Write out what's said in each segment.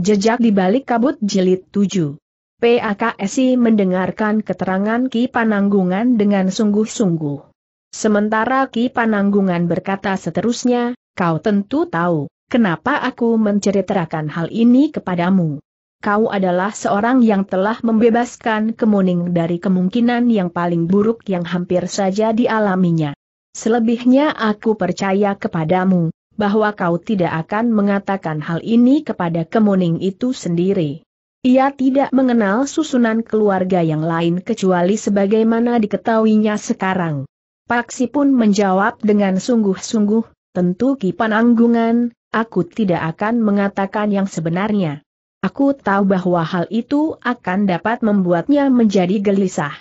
Jejak di balik kabut jilid 7. PAKSI mendengarkan keterangan Ki Pananggungan dengan sungguh-sungguh. Sementara Ki Pananggungan berkata seterusnya, kau tentu tahu, kenapa aku menceritakan hal ini kepadamu. Kau adalah seorang yang telah membebaskan Kemuning dari kemungkinan yang paling buruk yang hampir saja dialaminya. Selebihnya aku percaya kepadamu, bahwa kau tidak akan mengatakan hal ini kepada kemuning itu sendiri. Ia tidak mengenal susunan keluarga yang lain kecuali sebagaimana diketahuinya sekarang. Paksi pun menjawab dengan sungguh-sungguh, tentu Ki Anggungan, aku tidak akan mengatakan yang sebenarnya. Aku tahu bahwa hal itu akan dapat membuatnya menjadi gelisah.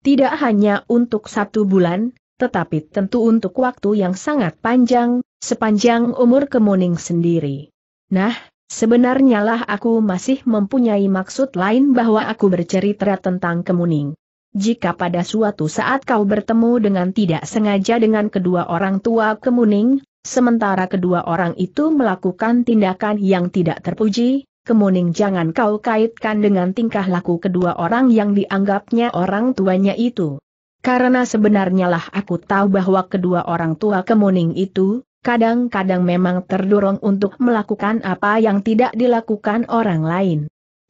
Tidak hanya untuk satu bulan, tetapi tentu untuk waktu yang sangat panjang, sepanjang umur kemuning sendiri. Nah, sebenarnya lah aku masih mempunyai maksud lain bahwa aku bercerita tentang kemuning. Jika pada suatu saat kau bertemu dengan tidak sengaja dengan kedua orang tua kemuning, sementara kedua orang itu melakukan tindakan yang tidak terpuji, Kemuning jangan kau kaitkan dengan tingkah laku kedua orang yang dianggapnya orang tuanya itu. Karena sebenarnya lah aku tahu bahwa kedua orang tua kemuning itu, kadang-kadang memang terdorong untuk melakukan apa yang tidak dilakukan orang lain.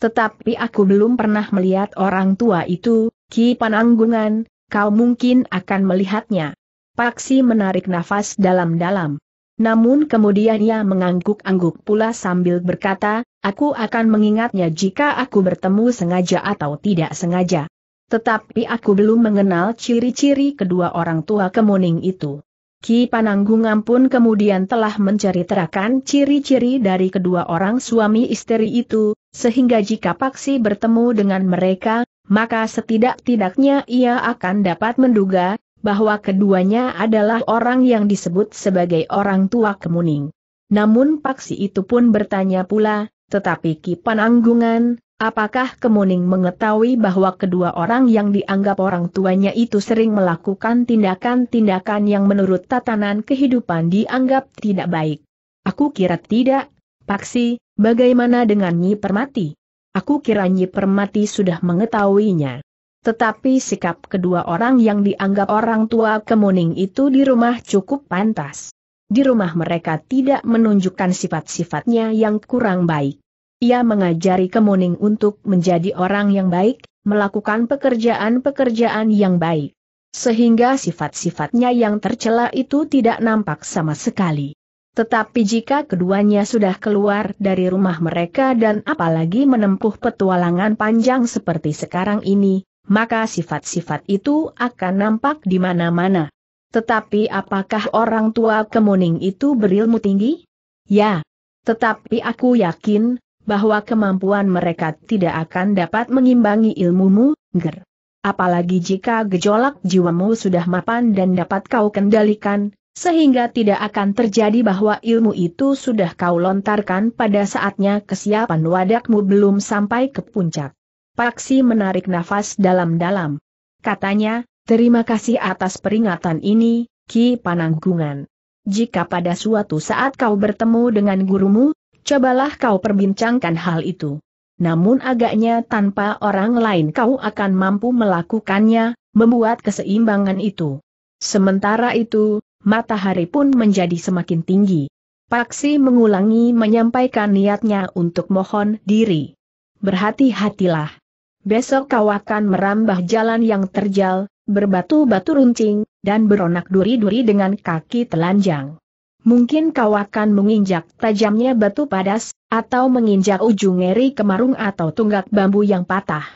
Tetapi aku belum pernah melihat orang tua itu, Ki Pananggungan, kau mungkin akan melihatnya. Paksi menarik nafas dalam-dalam. Namun kemudian ia mengangguk-angguk pula sambil berkata, aku akan mengingatnya jika aku bertemu sengaja atau tidak sengaja. Tetapi aku belum mengenal ciri-ciri kedua orang tua kemuning itu. Ki Pananggungan pun kemudian telah mencari terakan ciri-ciri dari kedua orang suami istri itu, sehingga jika Paksi bertemu dengan mereka, maka setidak-tidaknya ia akan dapat menduga, bahwa keduanya adalah orang yang disebut sebagai orang tua kemuning. Namun Paksi itu pun bertanya pula, tetapi Ki Pananggungan, Apakah Kemuning mengetahui bahwa kedua orang yang dianggap orang tuanya itu sering melakukan tindakan-tindakan yang menurut tatanan kehidupan dianggap tidak baik? Aku kira tidak. Paksi, bagaimana dengan Nyi Permati? Aku kira Nyi Permati sudah mengetahuinya. Tetapi sikap kedua orang yang dianggap orang tua Kemuning itu di rumah cukup pantas. Di rumah mereka tidak menunjukkan sifat-sifatnya yang kurang baik. Ia mengajari Kemuning untuk menjadi orang yang baik, melakukan pekerjaan-pekerjaan yang baik. Sehingga sifat-sifatnya yang tercela itu tidak nampak sama sekali. Tetapi jika keduanya sudah keluar dari rumah mereka dan apalagi menempuh petualangan panjang seperti sekarang ini, maka sifat-sifat itu akan nampak di mana-mana. Tetapi apakah orang tua kemuning itu berilmu tinggi? Ya. Tetapi aku yakin, bahwa kemampuan mereka tidak akan dapat mengimbangi ilmumu, ger. Apalagi jika gejolak jiwamu sudah mapan dan dapat kau kendalikan, sehingga tidak akan terjadi bahwa ilmu itu sudah kau lontarkan pada saatnya kesiapan wadakmu belum sampai ke puncak. Paksi menarik nafas dalam-dalam. Katanya, terima kasih atas peringatan ini, Ki Pananggungan. Jika pada suatu saat kau bertemu dengan gurumu, cobalah kau perbincangkan hal itu. Namun agaknya tanpa orang lain kau akan mampu melakukannya, membuat keseimbangan itu. Sementara itu, matahari pun menjadi semakin tinggi. Paksi mengulangi menyampaikan niatnya untuk mohon diri. Berhati-hatilah. Besok kau akan merambah jalan yang terjal, berbatu-batu runcing, dan beronak duri-duri dengan kaki telanjang. Mungkin kau akan menginjak tajamnya batu padas, atau menginjak ujung ngeri kemarung atau tunggak bambu yang patah.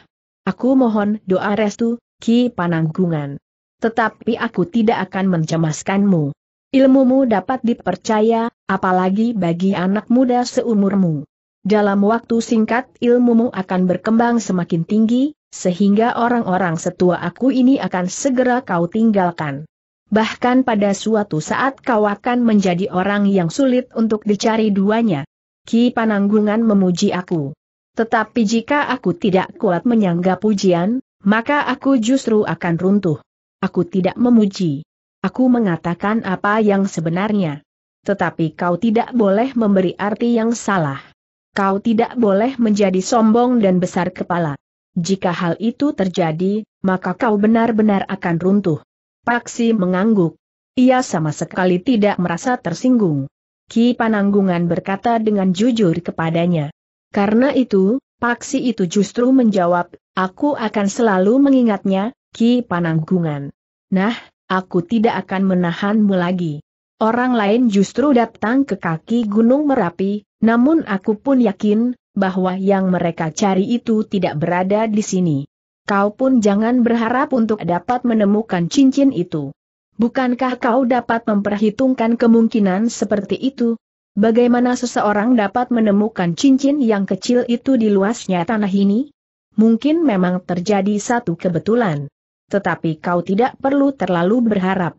Aku mohon doa restu, Ki Pananggungan. Tetapi aku tidak akan mencemaskanmu. Ilmumu dapat dipercaya, apalagi bagi anak muda seumurmu. Dalam waktu singkat ilmumu akan berkembang semakin tinggi, sehingga orang-orang setua aku ini akan segera kau tinggalkan. Bahkan pada suatu saat kau akan menjadi orang yang sulit untuk dicari duanya. Ki Pananggungan memuji aku. Tetapi jika aku tidak kuat menyangga pujian, maka aku justru akan runtuh. Aku tidak memuji. Aku mengatakan apa yang sebenarnya. Tetapi kau tidak boleh memberi arti yang salah. Kau tidak boleh menjadi sombong dan besar kepala. Jika hal itu terjadi, maka kau benar-benar akan runtuh. Paksi mengangguk. Ia sama sekali tidak merasa tersinggung. Ki Pananggungan berkata dengan jujur kepadanya. Karena itu, Paksi itu justru menjawab, aku akan selalu mengingatnya, Ki Pananggungan. Nah, aku tidak akan menahanmu lagi. Orang lain justru datang ke kaki Gunung Merapi, namun aku pun yakin, bahwa yang mereka cari itu tidak berada di sini kau pun jangan berharap untuk dapat menemukan cincin itu. Bukankah kau dapat memperhitungkan kemungkinan seperti itu? Bagaimana seseorang dapat menemukan cincin yang kecil itu di luasnya tanah ini? Mungkin memang terjadi satu kebetulan. Tetapi kau tidak perlu terlalu berharap.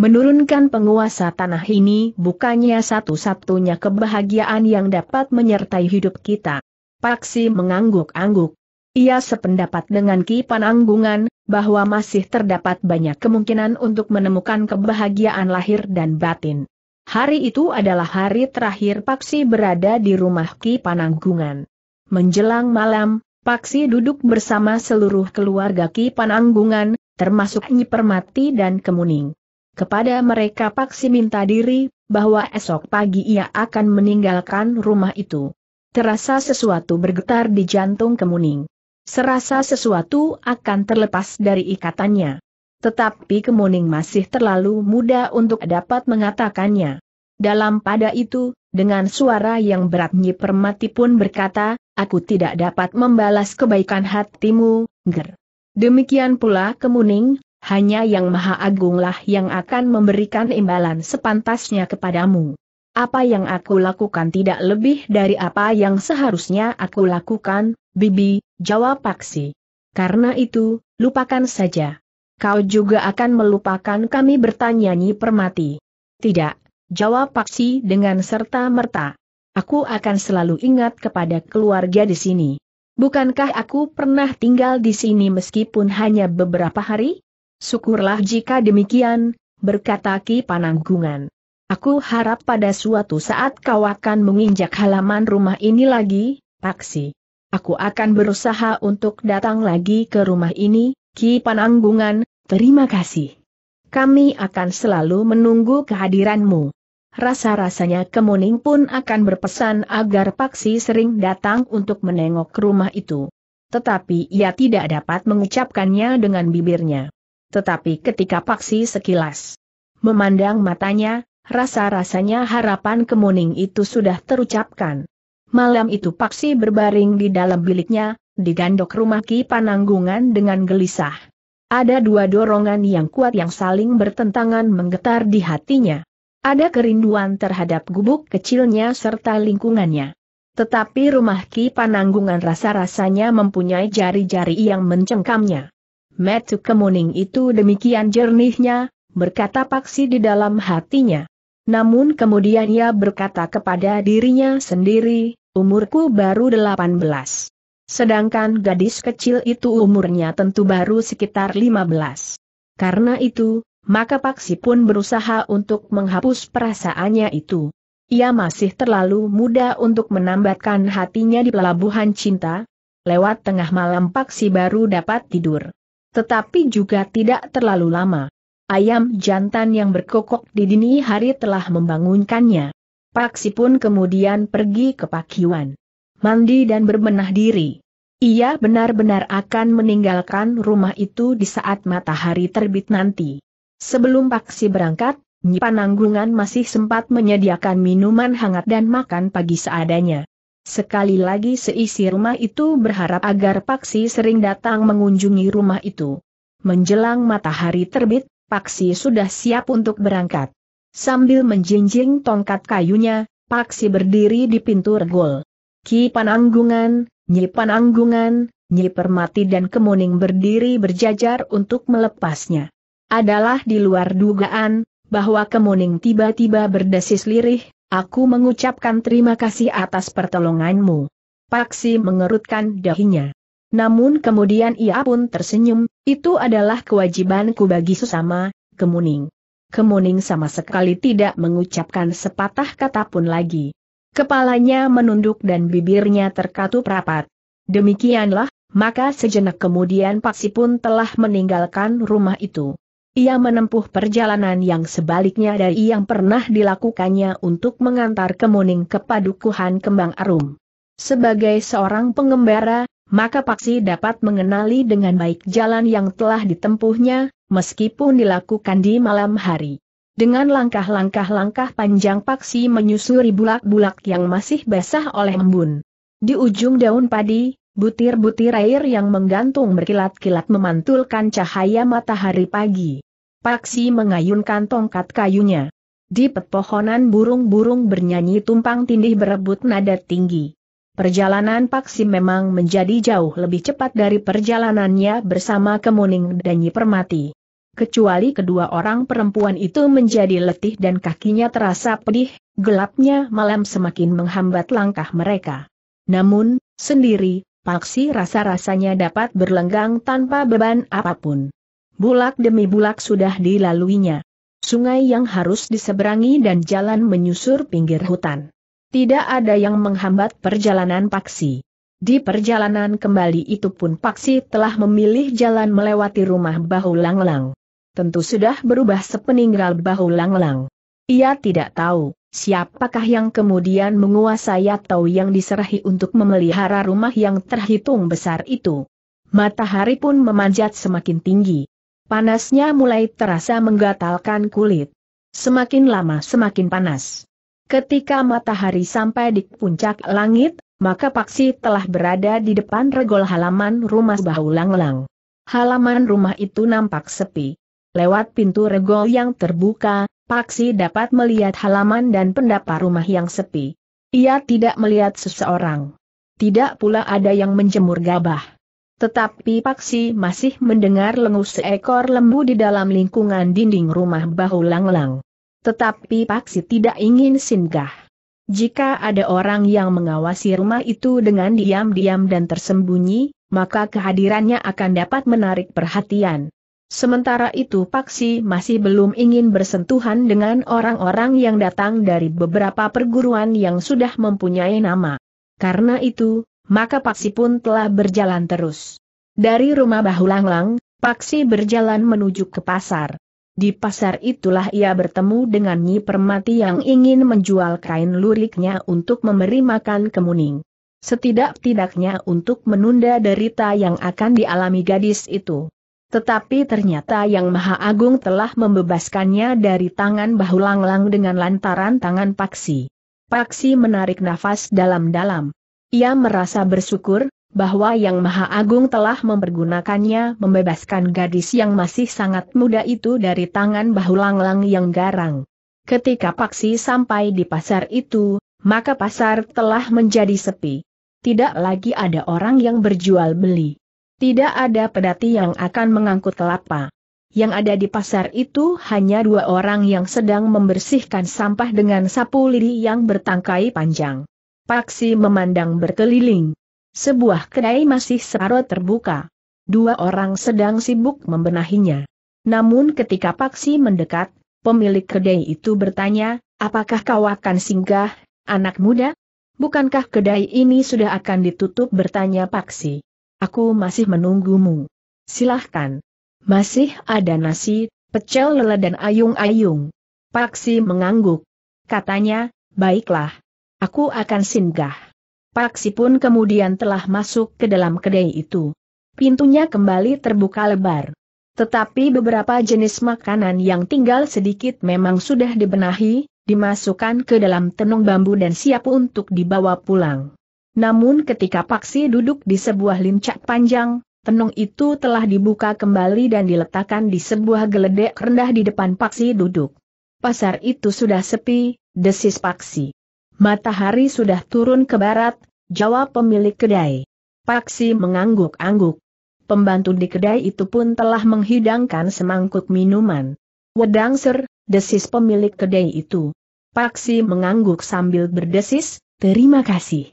Menurunkan penguasa tanah ini bukannya satu-satunya kebahagiaan yang dapat menyertai hidup kita. Paksi mengangguk-angguk. Ia sependapat dengan Ki Pananggungan, bahwa masih terdapat banyak kemungkinan untuk menemukan kebahagiaan lahir dan batin. Hari itu adalah hari terakhir Paksi berada di rumah Ki Pananggungan. Menjelang malam, Paksi duduk bersama seluruh keluarga Ki Pananggungan, termasuk Nyi Permati dan Kemuning. Kepada mereka Paksi minta diri, bahwa esok pagi ia akan meninggalkan rumah itu. Terasa sesuatu bergetar di jantung Kemuning. Serasa sesuatu akan terlepas dari ikatannya. Tetapi Kemuning masih terlalu muda untuk dapat mengatakannya. Dalam pada itu, dengan suara yang berat Nyi Permati pun berkata, aku tidak dapat membalas kebaikan hatimu, ger. Demikian pula Kemuning, hanya yang maha agunglah yang akan memberikan imbalan sepantasnya kepadamu. Apa yang aku lakukan tidak lebih dari apa yang seharusnya aku lakukan, Bibi, jawab Paksi. Karena itu, lupakan saja. Kau juga akan melupakan kami Nyi permati. Tidak, jawab Paksi dengan serta-merta. Aku akan selalu ingat kepada keluarga di sini. Bukankah aku pernah tinggal di sini meskipun hanya beberapa hari? Syukurlah jika demikian, berkata Ki Pananggungan. Aku harap pada suatu saat kau akan menginjak halaman rumah ini lagi, Paksi aku akan berusaha untuk datang lagi ke rumah ini, Ki Pananggungan, terima kasih. Kami akan selalu menunggu kehadiranmu. Rasa-rasanya Kemuning pun akan berpesan agar Paksi sering datang untuk menengok rumah itu. Tetapi ia tidak dapat mengucapkannya dengan bibirnya. Tetapi ketika Paksi sekilas memandang matanya, rasa-rasanya harapan Kemuning itu sudah terucapkan. Malam itu Paksi berbaring di dalam biliknya, digandok rumah Ki Pananggungan dengan gelisah. Ada dua dorongan yang kuat yang saling bertentangan menggetar di hatinya. Ada kerinduan terhadap gubuk kecilnya serta lingkungannya. Tetapi rumah Ki Pananggungan rasa-rasanya mempunyai jari-jari yang mencengkamnya. Metu kemuning itu demikian jernihnya, berkata Paksi di dalam hatinya. Namun kemudian ia berkata kepada dirinya sendiri, Umurku baru 18. Sedangkan gadis kecil itu umurnya tentu baru sekitar 15. Karena itu, maka Paksi pun berusaha untuk menghapus perasaannya itu. Ia masih terlalu muda untuk menambatkan hatinya di pelabuhan cinta. Lewat tengah malam Paksi baru dapat tidur. Tetapi juga tidak terlalu lama. Ayam jantan yang berkokok di dini hari telah membangunkannya. Paksi pun kemudian pergi ke Pakiwan. Mandi dan berbenah diri. Ia benar-benar akan meninggalkan rumah itu di saat matahari terbit nanti. Sebelum Paksi berangkat, Pananggungan masih sempat menyediakan minuman hangat dan makan pagi seadanya. Sekali lagi seisi rumah itu berharap agar Paksi sering datang mengunjungi rumah itu. Menjelang matahari terbit, Paksi sudah siap untuk berangkat. Sambil menjinjing tongkat kayunya, Paksi berdiri di pintu regol. Ki Pananggungan, Nyi Pananggungan, Nyi Permati dan Kemuning berdiri berjajar untuk melepasnya. Adalah di luar dugaan, bahwa Kemuning tiba-tiba berdesis lirih, aku mengucapkan terima kasih atas pertolonganmu. Paksi mengerutkan dahinya. Namun kemudian ia pun tersenyum, itu adalah kewajibanku bagi sesama, Kemuning. Kemuning sama sekali tidak mengucapkan sepatah kata pun lagi. Kepalanya menunduk dan bibirnya terkatup rapat. Demikianlah, maka sejenak kemudian Paksi pun telah meninggalkan rumah itu. Ia menempuh perjalanan yang sebaliknya dari yang pernah dilakukannya untuk mengantar Kemuning ke Padukuhan Kembang Arum. Sebagai seorang pengembara, maka Paksi dapat mengenali dengan baik jalan yang telah ditempuhnya, meskipun dilakukan di malam hari. Dengan langkah-langkah-langkah panjang Paksi menyusuri bulak-bulak yang masih basah oleh embun. Di ujung daun padi, butir-butir air yang menggantung berkilat-kilat memantulkan cahaya matahari pagi. Paksi mengayunkan tongkat kayunya. Di pepohonan burung-burung bernyanyi tumpang tindih berebut nada tinggi. Perjalanan Paksi memang menjadi jauh lebih cepat dari perjalanannya bersama Kemuning dan Nyi Permati kecuali kedua orang perempuan itu menjadi letih dan kakinya terasa pedih, gelapnya malam semakin menghambat langkah mereka. Namun, sendiri, Paksi rasa-rasanya dapat berlenggang tanpa beban apapun. Bulak demi bulak sudah dilaluinya. Sungai yang harus diseberangi dan jalan menyusur pinggir hutan. Tidak ada yang menghambat perjalanan Paksi. Di perjalanan kembali itu pun Paksi telah memilih jalan melewati rumah Bahu Langlang tentu sudah berubah sepeninggal bahu lang-lang. Ia tidak tahu, siapakah yang kemudian menguasai atau yang diserahi untuk memelihara rumah yang terhitung besar itu. Matahari pun memanjat semakin tinggi. Panasnya mulai terasa menggatalkan kulit. Semakin lama semakin panas. Ketika matahari sampai di puncak langit, maka Paksi telah berada di depan regol halaman rumah Bahu Lang-Lang. Halaman rumah itu nampak sepi. Lewat pintu regol yang terbuka, Paksi dapat melihat halaman dan pendapa rumah yang sepi. Ia tidak melihat seseorang. Tidak pula ada yang menjemur gabah. Tetapi Paksi masih mendengar lengus seekor lembu di dalam lingkungan dinding rumah bahu langlang. Tetapi Paksi tidak ingin singgah. Jika ada orang yang mengawasi rumah itu dengan diam-diam dan tersembunyi, maka kehadirannya akan dapat menarik perhatian. Sementara itu Paksi masih belum ingin bersentuhan dengan orang-orang yang datang dari beberapa perguruan yang sudah mempunyai nama. Karena itu, maka Paksi pun telah berjalan terus. Dari rumah Bahulanglang, Paksi berjalan menuju ke pasar. Di pasar itulah ia bertemu dengan Nyi Permati yang ingin menjual kain luriknya untuk memberi makan kemuning. Setidak-tidaknya untuk menunda derita yang akan dialami gadis itu. Tetapi ternyata Yang Maha Agung telah membebaskannya dari tangan bahu langlang dengan lantaran tangan Paksi. Paksi menarik nafas dalam-dalam. Ia merasa bersyukur, bahwa Yang Maha Agung telah mempergunakannya membebaskan gadis yang masih sangat muda itu dari tangan bahu langlang yang garang. Ketika Paksi sampai di pasar itu, maka pasar telah menjadi sepi. Tidak lagi ada orang yang berjual beli. Tidak ada pedati yang akan mengangkut kelapa. Yang ada di pasar itu hanya dua orang yang sedang membersihkan sampah dengan sapu lidi yang bertangkai panjang. Paksi memandang berkeliling. Sebuah kedai masih separuh terbuka. Dua orang sedang sibuk membenahinya. Namun ketika Paksi mendekat, pemilik kedai itu bertanya, apakah kau akan singgah, anak muda? Bukankah kedai ini sudah akan ditutup bertanya Paksi. Aku masih menunggumu. Silahkan. Masih ada nasi, pecel lele dan ayung-ayung. Paksi mengangguk. Katanya, baiklah. Aku akan singgah. Paksi pun kemudian telah masuk ke dalam kedai itu. Pintunya kembali terbuka lebar. Tetapi beberapa jenis makanan yang tinggal sedikit memang sudah dibenahi, dimasukkan ke dalam tenung bambu dan siap untuk dibawa pulang. Namun ketika Paksi duduk di sebuah lincak panjang, tenung itu telah dibuka kembali dan diletakkan di sebuah geledek rendah di depan Paksi duduk. Pasar itu sudah sepi, desis Paksi. Matahari sudah turun ke barat, jawab pemilik kedai. Paksi mengangguk-angguk. Pembantu di kedai itu pun telah menghidangkan semangkuk minuman. Wedang ser, desis pemilik kedai itu. Paksi mengangguk sambil berdesis, terima kasih.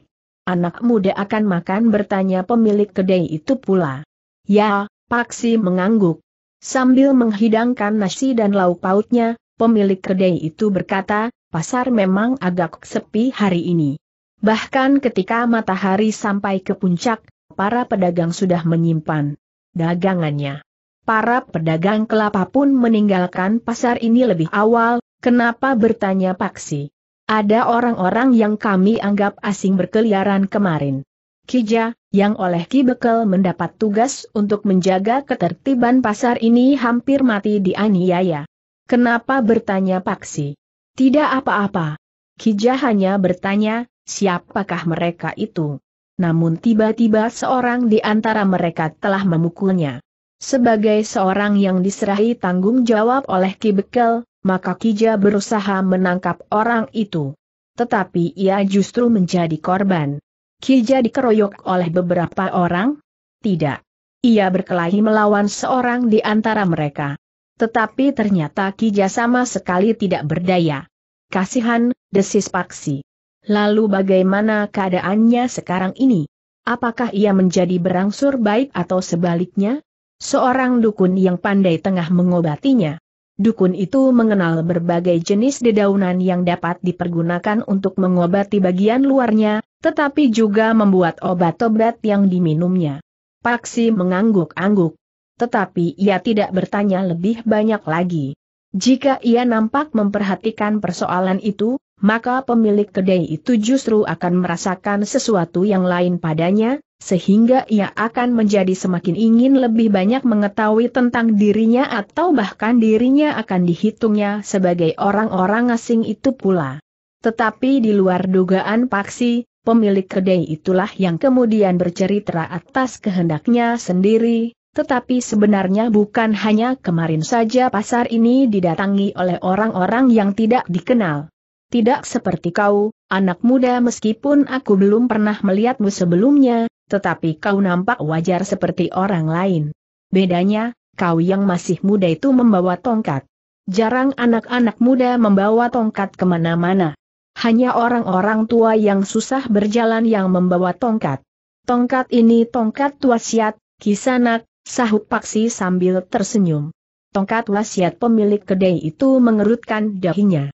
Anak muda akan makan bertanya pemilik kedai itu pula. Ya, Paksi mengangguk. Sambil menghidangkan nasi dan lauk pautnya, pemilik kedai itu berkata, pasar memang agak sepi hari ini. Bahkan ketika matahari sampai ke puncak, para pedagang sudah menyimpan dagangannya. Para pedagang kelapa pun meninggalkan pasar ini lebih awal, kenapa bertanya Paksi. Ada orang-orang yang kami anggap asing berkeliaran kemarin. Kija, yang oleh Ki Bekel mendapat tugas untuk menjaga ketertiban pasar ini hampir mati dianiaya. Kenapa bertanya Paksi? Tidak apa-apa. Kija hanya bertanya, siapakah mereka itu? Namun tiba-tiba seorang di antara mereka telah memukulnya. Sebagai seorang yang diserahi tanggung jawab oleh Ki Bekel, maka Kija berusaha menangkap orang itu. Tetapi ia justru menjadi korban. Kija dikeroyok oleh beberapa orang? Tidak. Ia berkelahi melawan seorang di antara mereka. Tetapi ternyata Kija sama sekali tidak berdaya. Kasihan, desis Paksi. Lalu bagaimana keadaannya sekarang ini? Apakah ia menjadi berangsur baik atau sebaliknya? Seorang dukun yang pandai tengah mengobatinya. Dukun itu mengenal berbagai jenis dedaunan yang dapat dipergunakan untuk mengobati bagian luarnya, tetapi juga membuat obat-obat yang diminumnya. Paksi mengangguk-angguk. Tetapi ia tidak bertanya lebih banyak lagi. Jika ia nampak memperhatikan persoalan itu, maka pemilik kedai itu justru akan merasakan sesuatu yang lain padanya, sehingga ia akan menjadi semakin ingin lebih banyak mengetahui tentang dirinya atau bahkan dirinya akan dihitungnya sebagai orang-orang asing itu pula. Tetapi di luar dugaan Paksi, pemilik kedai itulah yang kemudian bercerita atas kehendaknya sendiri, tetapi sebenarnya bukan hanya kemarin saja pasar ini didatangi oleh orang-orang yang tidak dikenal. Tidak seperti kau, anak muda meskipun aku belum pernah melihatmu sebelumnya, tetapi kau nampak wajar seperti orang lain. Bedanya, kau yang masih muda itu membawa tongkat. Jarang anak-anak muda membawa tongkat kemana-mana. Hanya orang-orang tua yang susah berjalan yang membawa tongkat. Tongkat ini tongkat wasiat, kisanak, sahut paksi sambil tersenyum. Tongkat wasiat pemilik kedai itu mengerutkan dahinya.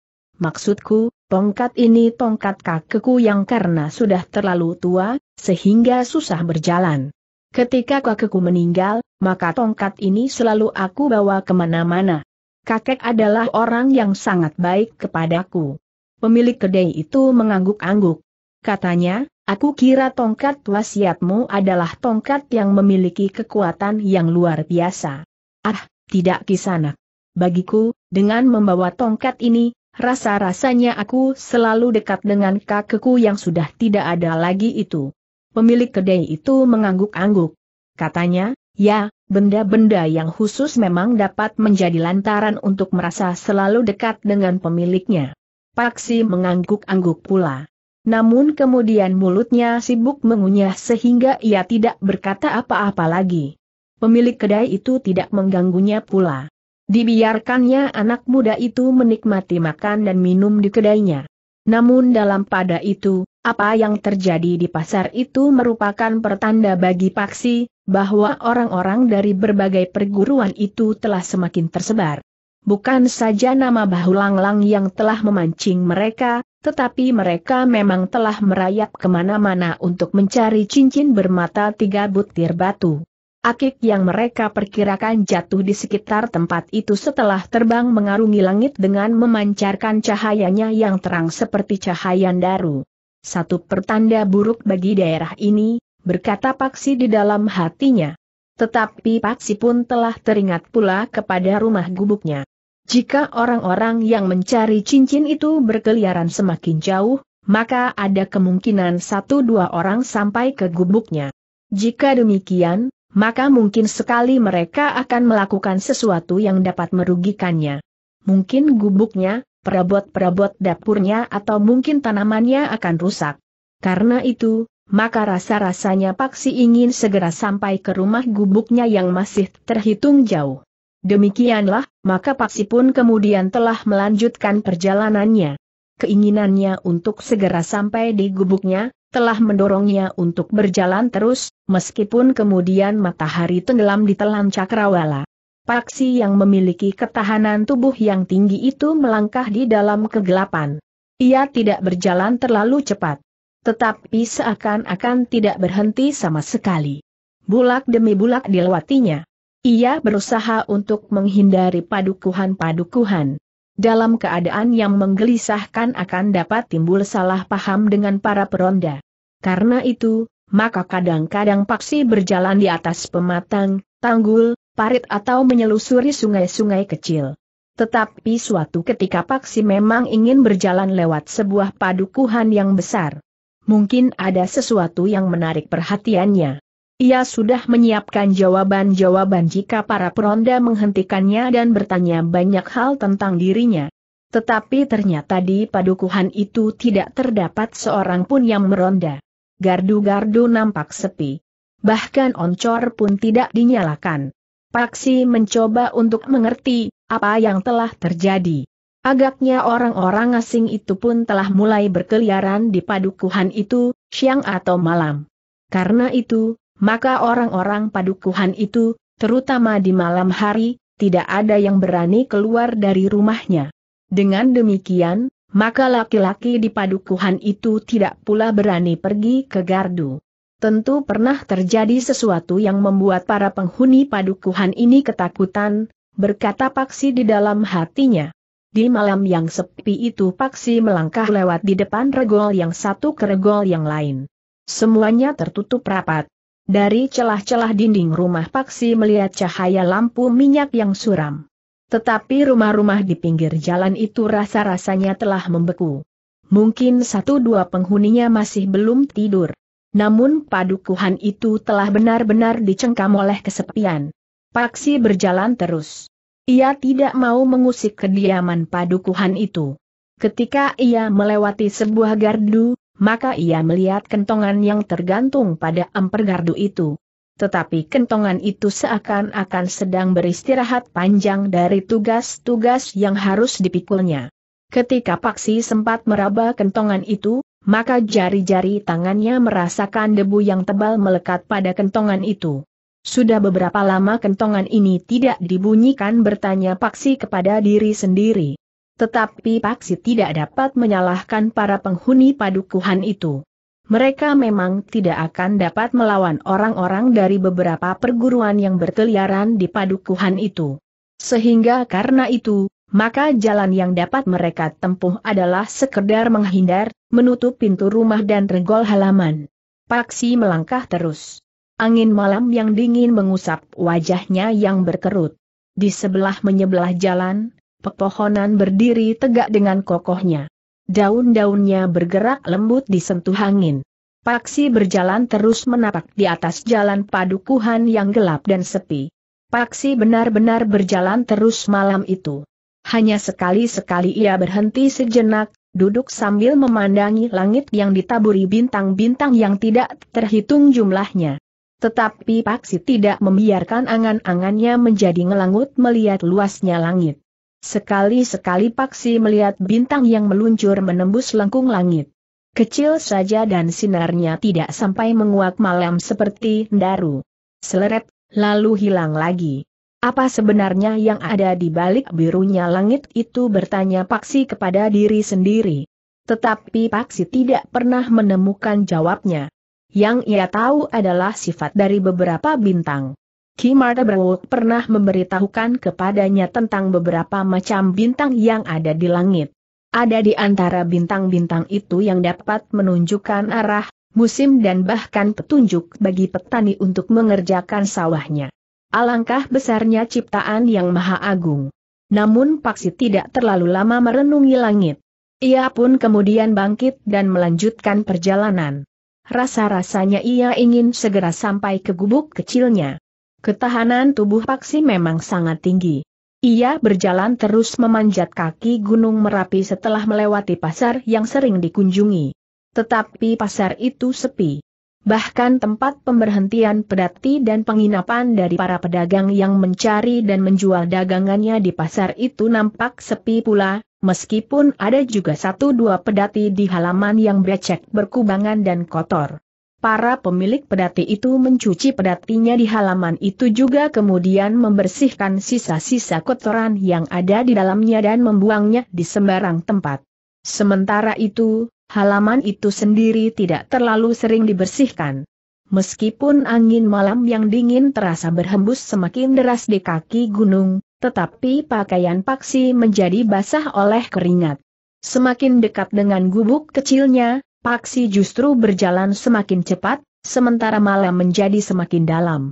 Maksudku, Tongkat ini tongkat kakekku yang karena sudah terlalu tua, sehingga susah berjalan. Ketika kakekku meninggal, maka tongkat ini selalu aku bawa kemana-mana. Kakek adalah orang yang sangat baik kepadaku. Pemilik kedai itu mengangguk-angguk. Katanya, aku kira tongkat wasiatmu adalah tongkat yang memiliki kekuatan yang luar biasa. Ah, tidak kisana. Bagiku, dengan membawa tongkat ini, Rasa-rasanya aku selalu dekat dengan kakekku yang sudah tidak ada lagi itu. Pemilik kedai itu mengangguk-angguk. Katanya, ya, benda-benda yang khusus memang dapat menjadi lantaran untuk merasa selalu dekat dengan pemiliknya. Paksi mengangguk-angguk pula. Namun kemudian mulutnya sibuk mengunyah sehingga ia tidak berkata apa-apa lagi. Pemilik kedai itu tidak mengganggunya pula. Dibiarkannya anak muda itu menikmati makan dan minum di kedainya. Namun dalam pada itu, apa yang terjadi di pasar itu merupakan pertanda bagi Paksi, bahwa orang-orang dari berbagai perguruan itu telah semakin tersebar. Bukan saja nama Bahulanglang yang telah memancing mereka, tetapi mereka memang telah merayap kemana-mana untuk mencari cincin bermata tiga butir batu. Akik yang mereka perkirakan jatuh di sekitar tempat itu setelah terbang mengarungi langit dengan memancarkan cahayanya yang terang seperti cahaya daru. Satu pertanda buruk bagi daerah ini, berkata Paksi di dalam hatinya. Tetapi Paksi pun telah teringat pula kepada rumah gubuknya. Jika orang-orang yang mencari cincin itu berkeliaran semakin jauh, maka ada kemungkinan satu dua orang sampai ke gubuknya. Jika demikian, maka mungkin sekali mereka akan melakukan sesuatu yang dapat merugikannya. Mungkin gubuknya, perabot-perabot dapurnya atau mungkin tanamannya akan rusak. Karena itu, maka rasa-rasanya Paksi ingin segera sampai ke rumah gubuknya yang masih terhitung jauh. Demikianlah, maka Paksi pun kemudian telah melanjutkan perjalanannya. Keinginannya untuk segera sampai di gubuknya, telah mendorongnya untuk berjalan terus, meskipun kemudian matahari tenggelam di telan cakrawala. Paksi yang memiliki ketahanan tubuh yang tinggi itu melangkah di dalam kegelapan. Ia tidak berjalan terlalu cepat. Tetapi seakan-akan tidak berhenti sama sekali. Bulak demi bulak dilewatinya. Ia berusaha untuk menghindari padukuhan-padukuhan dalam keadaan yang menggelisahkan akan dapat timbul salah paham dengan para peronda. Karena itu, maka kadang-kadang paksi berjalan di atas pematang, tanggul, parit atau menyelusuri sungai-sungai kecil. Tetapi suatu ketika paksi memang ingin berjalan lewat sebuah padukuhan yang besar. Mungkin ada sesuatu yang menarik perhatiannya. Ia sudah menyiapkan jawaban-jawaban jika para peronda menghentikannya dan bertanya banyak hal tentang dirinya. Tetapi ternyata di padukuhan itu tidak terdapat seorang pun yang meronda. Gardu-gardu nampak sepi. Bahkan oncor pun tidak dinyalakan. Paksi mencoba untuk mengerti apa yang telah terjadi. Agaknya orang-orang asing itu pun telah mulai berkeliaran di padukuhan itu, siang atau malam. Karena itu, maka orang-orang padukuhan itu, terutama di malam hari, tidak ada yang berani keluar dari rumahnya. Dengan demikian, maka laki-laki di padukuhan itu tidak pula berani pergi ke gardu. Tentu pernah terjadi sesuatu yang membuat para penghuni padukuhan ini ketakutan, berkata Paksi di dalam hatinya. Di malam yang sepi itu Paksi melangkah lewat di depan regol yang satu ke regol yang lain. Semuanya tertutup rapat. Dari celah-celah dinding rumah Paksi melihat cahaya lampu minyak yang suram. Tetapi rumah-rumah di pinggir jalan itu rasa-rasanya telah membeku. Mungkin satu dua penghuninya masih belum tidur. Namun padukuhan itu telah benar-benar dicengkam oleh kesepian. Paksi berjalan terus. Ia tidak mau mengusik kediaman padukuhan itu. Ketika ia melewati sebuah gardu, maka ia melihat kentongan yang tergantung pada gardu itu. Tetapi kentongan itu seakan-akan sedang beristirahat panjang dari tugas-tugas yang harus dipikulnya. Ketika Paksi sempat meraba kentongan itu, maka jari-jari tangannya merasakan debu yang tebal melekat pada kentongan itu. Sudah beberapa lama kentongan ini tidak dibunyikan bertanya Paksi kepada diri sendiri. Tetapi Paksi tidak dapat menyalahkan para penghuni padukuhan itu. Mereka memang tidak akan dapat melawan orang-orang dari beberapa perguruan yang berkeliaran di padukuhan itu. Sehingga karena itu, maka jalan yang dapat mereka tempuh adalah sekedar menghindar, menutup pintu rumah dan regol halaman. Paksi melangkah terus. Angin malam yang dingin mengusap wajahnya yang berkerut. Di sebelah menyebelah jalan, pepohonan berdiri tegak dengan kokohnya. Daun-daunnya bergerak lembut disentuh angin. Paksi berjalan terus menapak di atas jalan padukuhan yang gelap dan sepi. Paksi benar-benar berjalan terus malam itu. Hanya sekali-sekali ia berhenti sejenak, duduk sambil memandangi langit yang ditaburi bintang-bintang yang tidak terhitung jumlahnya. Tetapi Paksi tidak membiarkan angan-angannya menjadi ngelangut melihat luasnya langit. Sekali-sekali Paksi melihat bintang yang meluncur menembus lengkung langit. Kecil saja dan sinarnya tidak sampai menguak malam seperti daru. Seleret, lalu hilang lagi. Apa sebenarnya yang ada di balik birunya langit itu bertanya Paksi kepada diri sendiri. Tetapi Paksi tidak pernah menemukan jawabnya. Yang ia tahu adalah sifat dari beberapa bintang. Ki Marta pernah memberitahukan kepadanya tentang beberapa macam bintang yang ada di langit. Ada di antara bintang-bintang itu yang dapat menunjukkan arah, musim dan bahkan petunjuk bagi petani untuk mengerjakan sawahnya. Alangkah besarnya ciptaan yang maha agung. Namun Paksi tidak terlalu lama merenungi langit. Ia pun kemudian bangkit dan melanjutkan perjalanan. Rasa-rasanya ia ingin segera sampai ke gubuk kecilnya. Ketahanan tubuh Paksi memang sangat tinggi. Ia berjalan terus memanjat kaki Gunung Merapi setelah melewati pasar yang sering dikunjungi. Tetapi pasar itu sepi. Bahkan tempat pemberhentian pedati dan penginapan dari para pedagang yang mencari dan menjual dagangannya di pasar itu nampak sepi pula, meskipun ada juga satu dua pedati di halaman yang becek berkubangan dan kotor. Para pemilik pedati itu mencuci pedatinya di halaman itu juga kemudian membersihkan sisa-sisa kotoran yang ada di dalamnya dan membuangnya di sembarang tempat. Sementara itu, halaman itu sendiri tidak terlalu sering dibersihkan. Meskipun angin malam yang dingin terasa berhembus semakin deras di kaki gunung, tetapi pakaian Paksi menjadi basah oleh keringat. Semakin dekat dengan gubuk kecilnya, Paksi justru berjalan semakin cepat, sementara malam menjadi semakin dalam.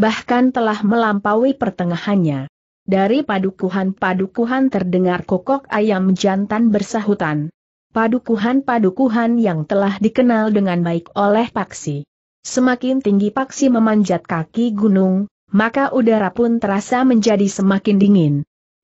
Bahkan telah melampaui pertengahannya. Dari padukuhan-padukuhan terdengar kokok ayam jantan bersahutan. Padukuhan-padukuhan yang telah dikenal dengan baik oleh Paksi. Semakin tinggi Paksi memanjat kaki gunung, maka udara pun terasa menjadi semakin dingin.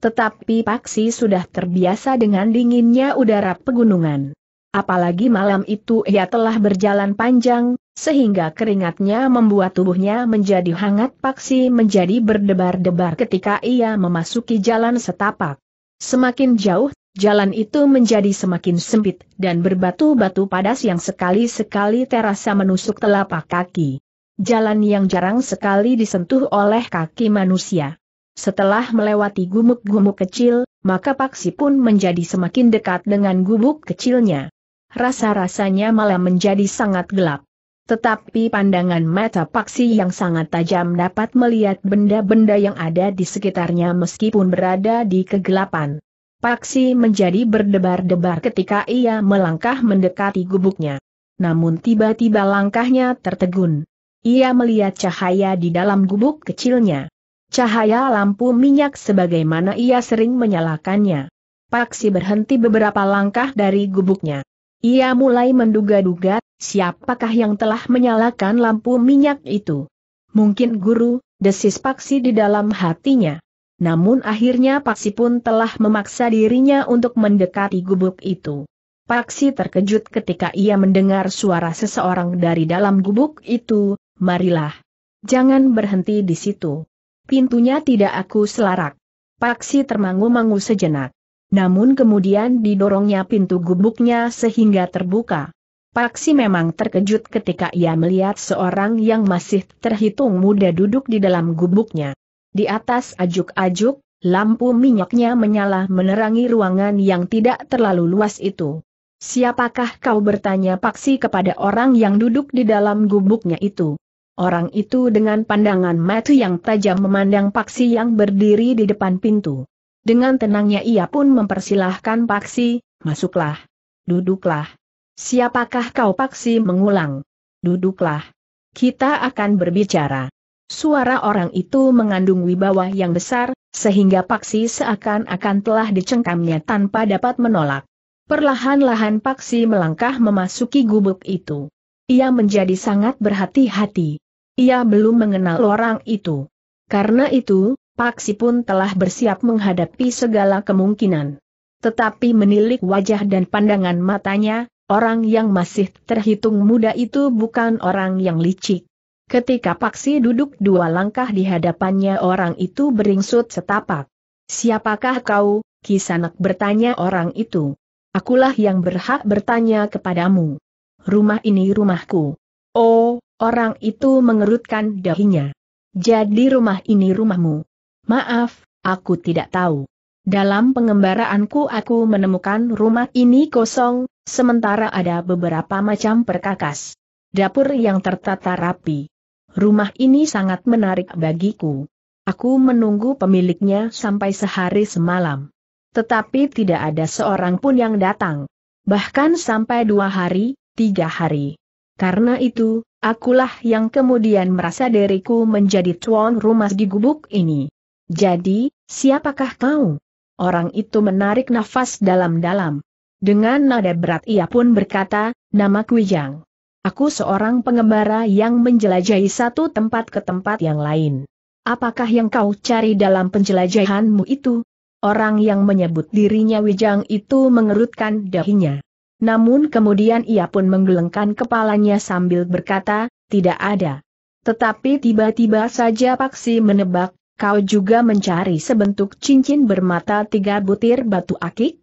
Tetapi Paksi sudah terbiasa dengan dinginnya udara pegunungan. Apalagi malam itu ia telah berjalan panjang, sehingga keringatnya membuat tubuhnya menjadi hangat paksi menjadi berdebar-debar ketika ia memasuki jalan setapak. Semakin jauh, jalan itu menjadi semakin sempit dan berbatu-batu padas yang sekali-sekali terasa menusuk telapak kaki. Jalan yang jarang sekali disentuh oleh kaki manusia. Setelah melewati gumuk-gumuk kecil, maka Paksi pun menjadi semakin dekat dengan gubuk kecilnya rasa-rasanya malah menjadi sangat gelap. Tetapi pandangan mata Paksi yang sangat tajam dapat melihat benda-benda yang ada di sekitarnya meskipun berada di kegelapan. Paksi menjadi berdebar-debar ketika ia melangkah mendekati gubuknya. Namun tiba-tiba langkahnya tertegun. Ia melihat cahaya di dalam gubuk kecilnya. Cahaya lampu minyak sebagaimana ia sering menyalakannya. Paksi berhenti beberapa langkah dari gubuknya. Ia mulai menduga-duga, siapakah yang telah menyalakan lampu minyak itu. Mungkin guru, desis Paksi di dalam hatinya. Namun akhirnya Paksi pun telah memaksa dirinya untuk mendekati gubuk itu. Paksi terkejut ketika ia mendengar suara seseorang dari dalam gubuk itu, marilah. Jangan berhenti di situ. Pintunya tidak aku selarak. Paksi termangu-mangu sejenak namun kemudian didorongnya pintu gubuknya sehingga terbuka. Paksi memang terkejut ketika ia melihat seorang yang masih terhitung muda duduk di dalam gubuknya. Di atas ajuk-ajuk, lampu minyaknya menyala menerangi ruangan yang tidak terlalu luas itu. Siapakah kau bertanya Paksi kepada orang yang duduk di dalam gubuknya itu? Orang itu dengan pandangan mata yang tajam memandang Paksi yang berdiri di depan pintu. Dengan tenangnya ia pun mempersilahkan Paksi, masuklah. Duduklah. Siapakah kau Paksi mengulang? Duduklah. Kita akan berbicara. Suara orang itu mengandung wibawa yang besar, sehingga Paksi seakan-akan telah dicengkamnya tanpa dapat menolak. Perlahan-lahan Paksi melangkah memasuki gubuk itu. Ia menjadi sangat berhati-hati. Ia belum mengenal orang itu. Karena itu, Paksi pun telah bersiap menghadapi segala kemungkinan. Tetapi menilik wajah dan pandangan matanya, orang yang masih terhitung muda itu bukan orang yang licik. Ketika Paksi duduk dua langkah di hadapannya orang itu beringsut setapak. Siapakah kau, Kisanak bertanya orang itu. Akulah yang berhak bertanya kepadamu. Rumah ini rumahku. Oh, orang itu mengerutkan dahinya. Jadi rumah ini rumahmu. Maaf, aku tidak tahu. Dalam pengembaraanku aku menemukan rumah ini kosong, sementara ada beberapa macam perkakas. Dapur yang tertata rapi. Rumah ini sangat menarik bagiku. Aku menunggu pemiliknya sampai sehari semalam. Tetapi tidak ada seorang pun yang datang. Bahkan sampai dua hari, tiga hari. Karena itu, akulah yang kemudian merasa diriku menjadi tuan rumah di gubuk ini. Jadi, siapakah kau? Orang itu menarik nafas dalam-dalam. Dengan nada berat ia pun berkata, nama Kwijang. Aku seorang pengembara yang menjelajahi satu tempat ke tempat yang lain. Apakah yang kau cari dalam penjelajahanmu itu? Orang yang menyebut dirinya Wijang itu mengerutkan dahinya. Namun kemudian ia pun menggelengkan kepalanya sambil berkata, tidak ada. Tetapi tiba-tiba saja Paksi menebak, Kau juga mencari sebentuk cincin bermata tiga butir batu akik?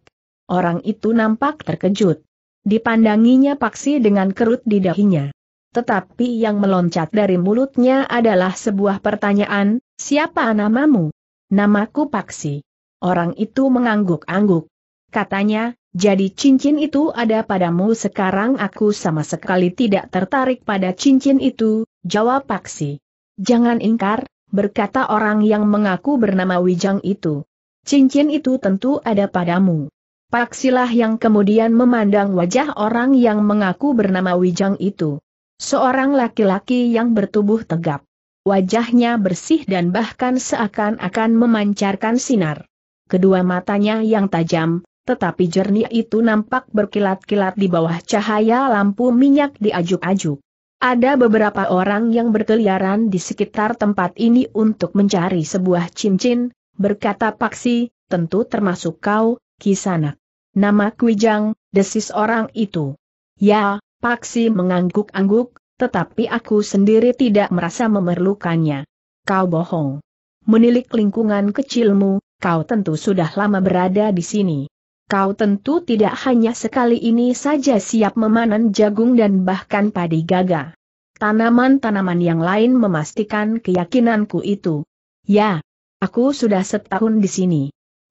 Orang itu nampak terkejut. Dipandanginya paksi dengan kerut di dahinya. Tetapi yang meloncat dari mulutnya adalah sebuah pertanyaan, siapa namamu? Namaku Paksi. Orang itu mengangguk-angguk. Katanya, jadi cincin itu ada padamu sekarang aku sama sekali tidak tertarik pada cincin itu, jawab Paksi. Jangan ingkar, berkata orang yang mengaku bernama Wijang itu. Cincin itu tentu ada padamu. Paksilah yang kemudian memandang wajah orang yang mengaku bernama Wijang itu. Seorang laki-laki yang bertubuh tegap. Wajahnya bersih dan bahkan seakan-akan memancarkan sinar. Kedua matanya yang tajam, tetapi jernih itu nampak berkilat-kilat di bawah cahaya lampu minyak diajuk-ajuk. Ada beberapa orang yang berkeliaran di sekitar tempat ini untuk mencari sebuah cincin, berkata Paksi, tentu termasuk kau, Kisanak. Nama Kwijang, desis orang itu. Ya, Paksi mengangguk-angguk, tetapi aku sendiri tidak merasa memerlukannya. Kau bohong. Menilik lingkungan kecilmu, kau tentu sudah lama berada di sini kau tentu tidak hanya sekali ini saja siap memanen jagung dan bahkan padi gaga. Tanaman-tanaman yang lain memastikan keyakinanku itu. Ya, aku sudah setahun di sini.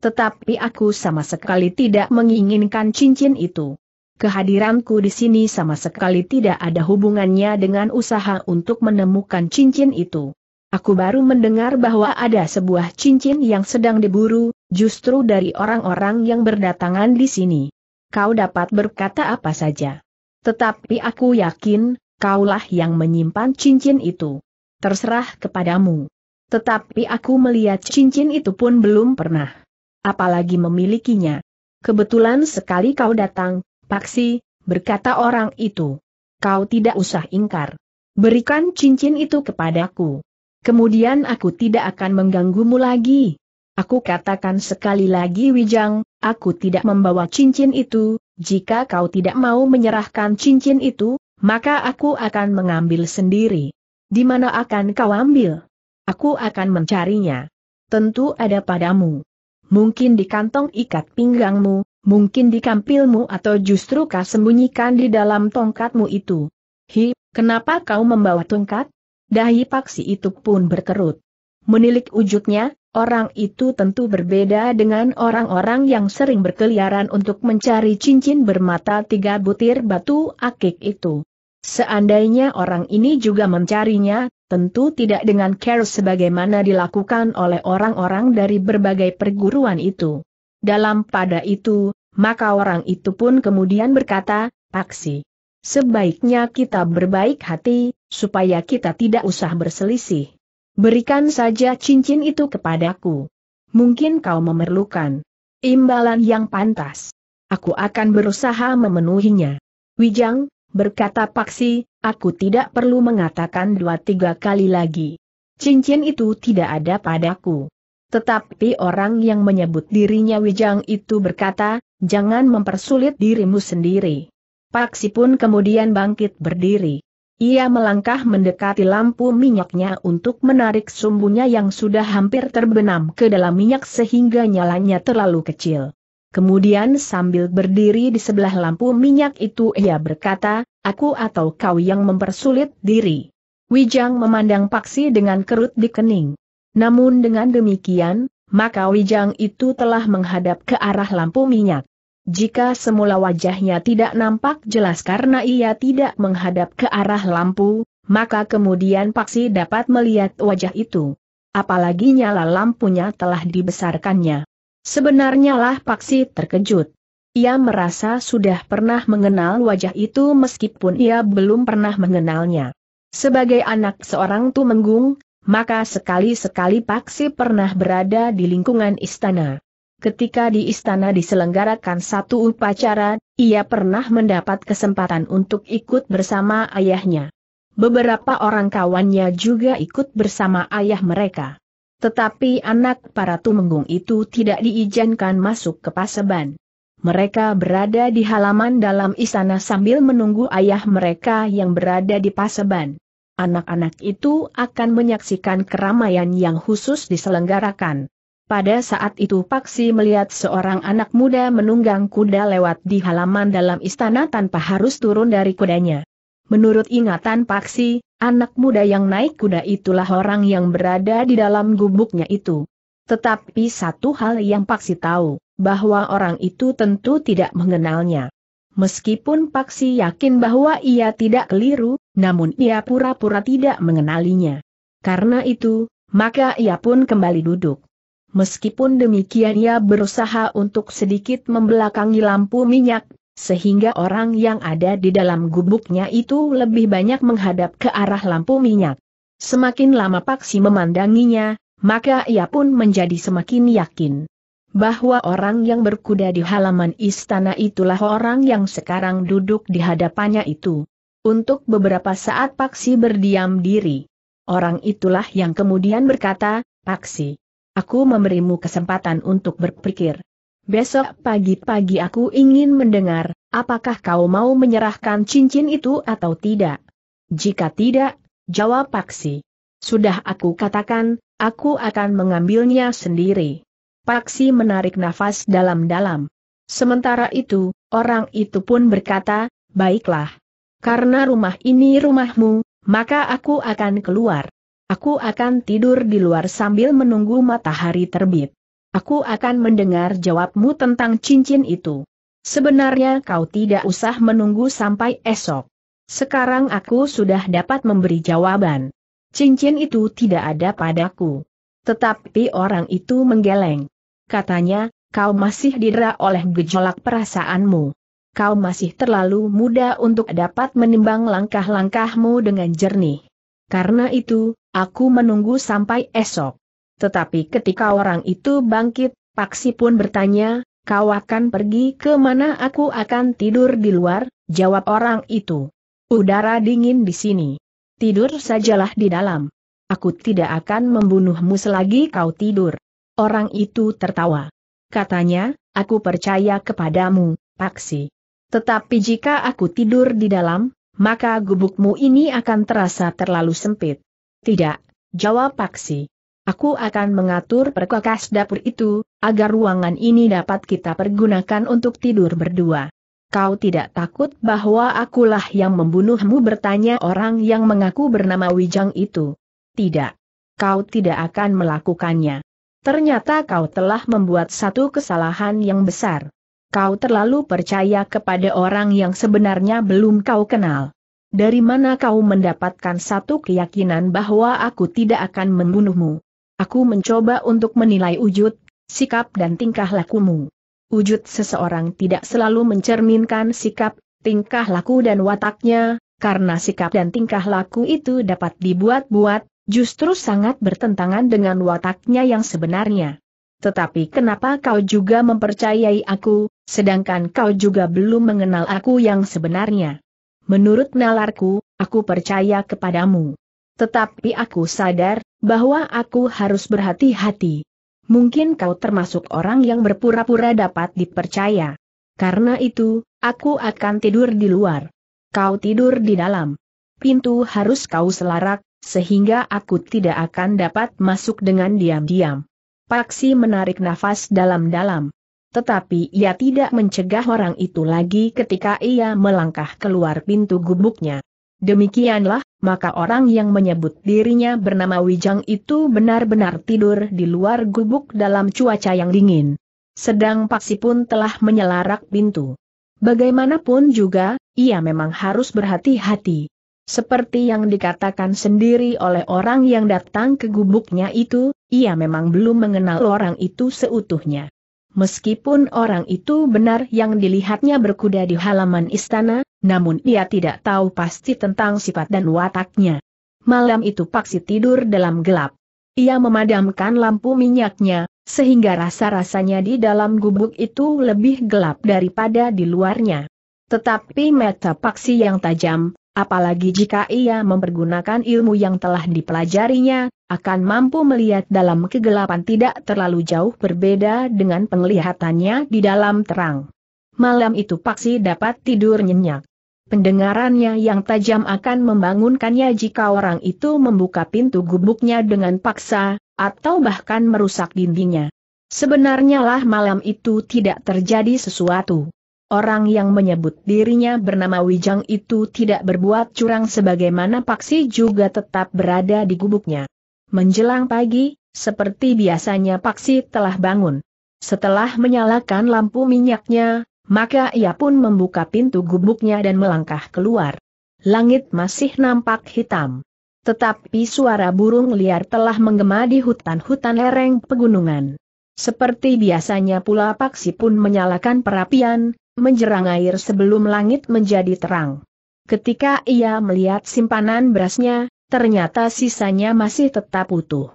Tetapi aku sama sekali tidak menginginkan cincin itu. Kehadiranku di sini sama sekali tidak ada hubungannya dengan usaha untuk menemukan cincin itu. Aku baru mendengar bahwa ada sebuah cincin yang sedang diburu, justru dari orang-orang yang berdatangan di sini. Kau dapat berkata apa saja. Tetapi aku yakin, kaulah yang menyimpan cincin itu. Terserah kepadamu. Tetapi aku melihat cincin itu pun belum pernah. Apalagi memilikinya. Kebetulan sekali kau datang, Paksi, berkata orang itu. Kau tidak usah ingkar. Berikan cincin itu kepadaku. Kemudian aku tidak akan mengganggumu lagi. Aku katakan sekali lagi Wijang, aku tidak membawa cincin itu, jika kau tidak mau menyerahkan cincin itu, maka aku akan mengambil sendiri. Di mana akan kau ambil? Aku akan mencarinya. Tentu ada padamu. Mungkin di kantong ikat pinggangmu, mungkin di kampilmu atau justru kau sembunyikan di dalam tongkatmu itu. Hi, kenapa kau membawa tongkat? Dahi paksi itu pun berkerut. Menilik wujudnya, Orang itu tentu berbeda dengan orang-orang yang sering berkeliaran untuk mencari cincin bermata tiga butir batu akik itu. Seandainya orang ini juga mencarinya, tentu tidak dengan care sebagaimana dilakukan oleh orang-orang dari berbagai perguruan itu. Dalam pada itu, maka orang itu pun kemudian berkata, Aksi. Sebaiknya kita berbaik hati, supaya kita tidak usah berselisih. Berikan saja cincin itu kepadaku. Mungkin kau memerlukan imbalan yang pantas. Aku akan berusaha memenuhinya. Wijang, berkata Paksi, aku tidak perlu mengatakan dua tiga kali lagi. Cincin itu tidak ada padaku. Tetapi orang yang menyebut dirinya Wijang itu berkata, jangan mempersulit dirimu sendiri. Paksi pun kemudian bangkit berdiri. Ia melangkah mendekati lampu minyaknya untuk menarik sumbunya yang sudah hampir terbenam ke dalam minyak sehingga nyalanya terlalu kecil. Kemudian sambil berdiri di sebelah lampu minyak itu ia berkata, aku atau kau yang mempersulit diri. Wijang memandang Paksi dengan kerut di kening. Namun dengan demikian, maka Wijang itu telah menghadap ke arah lampu minyak. Jika semula wajahnya tidak nampak jelas karena ia tidak menghadap ke arah lampu, maka kemudian Paksi dapat melihat wajah itu. Apalagi nyala lampunya telah dibesarkannya. Sebenarnya lah Paksi terkejut. Ia merasa sudah pernah mengenal wajah itu meskipun ia belum pernah mengenalnya. Sebagai anak seorang tumenggung, maka sekali-sekali Paksi pernah berada di lingkungan istana. Ketika di istana diselenggarakan satu upacara, ia pernah mendapat kesempatan untuk ikut bersama ayahnya. Beberapa orang kawannya juga ikut bersama ayah mereka. Tetapi anak para tumenggung itu tidak diizinkan masuk ke paseban. Mereka berada di halaman dalam istana sambil menunggu ayah mereka yang berada di paseban. Anak-anak itu akan menyaksikan keramaian yang khusus diselenggarakan. Pada saat itu Paksi melihat seorang anak muda menunggang kuda lewat di halaman dalam istana tanpa harus turun dari kudanya. Menurut ingatan Paksi, anak muda yang naik kuda itulah orang yang berada di dalam gubuknya itu. Tetapi satu hal yang Paksi tahu, bahwa orang itu tentu tidak mengenalnya. Meskipun Paksi yakin bahwa ia tidak keliru, namun ia pura-pura tidak mengenalinya. Karena itu, maka ia pun kembali duduk meskipun demikian ia berusaha untuk sedikit membelakangi lampu minyak, sehingga orang yang ada di dalam gubuknya itu lebih banyak menghadap ke arah lampu minyak. Semakin lama Paksi memandanginya, maka ia pun menjadi semakin yakin bahwa orang yang berkuda di halaman istana itulah orang yang sekarang duduk di hadapannya itu. Untuk beberapa saat Paksi berdiam diri. Orang itulah yang kemudian berkata, Paksi, Aku memberimu kesempatan untuk berpikir. Besok pagi-pagi aku ingin mendengar, apakah kau mau menyerahkan cincin itu atau tidak? Jika tidak, jawab Paksi. Sudah aku katakan, aku akan mengambilnya sendiri. Paksi menarik nafas dalam-dalam. Sementara itu, orang itu pun berkata, baiklah. Karena rumah ini rumahmu, maka aku akan keluar. Aku akan tidur di luar sambil menunggu matahari terbit. Aku akan mendengar jawabmu tentang cincin itu. Sebenarnya kau tidak usah menunggu sampai esok. Sekarang aku sudah dapat memberi jawaban. Cincin itu tidak ada padaku. Tetapi orang itu menggeleng. Katanya, kau masih didera oleh gejolak perasaanmu. Kau masih terlalu muda untuk dapat menimbang langkah-langkahmu dengan jernih. Karena itu, aku menunggu sampai esok. Tetapi ketika orang itu bangkit, Paksi pun bertanya, kau akan pergi ke mana aku akan tidur di luar, jawab orang itu. Udara dingin di sini. Tidur sajalah di dalam. Aku tidak akan membunuhmu selagi kau tidur. Orang itu tertawa. Katanya, aku percaya kepadamu, Paksi. Tetapi jika aku tidur di dalam, maka gubukmu ini akan terasa terlalu sempit. Tidak, jawab Paksi. Aku akan mengatur perkakas dapur itu, agar ruangan ini dapat kita pergunakan untuk tidur berdua. Kau tidak takut bahwa akulah yang membunuhmu bertanya orang yang mengaku bernama Wijang itu. Tidak. Kau tidak akan melakukannya. Ternyata kau telah membuat satu kesalahan yang besar. Kau terlalu percaya kepada orang yang sebenarnya belum kau kenal. Dari mana kau mendapatkan satu keyakinan bahwa aku tidak akan membunuhmu? Aku mencoba untuk menilai wujud, sikap dan tingkah lakumu. Wujud seseorang tidak selalu mencerminkan sikap, tingkah laku dan wataknya, karena sikap dan tingkah laku itu dapat dibuat-buat, justru sangat bertentangan dengan wataknya yang sebenarnya. Tetapi kenapa kau juga mempercayai aku, sedangkan kau juga belum mengenal aku yang sebenarnya. Menurut nalarku, aku percaya kepadamu. Tetapi aku sadar, bahwa aku harus berhati-hati. Mungkin kau termasuk orang yang berpura-pura dapat dipercaya. Karena itu, aku akan tidur di luar. Kau tidur di dalam. Pintu harus kau selarak, sehingga aku tidak akan dapat masuk dengan diam-diam. Paksi menarik nafas dalam-dalam. Tetapi ia tidak mencegah orang itu lagi ketika ia melangkah keluar pintu gubuknya. Demikianlah, maka orang yang menyebut dirinya bernama Wijang itu benar-benar tidur di luar gubuk dalam cuaca yang dingin. Sedang Paksi pun telah menyelarak pintu. Bagaimanapun juga, ia memang harus berhati-hati. Seperti yang dikatakan sendiri oleh orang yang datang ke gubuknya itu, ia memang belum mengenal orang itu seutuhnya. Meskipun orang itu benar yang dilihatnya berkuda di halaman istana, namun ia tidak tahu pasti tentang sifat dan wataknya. Malam itu Paksi tidur dalam gelap. Ia memadamkan lampu minyaknya, sehingga rasa-rasanya di dalam gubuk itu lebih gelap daripada di luarnya. Tetapi mata Paksi yang tajam, apalagi jika ia mempergunakan ilmu yang telah dipelajarinya, akan mampu melihat dalam kegelapan tidak terlalu jauh berbeda dengan penglihatannya di dalam terang. Malam itu Paksi dapat tidur nyenyak. Pendengarannya yang tajam akan membangunkannya jika orang itu membuka pintu gubuknya dengan paksa, atau bahkan merusak dindingnya. Sebenarnya lah malam itu tidak terjadi sesuatu. Orang yang menyebut dirinya bernama Wijang itu tidak berbuat curang sebagaimana Paksi juga tetap berada di gubuknya. Menjelang pagi, seperti biasanya Paksi telah bangun. Setelah menyalakan lampu minyaknya, maka ia pun membuka pintu gubuknya dan melangkah keluar. Langit masih nampak hitam. Tetapi suara burung liar telah menggema di hutan-hutan lereng pegunungan. Seperti biasanya pula Paksi pun menyalakan perapian, menjerang air sebelum langit menjadi terang. Ketika ia melihat simpanan berasnya, ternyata sisanya masih tetap utuh.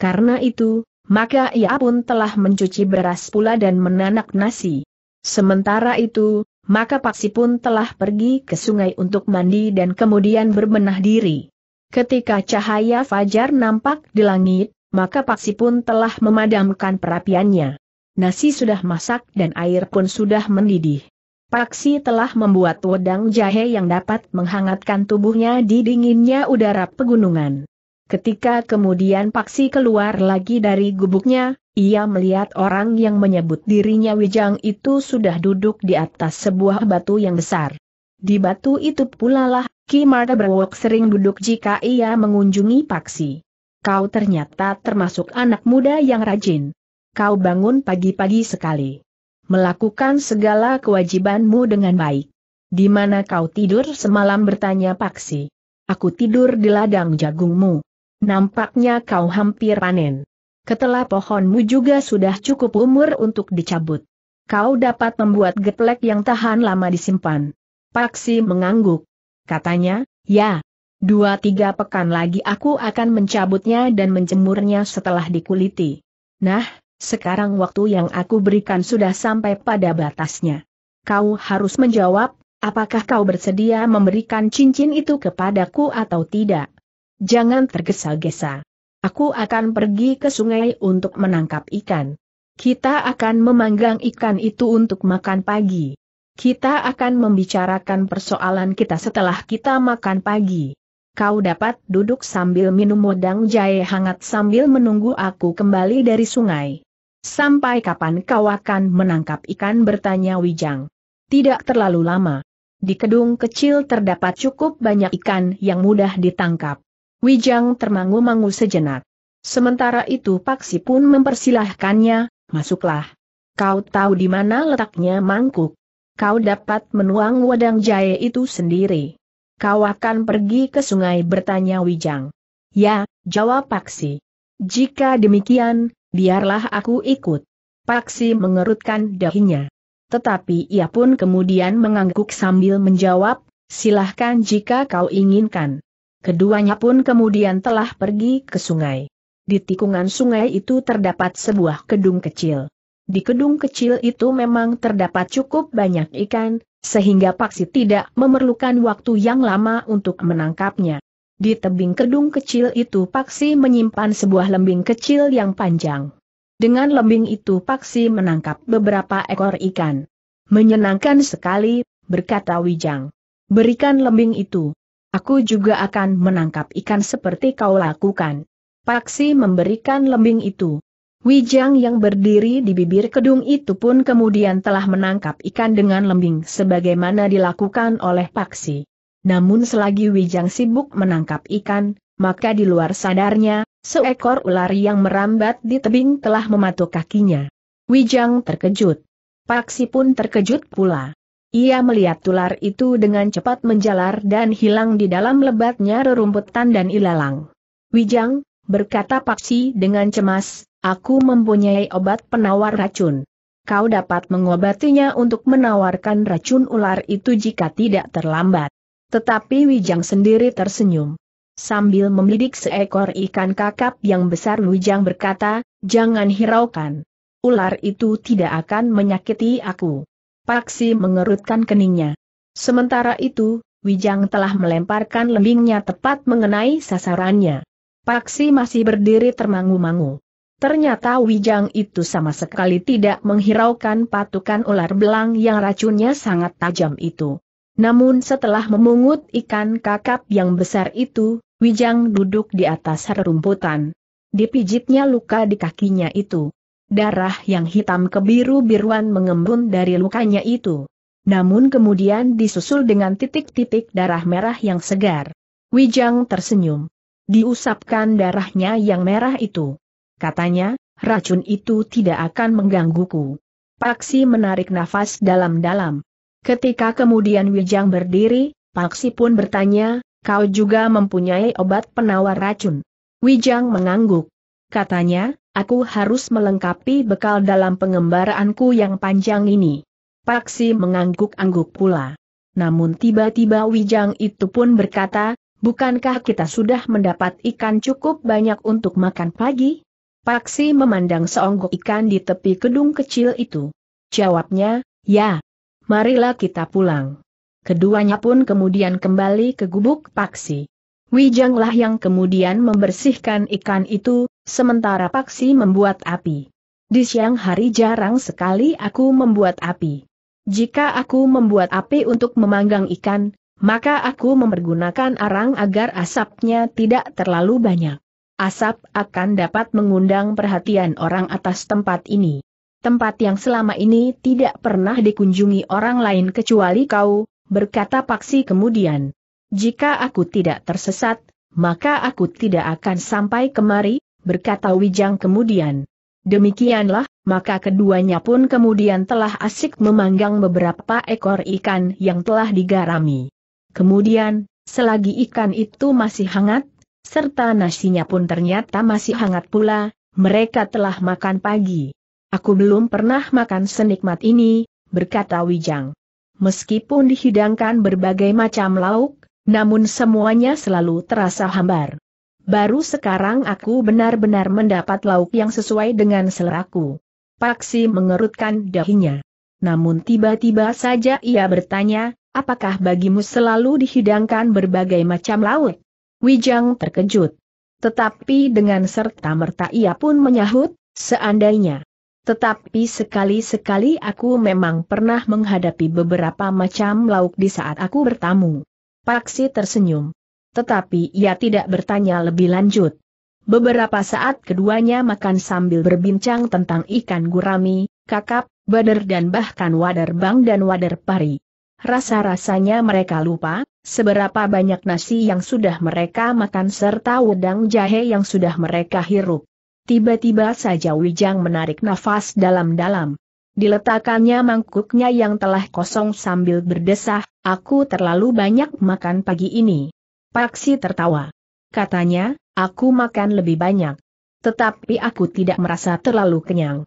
Karena itu, maka ia pun telah mencuci beras pula dan menanak nasi. Sementara itu, maka Paksi pun telah pergi ke sungai untuk mandi dan kemudian berbenah diri. Ketika cahaya fajar nampak di langit, maka Paksi pun telah memadamkan perapiannya nasi sudah masak dan air pun sudah mendidih. Paksi telah membuat wedang jahe yang dapat menghangatkan tubuhnya di dinginnya udara pegunungan. Ketika kemudian Paksi keluar lagi dari gubuknya, ia melihat orang yang menyebut dirinya Wijang itu sudah duduk di atas sebuah batu yang besar. Di batu itu pula lah, Ki Marta Berwok sering duduk jika ia mengunjungi Paksi. Kau ternyata termasuk anak muda yang rajin kau bangun pagi-pagi sekali. Melakukan segala kewajibanmu dengan baik. Di mana kau tidur semalam bertanya Paksi. Aku tidur di ladang jagungmu. Nampaknya kau hampir panen. Ketela pohonmu juga sudah cukup umur untuk dicabut. Kau dapat membuat geplek yang tahan lama disimpan. Paksi mengangguk. Katanya, ya. Dua tiga pekan lagi aku akan mencabutnya dan menjemurnya setelah dikuliti. Nah, sekarang waktu yang aku berikan sudah sampai pada batasnya. Kau harus menjawab, apakah kau bersedia memberikan cincin itu kepadaku atau tidak? Jangan tergesa-gesa. Aku akan pergi ke sungai untuk menangkap ikan. Kita akan memanggang ikan itu untuk makan pagi. Kita akan membicarakan persoalan kita setelah kita makan pagi. Kau dapat duduk sambil minum modang jahe hangat sambil menunggu aku kembali dari sungai. Sampai kapan kau akan menangkap ikan bertanya Wijang? Tidak terlalu lama. Di kedung kecil terdapat cukup banyak ikan yang mudah ditangkap. Wijang termangu-mangu sejenak. Sementara itu Paksi pun mempersilahkannya, masuklah. Kau tahu di mana letaknya mangkuk. Kau dapat menuang wadang jahe itu sendiri. Kau akan pergi ke sungai bertanya Wijang. Ya, jawab Paksi. Jika demikian, biarlah aku ikut. Paksi mengerutkan dahinya. Tetapi ia pun kemudian mengangguk sambil menjawab, silahkan jika kau inginkan. Keduanya pun kemudian telah pergi ke sungai. Di tikungan sungai itu terdapat sebuah gedung kecil. Di gedung kecil itu memang terdapat cukup banyak ikan, sehingga Paksi tidak memerlukan waktu yang lama untuk menangkapnya. Di tebing kedung kecil itu Paksi menyimpan sebuah lembing kecil yang panjang. Dengan lembing itu Paksi menangkap beberapa ekor ikan. Menyenangkan sekali, berkata Wijang. Berikan lembing itu. Aku juga akan menangkap ikan seperti kau lakukan. Paksi memberikan lembing itu. Wijang yang berdiri di bibir kedung itu pun kemudian telah menangkap ikan dengan lembing sebagaimana dilakukan oleh Paksi. Namun selagi Wijang sibuk menangkap ikan, maka di luar sadarnya, seekor ular yang merambat di tebing telah mematuk kakinya. Wijang terkejut. Paksi pun terkejut pula. Ia melihat ular itu dengan cepat menjalar dan hilang di dalam lebatnya rerumputan dan ilalang. Wijang, berkata Paksi dengan cemas, aku mempunyai obat penawar racun. Kau dapat mengobatinya untuk menawarkan racun ular itu jika tidak terlambat. Tetapi Wijang sendiri tersenyum. Sambil membidik seekor ikan kakap yang besar Wijang berkata, jangan hiraukan. Ular itu tidak akan menyakiti aku. Paksi mengerutkan keningnya. Sementara itu, Wijang telah melemparkan lembingnya tepat mengenai sasarannya. Paksi masih berdiri termangu-mangu. Ternyata Wijang itu sama sekali tidak menghiraukan patukan ular belang yang racunnya sangat tajam itu. Namun setelah memungut ikan kakap yang besar itu, Wijang duduk di atas rerumputan. Dipijitnya luka di kakinya itu. Darah yang hitam kebiru-biruan mengembun dari lukanya itu. Namun kemudian disusul dengan titik-titik darah merah yang segar. Wijang tersenyum. Diusapkan darahnya yang merah itu. Katanya, racun itu tidak akan menggangguku. Paksi menarik nafas dalam-dalam. Ketika kemudian Wijang berdiri, Paksi pun bertanya, kau juga mempunyai obat penawar racun. Wijang mengangguk. Katanya, aku harus melengkapi bekal dalam pengembaraanku yang panjang ini. Paksi mengangguk-angguk pula. Namun tiba-tiba Wijang itu pun berkata, bukankah kita sudah mendapat ikan cukup banyak untuk makan pagi? Paksi memandang seonggok ikan di tepi gedung kecil itu. Jawabnya, ya, marilah kita pulang. Keduanya pun kemudian kembali ke gubuk Paksi. Wijanglah yang kemudian membersihkan ikan itu, sementara Paksi membuat api. Di siang hari jarang sekali aku membuat api. Jika aku membuat api untuk memanggang ikan, maka aku mempergunakan arang agar asapnya tidak terlalu banyak. Asap akan dapat mengundang perhatian orang atas tempat ini tempat yang selama ini tidak pernah dikunjungi orang lain kecuali kau, berkata Paksi kemudian. Jika aku tidak tersesat, maka aku tidak akan sampai kemari, berkata Wijang kemudian. Demikianlah, maka keduanya pun kemudian telah asik memanggang beberapa ekor ikan yang telah digarami. Kemudian, selagi ikan itu masih hangat, serta nasinya pun ternyata masih hangat pula, mereka telah makan pagi. Aku belum pernah makan senikmat ini, berkata Wijang. Meskipun dihidangkan berbagai macam lauk, namun semuanya selalu terasa hambar. Baru sekarang aku benar-benar mendapat lauk yang sesuai dengan seleraku. Paksi mengerutkan dahinya. Namun tiba-tiba saja ia bertanya, apakah bagimu selalu dihidangkan berbagai macam lauk? Wijang terkejut. Tetapi dengan serta-merta ia pun menyahut, seandainya. Tetapi sekali-sekali aku memang pernah menghadapi beberapa macam lauk di saat aku bertamu. Paksi tersenyum. Tetapi ia tidak bertanya lebih lanjut. Beberapa saat keduanya makan sambil berbincang tentang ikan gurami, kakap, bader dan bahkan wader bang dan wader pari. Rasa-rasanya mereka lupa, seberapa banyak nasi yang sudah mereka makan serta wedang jahe yang sudah mereka hirup. Tiba-tiba saja Wijang menarik nafas dalam-dalam. Diletakkannya mangkuknya yang telah kosong sambil berdesah, aku terlalu banyak makan pagi ini. Paksi tertawa. Katanya, aku makan lebih banyak. Tetapi aku tidak merasa terlalu kenyang.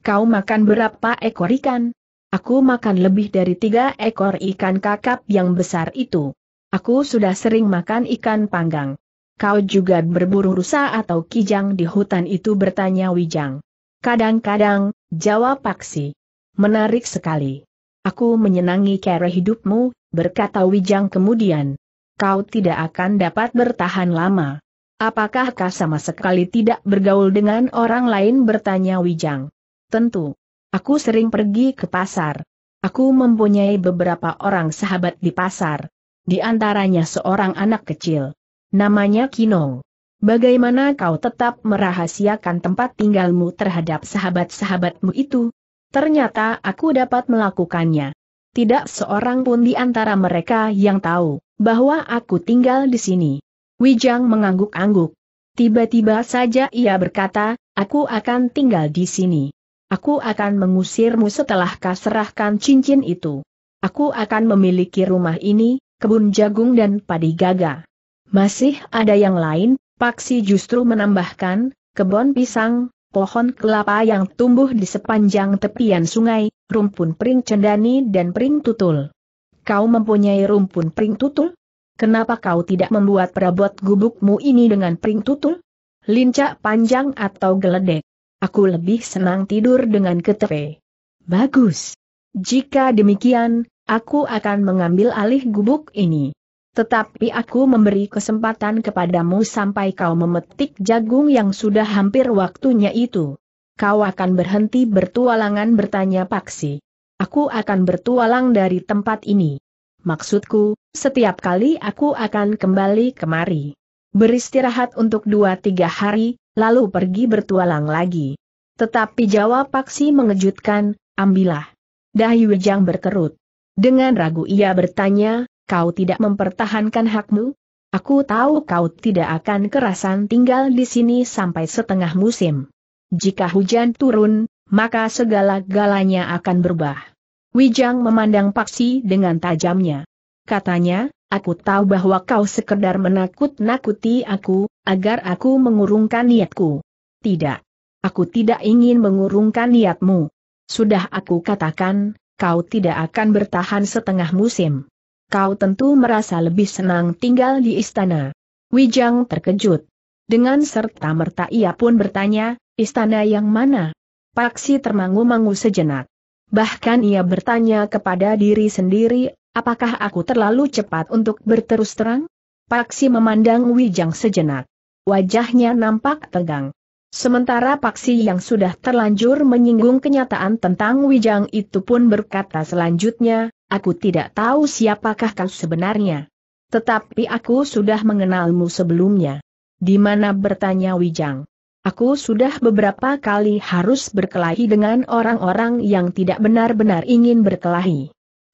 Kau makan berapa ekor ikan? Aku makan lebih dari tiga ekor ikan kakap yang besar itu. Aku sudah sering makan ikan panggang. Kau juga berburu rusa atau kijang di hutan itu bertanya Wijang. Kadang-kadang, jawab Paksi. Menarik sekali. Aku menyenangi cara hidupmu, berkata Wijang kemudian. Kau tidak akan dapat bertahan lama. Apakah kau sama sekali tidak bergaul dengan orang lain bertanya Wijang. Tentu. Aku sering pergi ke pasar. Aku mempunyai beberapa orang sahabat di pasar. Di antaranya seorang anak kecil. Namanya Kinong. Bagaimana kau tetap merahasiakan tempat tinggalmu terhadap sahabat-sahabatmu itu? Ternyata aku dapat melakukannya. Tidak seorang pun di antara mereka yang tahu bahwa aku tinggal di sini. Wijang mengangguk-angguk. Tiba-tiba saja ia berkata, aku akan tinggal di sini. Aku akan mengusirmu setelah kau serahkan cincin itu. Aku akan memiliki rumah ini, kebun jagung dan padi gagah. Masih ada yang lain, Paksi justru menambahkan, kebon pisang, pohon kelapa yang tumbuh di sepanjang tepian sungai, rumpun pring cendani dan pring tutul. Kau mempunyai rumpun pring tutul? Kenapa kau tidak membuat perabot gubukmu ini dengan pring tutul? Lincak panjang atau geledek? Aku lebih senang tidur dengan ketepe. Bagus. Jika demikian, aku akan mengambil alih gubuk ini. Tetapi aku memberi kesempatan kepadamu sampai kau memetik jagung yang sudah hampir waktunya itu. Kau akan berhenti bertualangan bertanya Paksi. Aku akan bertualang dari tempat ini. Maksudku, setiap kali aku akan kembali kemari. Beristirahat untuk dua tiga hari, lalu pergi bertualang lagi. Tetapi jawab Paksi mengejutkan, ambillah. Dahi Wejang berkerut. Dengan ragu ia bertanya, kau tidak mempertahankan hakmu? Aku tahu kau tidak akan kerasan tinggal di sini sampai setengah musim. Jika hujan turun, maka segala-galanya akan berubah. Wijang memandang Paksi dengan tajamnya. Katanya, aku tahu bahwa kau sekedar menakut-nakuti aku, agar aku mengurungkan niatku. Tidak. Aku tidak ingin mengurungkan niatmu. Sudah aku katakan, kau tidak akan bertahan setengah musim kau tentu merasa lebih senang tinggal di istana. Wijang terkejut. Dengan serta-merta ia pun bertanya, istana yang mana? Paksi termangu-mangu sejenak. Bahkan ia bertanya kepada diri sendiri, apakah aku terlalu cepat untuk berterus terang? Paksi memandang Wijang sejenak. Wajahnya nampak tegang. Sementara Paksi yang sudah terlanjur menyinggung kenyataan tentang Wijang itu pun berkata selanjutnya, Aku tidak tahu siapakah kau sebenarnya. Tetapi aku sudah mengenalmu sebelumnya. Di mana bertanya Wijang. Aku sudah beberapa kali harus berkelahi dengan orang-orang yang tidak benar-benar ingin berkelahi.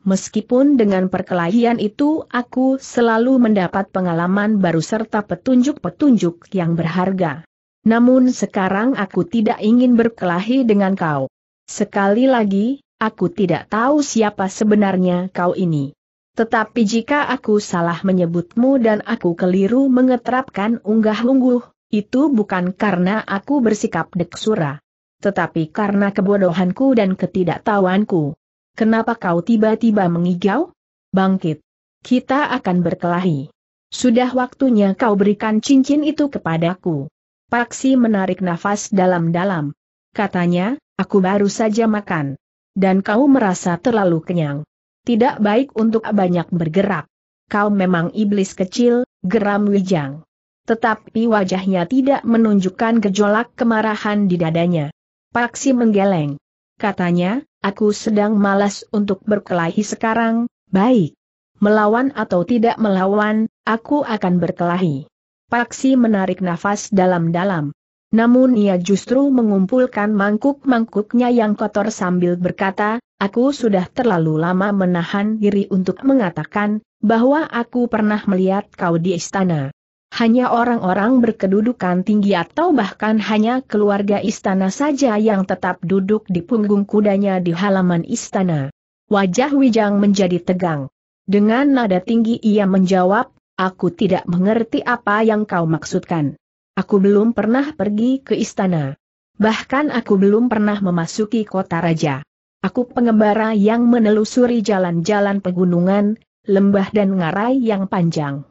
Meskipun dengan perkelahian itu aku selalu mendapat pengalaman baru serta petunjuk-petunjuk yang berharga. Namun sekarang aku tidak ingin berkelahi dengan kau. Sekali lagi, aku tidak tahu siapa sebenarnya kau ini. Tetapi jika aku salah menyebutmu dan aku keliru mengetrapkan unggah-ungguh, itu bukan karena aku bersikap deksura. Tetapi karena kebodohanku dan ketidaktahuanku. Kenapa kau tiba-tiba mengigau? Bangkit. Kita akan berkelahi. Sudah waktunya kau berikan cincin itu kepadaku. Paksi menarik nafas dalam-dalam. Katanya, aku baru saja makan dan kau merasa terlalu kenyang. Tidak baik untuk banyak bergerak. Kau memang iblis kecil, geram Wijang. Tetapi wajahnya tidak menunjukkan gejolak kemarahan di dadanya. Paksi menggeleng. Katanya, aku sedang malas untuk berkelahi sekarang, baik. Melawan atau tidak melawan, aku akan berkelahi. Paksi menarik nafas dalam-dalam. Namun ia justru mengumpulkan mangkuk-mangkuknya yang kotor sambil berkata, aku sudah terlalu lama menahan diri untuk mengatakan, bahwa aku pernah melihat kau di istana. Hanya orang-orang berkedudukan tinggi atau bahkan hanya keluarga istana saja yang tetap duduk di punggung kudanya di halaman istana. Wajah Wijang menjadi tegang. Dengan nada tinggi ia menjawab, Aku tidak mengerti apa yang kau maksudkan. Aku belum pernah pergi ke istana. Bahkan aku belum pernah memasuki kota raja. Aku pengembara yang menelusuri jalan-jalan pegunungan, lembah dan ngarai yang panjang.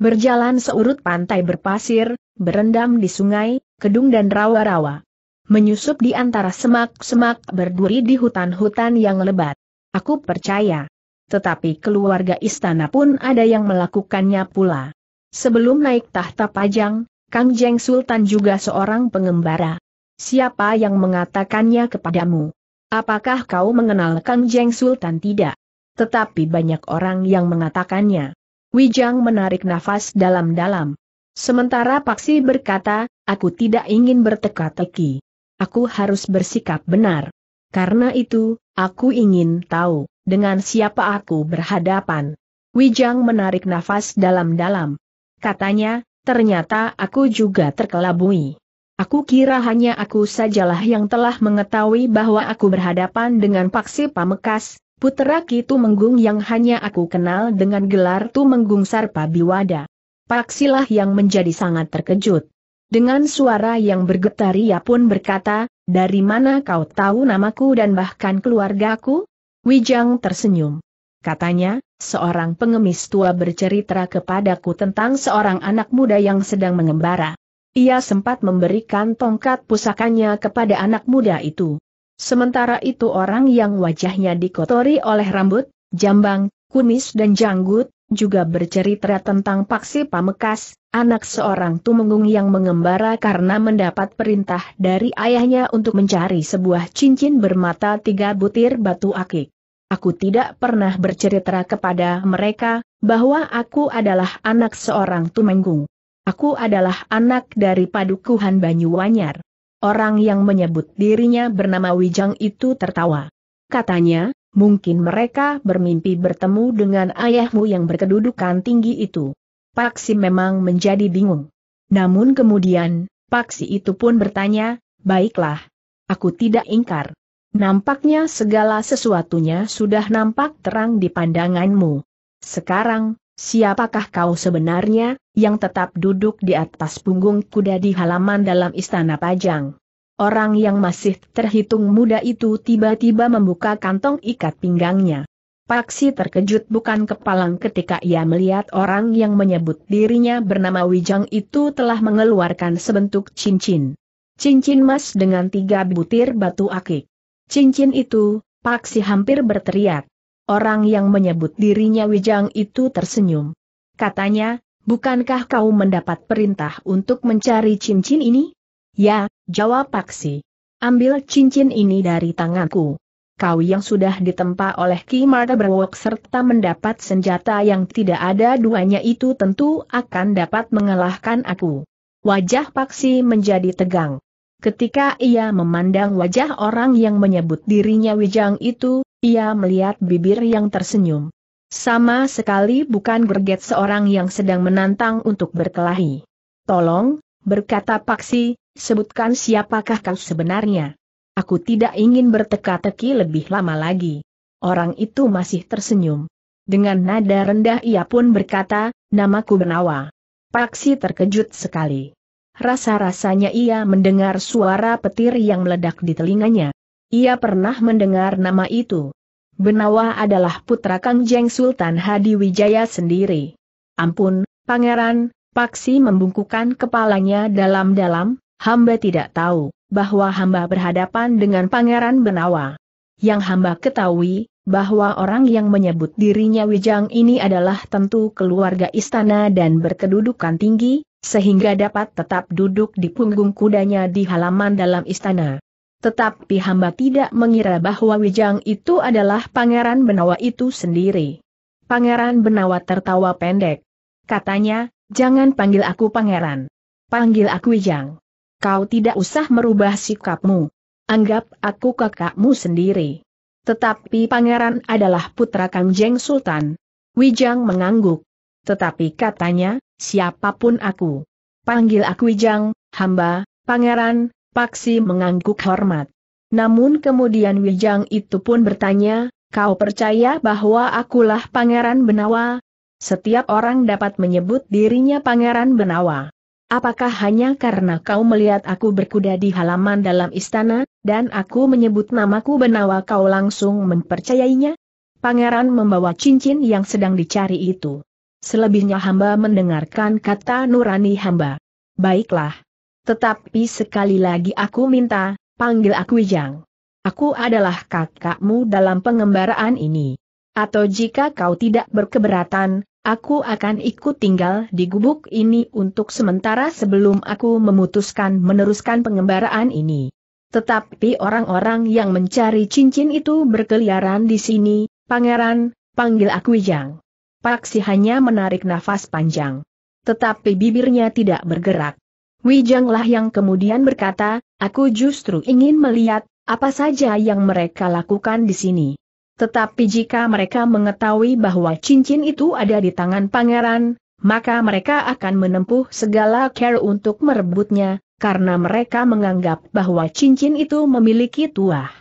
Berjalan seurut pantai berpasir, berendam di sungai, kedung dan rawa-rawa. Menyusup di antara semak-semak berduri di hutan-hutan yang lebat. Aku percaya. Tetapi keluarga istana pun ada yang melakukannya pula. Sebelum naik tahta pajang, Kang Jeng Sultan juga seorang pengembara. Siapa yang mengatakannya kepadamu? Apakah kau mengenal Kang Jeng Sultan tidak? Tetapi banyak orang yang mengatakannya. Wijang menarik nafas dalam-dalam. Sementara Paksi berkata, aku tidak ingin berteka-teki. Aku harus bersikap benar. Karena itu, aku ingin tahu, dengan siapa aku berhadapan. Wijang menarik nafas dalam-dalam. Katanya, Ternyata aku juga terkelabui. Aku kira hanya aku sajalah yang telah mengetahui bahwa aku berhadapan dengan Paksi Pamekas, putera Kitu Menggung yang hanya aku kenal dengan gelar Tumenggung Sarpa Biwada. Paksilah yang menjadi sangat terkejut. Dengan suara yang bergetar ia pun berkata, dari mana kau tahu namaku dan bahkan keluargaku? Wijang tersenyum. Katanya, seorang pengemis tua bercerita kepadaku tentang seorang anak muda yang sedang mengembara. Ia sempat memberikan tongkat pusakanya kepada anak muda itu. Sementara itu orang yang wajahnya dikotori oleh rambut, jambang, kumis dan janggut, juga bercerita tentang Paksi Pamekas, anak seorang tumenggung yang mengembara karena mendapat perintah dari ayahnya untuk mencari sebuah cincin bermata tiga butir batu akik. Aku tidak pernah bercerita kepada mereka, bahwa aku adalah anak seorang tumenggung. Aku adalah anak dari padukuhan Banyuwanyar. Orang yang menyebut dirinya bernama Wijang itu tertawa. Katanya, mungkin mereka bermimpi bertemu dengan ayahmu yang berkedudukan tinggi itu. Paksi memang menjadi bingung. Namun kemudian, Paksi itu pun bertanya, baiklah. Aku tidak ingkar. Nampaknya segala sesuatunya sudah nampak terang di pandanganmu. Sekarang, siapakah kau sebenarnya, yang tetap duduk di atas punggung kuda di halaman dalam istana Pajang? Orang yang masih terhitung muda itu tiba-tiba membuka kantong ikat pinggangnya. Paksi terkejut bukan kepalang ketika ia melihat orang yang menyebut dirinya bernama Wijang itu telah mengeluarkan sebentuk cincin. Cincin emas dengan tiga butir batu akik. Cincin itu, Paksi hampir berteriak. Orang yang menyebut dirinya Wijang itu tersenyum. Katanya, bukankah kau mendapat perintah untuk mencari cincin ini? Ya, jawab Paksi. Ambil cincin ini dari tanganku. Kau yang sudah ditempa oleh Ki Marta Berwok serta mendapat senjata yang tidak ada duanya itu tentu akan dapat mengalahkan aku. Wajah Paksi menjadi tegang. Ketika ia memandang wajah orang yang menyebut dirinya Wijang itu, ia melihat bibir yang tersenyum. Sama sekali bukan gerget seorang yang sedang menantang untuk berkelahi. Tolong, berkata Paksi, sebutkan siapakah kau sebenarnya. Aku tidak ingin berteka-teki lebih lama lagi. Orang itu masih tersenyum. Dengan nada rendah ia pun berkata, namaku Benawa. Paksi terkejut sekali. Rasa-rasanya ia mendengar suara petir yang meledak di telinganya. Ia pernah mendengar nama itu. Benawa adalah putra kangjeng Sultan Hadi Wijaya sendiri. Ampun, pangeran, Paksi membungkukan kepalanya dalam-dalam, hamba tidak tahu bahwa hamba berhadapan dengan pangeran Benawa. Yang hamba ketahui, bahwa orang yang menyebut dirinya Wijang ini adalah tentu keluarga istana dan berkedudukan tinggi, sehingga dapat tetap duduk di punggung kudanya di halaman dalam istana. Tetapi hamba tidak mengira bahwa Wijang itu adalah Pangeran Benawa itu sendiri. Pangeran Benawa tertawa pendek. Katanya, jangan panggil aku Pangeran. Panggil aku Wijang. Kau tidak usah merubah sikapmu. Anggap aku kakakmu sendiri. Tetapi pangeran adalah putra kangjeng Sultan. Wijang mengangguk. Tetapi katanya, siapapun aku. Panggil aku Wijang, hamba, pangeran, Paksi mengangguk hormat. Namun kemudian Wijang itu pun bertanya, kau percaya bahwa akulah pangeran Benawa? Setiap orang dapat menyebut dirinya pangeran Benawa. Apakah hanya karena kau melihat aku berkuda di halaman dalam istana, dan aku menyebut namaku Benawa kau langsung mempercayainya? Pangeran membawa cincin yang sedang dicari itu. Selebihnya hamba mendengarkan kata nurani hamba. Baiklah. Tetapi sekali lagi aku minta, panggil aku Wijang. Aku adalah kakakmu dalam pengembaraan ini. Atau jika kau tidak berkeberatan, Aku akan ikut tinggal di gubuk ini untuk sementara sebelum aku memutuskan meneruskan pengembaraan ini. Tetapi orang-orang yang mencari cincin itu berkeliaran di sini, pangeran, panggil aku Wijang. Paksi hanya menarik nafas panjang. Tetapi bibirnya tidak bergerak. Wijanglah yang kemudian berkata, aku justru ingin melihat, apa saja yang mereka lakukan di sini. Tetapi jika mereka mengetahui bahwa cincin itu ada di tangan pangeran, maka mereka akan menempuh segala care untuk merebutnya, karena mereka menganggap bahwa cincin itu memiliki tuah.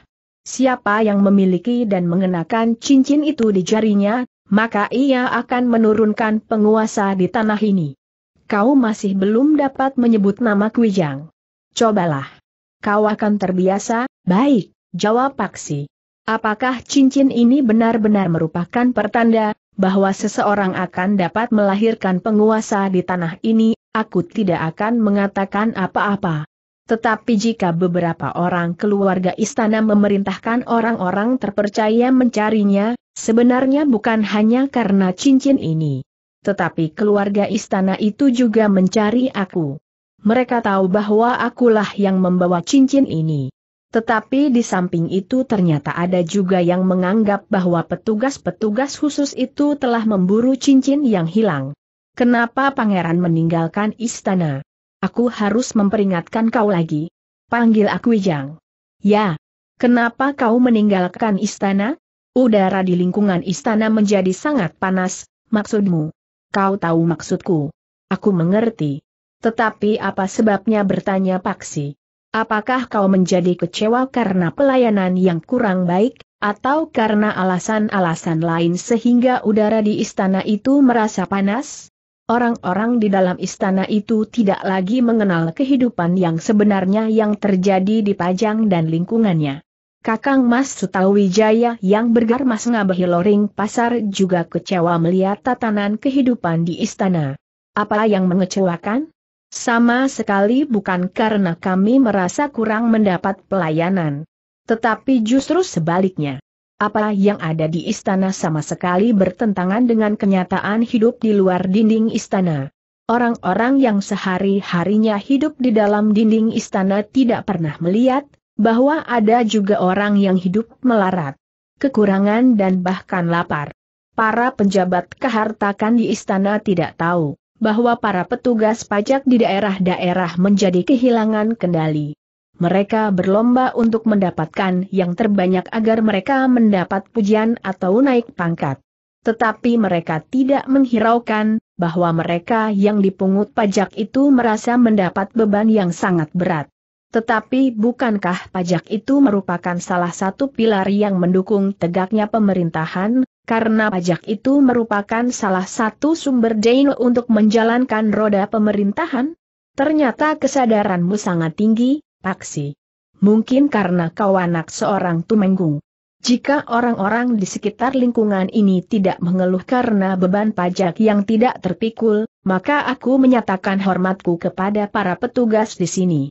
Siapa yang memiliki dan mengenakan cincin itu di jarinya, maka ia akan menurunkan penguasa di tanah ini. Kau masih belum dapat menyebut nama Kwijang. Cobalah. Kau akan terbiasa, baik, jawab Paksi. Apakah cincin ini benar-benar merupakan pertanda bahwa seseorang akan dapat melahirkan penguasa di tanah ini? Aku tidak akan mengatakan apa-apa. Tetapi jika beberapa orang keluarga istana memerintahkan orang-orang terpercaya mencarinya, sebenarnya bukan hanya karena cincin ini. Tetapi keluarga istana itu juga mencari aku. Mereka tahu bahwa akulah yang membawa cincin ini. Tetapi di samping itu ternyata ada juga yang menganggap bahwa petugas-petugas khusus itu telah memburu cincin yang hilang. Kenapa pangeran meninggalkan istana? Aku harus memperingatkan kau lagi. Panggil aku Wijang. Ya. Kenapa kau meninggalkan istana? Udara di lingkungan istana menjadi sangat panas, maksudmu? Kau tahu maksudku. Aku mengerti. Tetapi apa sebabnya bertanya Paksi? Apakah kau menjadi kecewa karena pelayanan yang kurang baik, atau karena alasan-alasan lain sehingga udara di istana itu merasa panas? Orang-orang di dalam istana itu tidak lagi mengenal kehidupan yang sebenarnya yang terjadi di Pajang dan lingkungannya. Kakang Mas Sutawijaya yang bergarmas ngabahi loring pasar juga kecewa melihat tatanan kehidupan di istana. Apa yang mengecewakan? sama sekali bukan karena kami merasa kurang mendapat pelayanan. Tetapi justru sebaliknya. Apa yang ada di istana sama sekali bertentangan dengan kenyataan hidup di luar dinding istana. Orang-orang yang sehari-harinya hidup di dalam dinding istana tidak pernah melihat bahwa ada juga orang yang hidup melarat, kekurangan dan bahkan lapar. Para penjabat kehartakan di istana tidak tahu bahwa para petugas pajak di daerah-daerah menjadi kehilangan kendali. Mereka berlomba untuk mendapatkan yang terbanyak agar mereka mendapat pujian atau naik pangkat. Tetapi mereka tidak menghiraukan bahwa mereka yang dipungut pajak itu merasa mendapat beban yang sangat berat. Tetapi bukankah pajak itu merupakan salah satu pilar yang mendukung tegaknya pemerintahan, karena pajak itu merupakan salah satu sumber daya untuk menjalankan roda pemerintahan? Ternyata kesadaranmu sangat tinggi, Paksi. Mungkin karena kau anak seorang tumenggung. Jika orang-orang di sekitar lingkungan ini tidak mengeluh karena beban pajak yang tidak terpikul, maka aku menyatakan hormatku kepada para petugas di sini.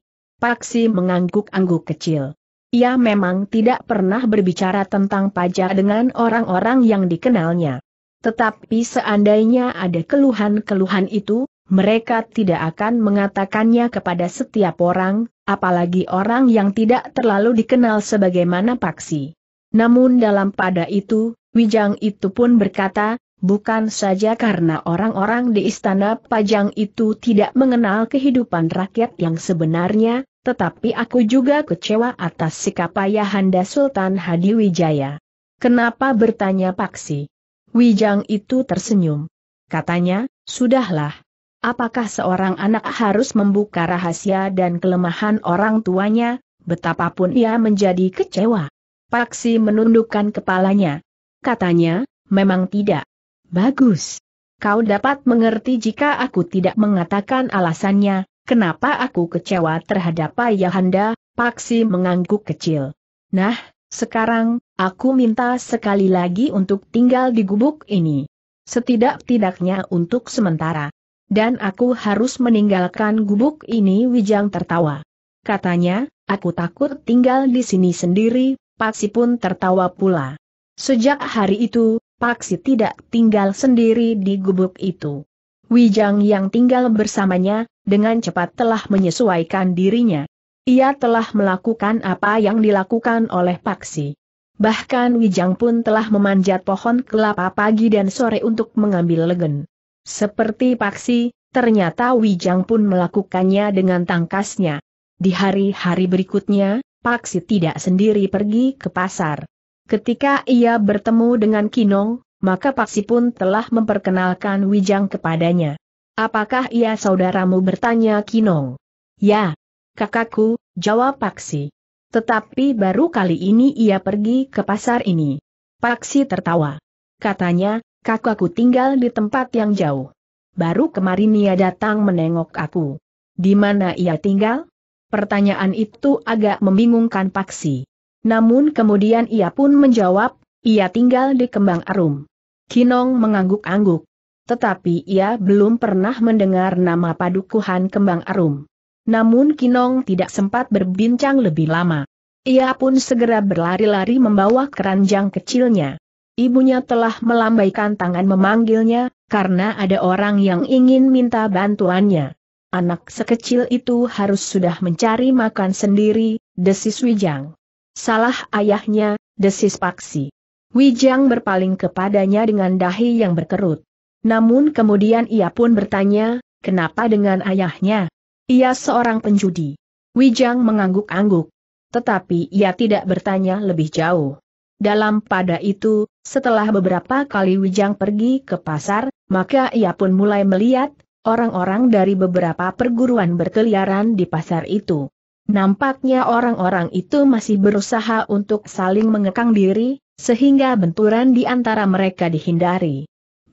Paksi mengangguk-angguk kecil. Ia memang tidak pernah berbicara tentang pajak dengan orang-orang yang dikenalnya. Tetapi seandainya ada keluhan-keluhan itu, mereka tidak akan mengatakannya kepada setiap orang, apalagi orang yang tidak terlalu dikenal sebagaimana Paksi. Namun dalam pada itu, Wijang itu pun berkata, bukan saja karena orang-orang di istana Pajang itu tidak mengenal kehidupan rakyat yang sebenarnya, tetapi aku juga kecewa atas sikap Ayahanda Sultan Hadi Wijaya. Kenapa bertanya Paksi? Wijang itu tersenyum. Katanya, sudahlah. Apakah seorang anak harus membuka rahasia dan kelemahan orang tuanya, betapapun ia menjadi kecewa? Paksi menundukkan kepalanya. Katanya, memang tidak. Bagus. Kau dapat mengerti jika aku tidak mengatakan alasannya, Kenapa aku kecewa terhadap Ayahanda? Paksi mengangguk kecil. Nah, sekarang, aku minta sekali lagi untuk tinggal di gubuk ini. Setidak-tidaknya untuk sementara. Dan aku harus meninggalkan gubuk ini Wijang tertawa. Katanya, aku takut tinggal di sini sendiri, Paksi pun tertawa pula. Sejak hari itu, Paksi tidak tinggal sendiri di gubuk itu. Wijang yang tinggal bersamanya, dengan cepat telah menyesuaikan dirinya. Ia telah melakukan apa yang dilakukan oleh Paksi. Bahkan Wijang pun telah memanjat pohon kelapa pagi dan sore untuk mengambil legen. Seperti Paksi, ternyata Wijang pun melakukannya dengan tangkasnya. Di hari-hari berikutnya, Paksi tidak sendiri pergi ke pasar. Ketika ia bertemu dengan Kinong, maka Paksi pun telah memperkenalkan Wijang kepadanya. Apakah ia saudaramu bertanya Kinong? Ya, kakakku, jawab Paksi. Tetapi baru kali ini ia pergi ke pasar ini. Paksi tertawa. Katanya, kakakku tinggal di tempat yang jauh. Baru kemarin ia datang menengok aku. Di mana ia tinggal? Pertanyaan itu agak membingungkan Paksi. Namun kemudian ia pun menjawab, ia tinggal di Kembang Arum. Kinong mengangguk-angguk tetapi ia belum pernah mendengar nama padukuhan kembang arum. Namun Kinong tidak sempat berbincang lebih lama. Ia pun segera berlari-lari membawa keranjang kecilnya. Ibunya telah melambaikan tangan memanggilnya, karena ada orang yang ingin minta bantuannya. Anak sekecil itu harus sudah mencari makan sendiri, desis Wijang. Salah ayahnya, desis Paksi. Wijang berpaling kepadanya dengan dahi yang berkerut. Namun kemudian ia pun bertanya, kenapa dengan ayahnya? Ia seorang penjudi. Wijang mengangguk-angguk. Tetapi ia tidak bertanya lebih jauh. Dalam pada itu, setelah beberapa kali Wijang pergi ke pasar, maka ia pun mulai melihat, orang-orang dari beberapa perguruan berkeliaran di pasar itu. Nampaknya orang-orang itu masih berusaha untuk saling mengekang diri, sehingga benturan di antara mereka dihindari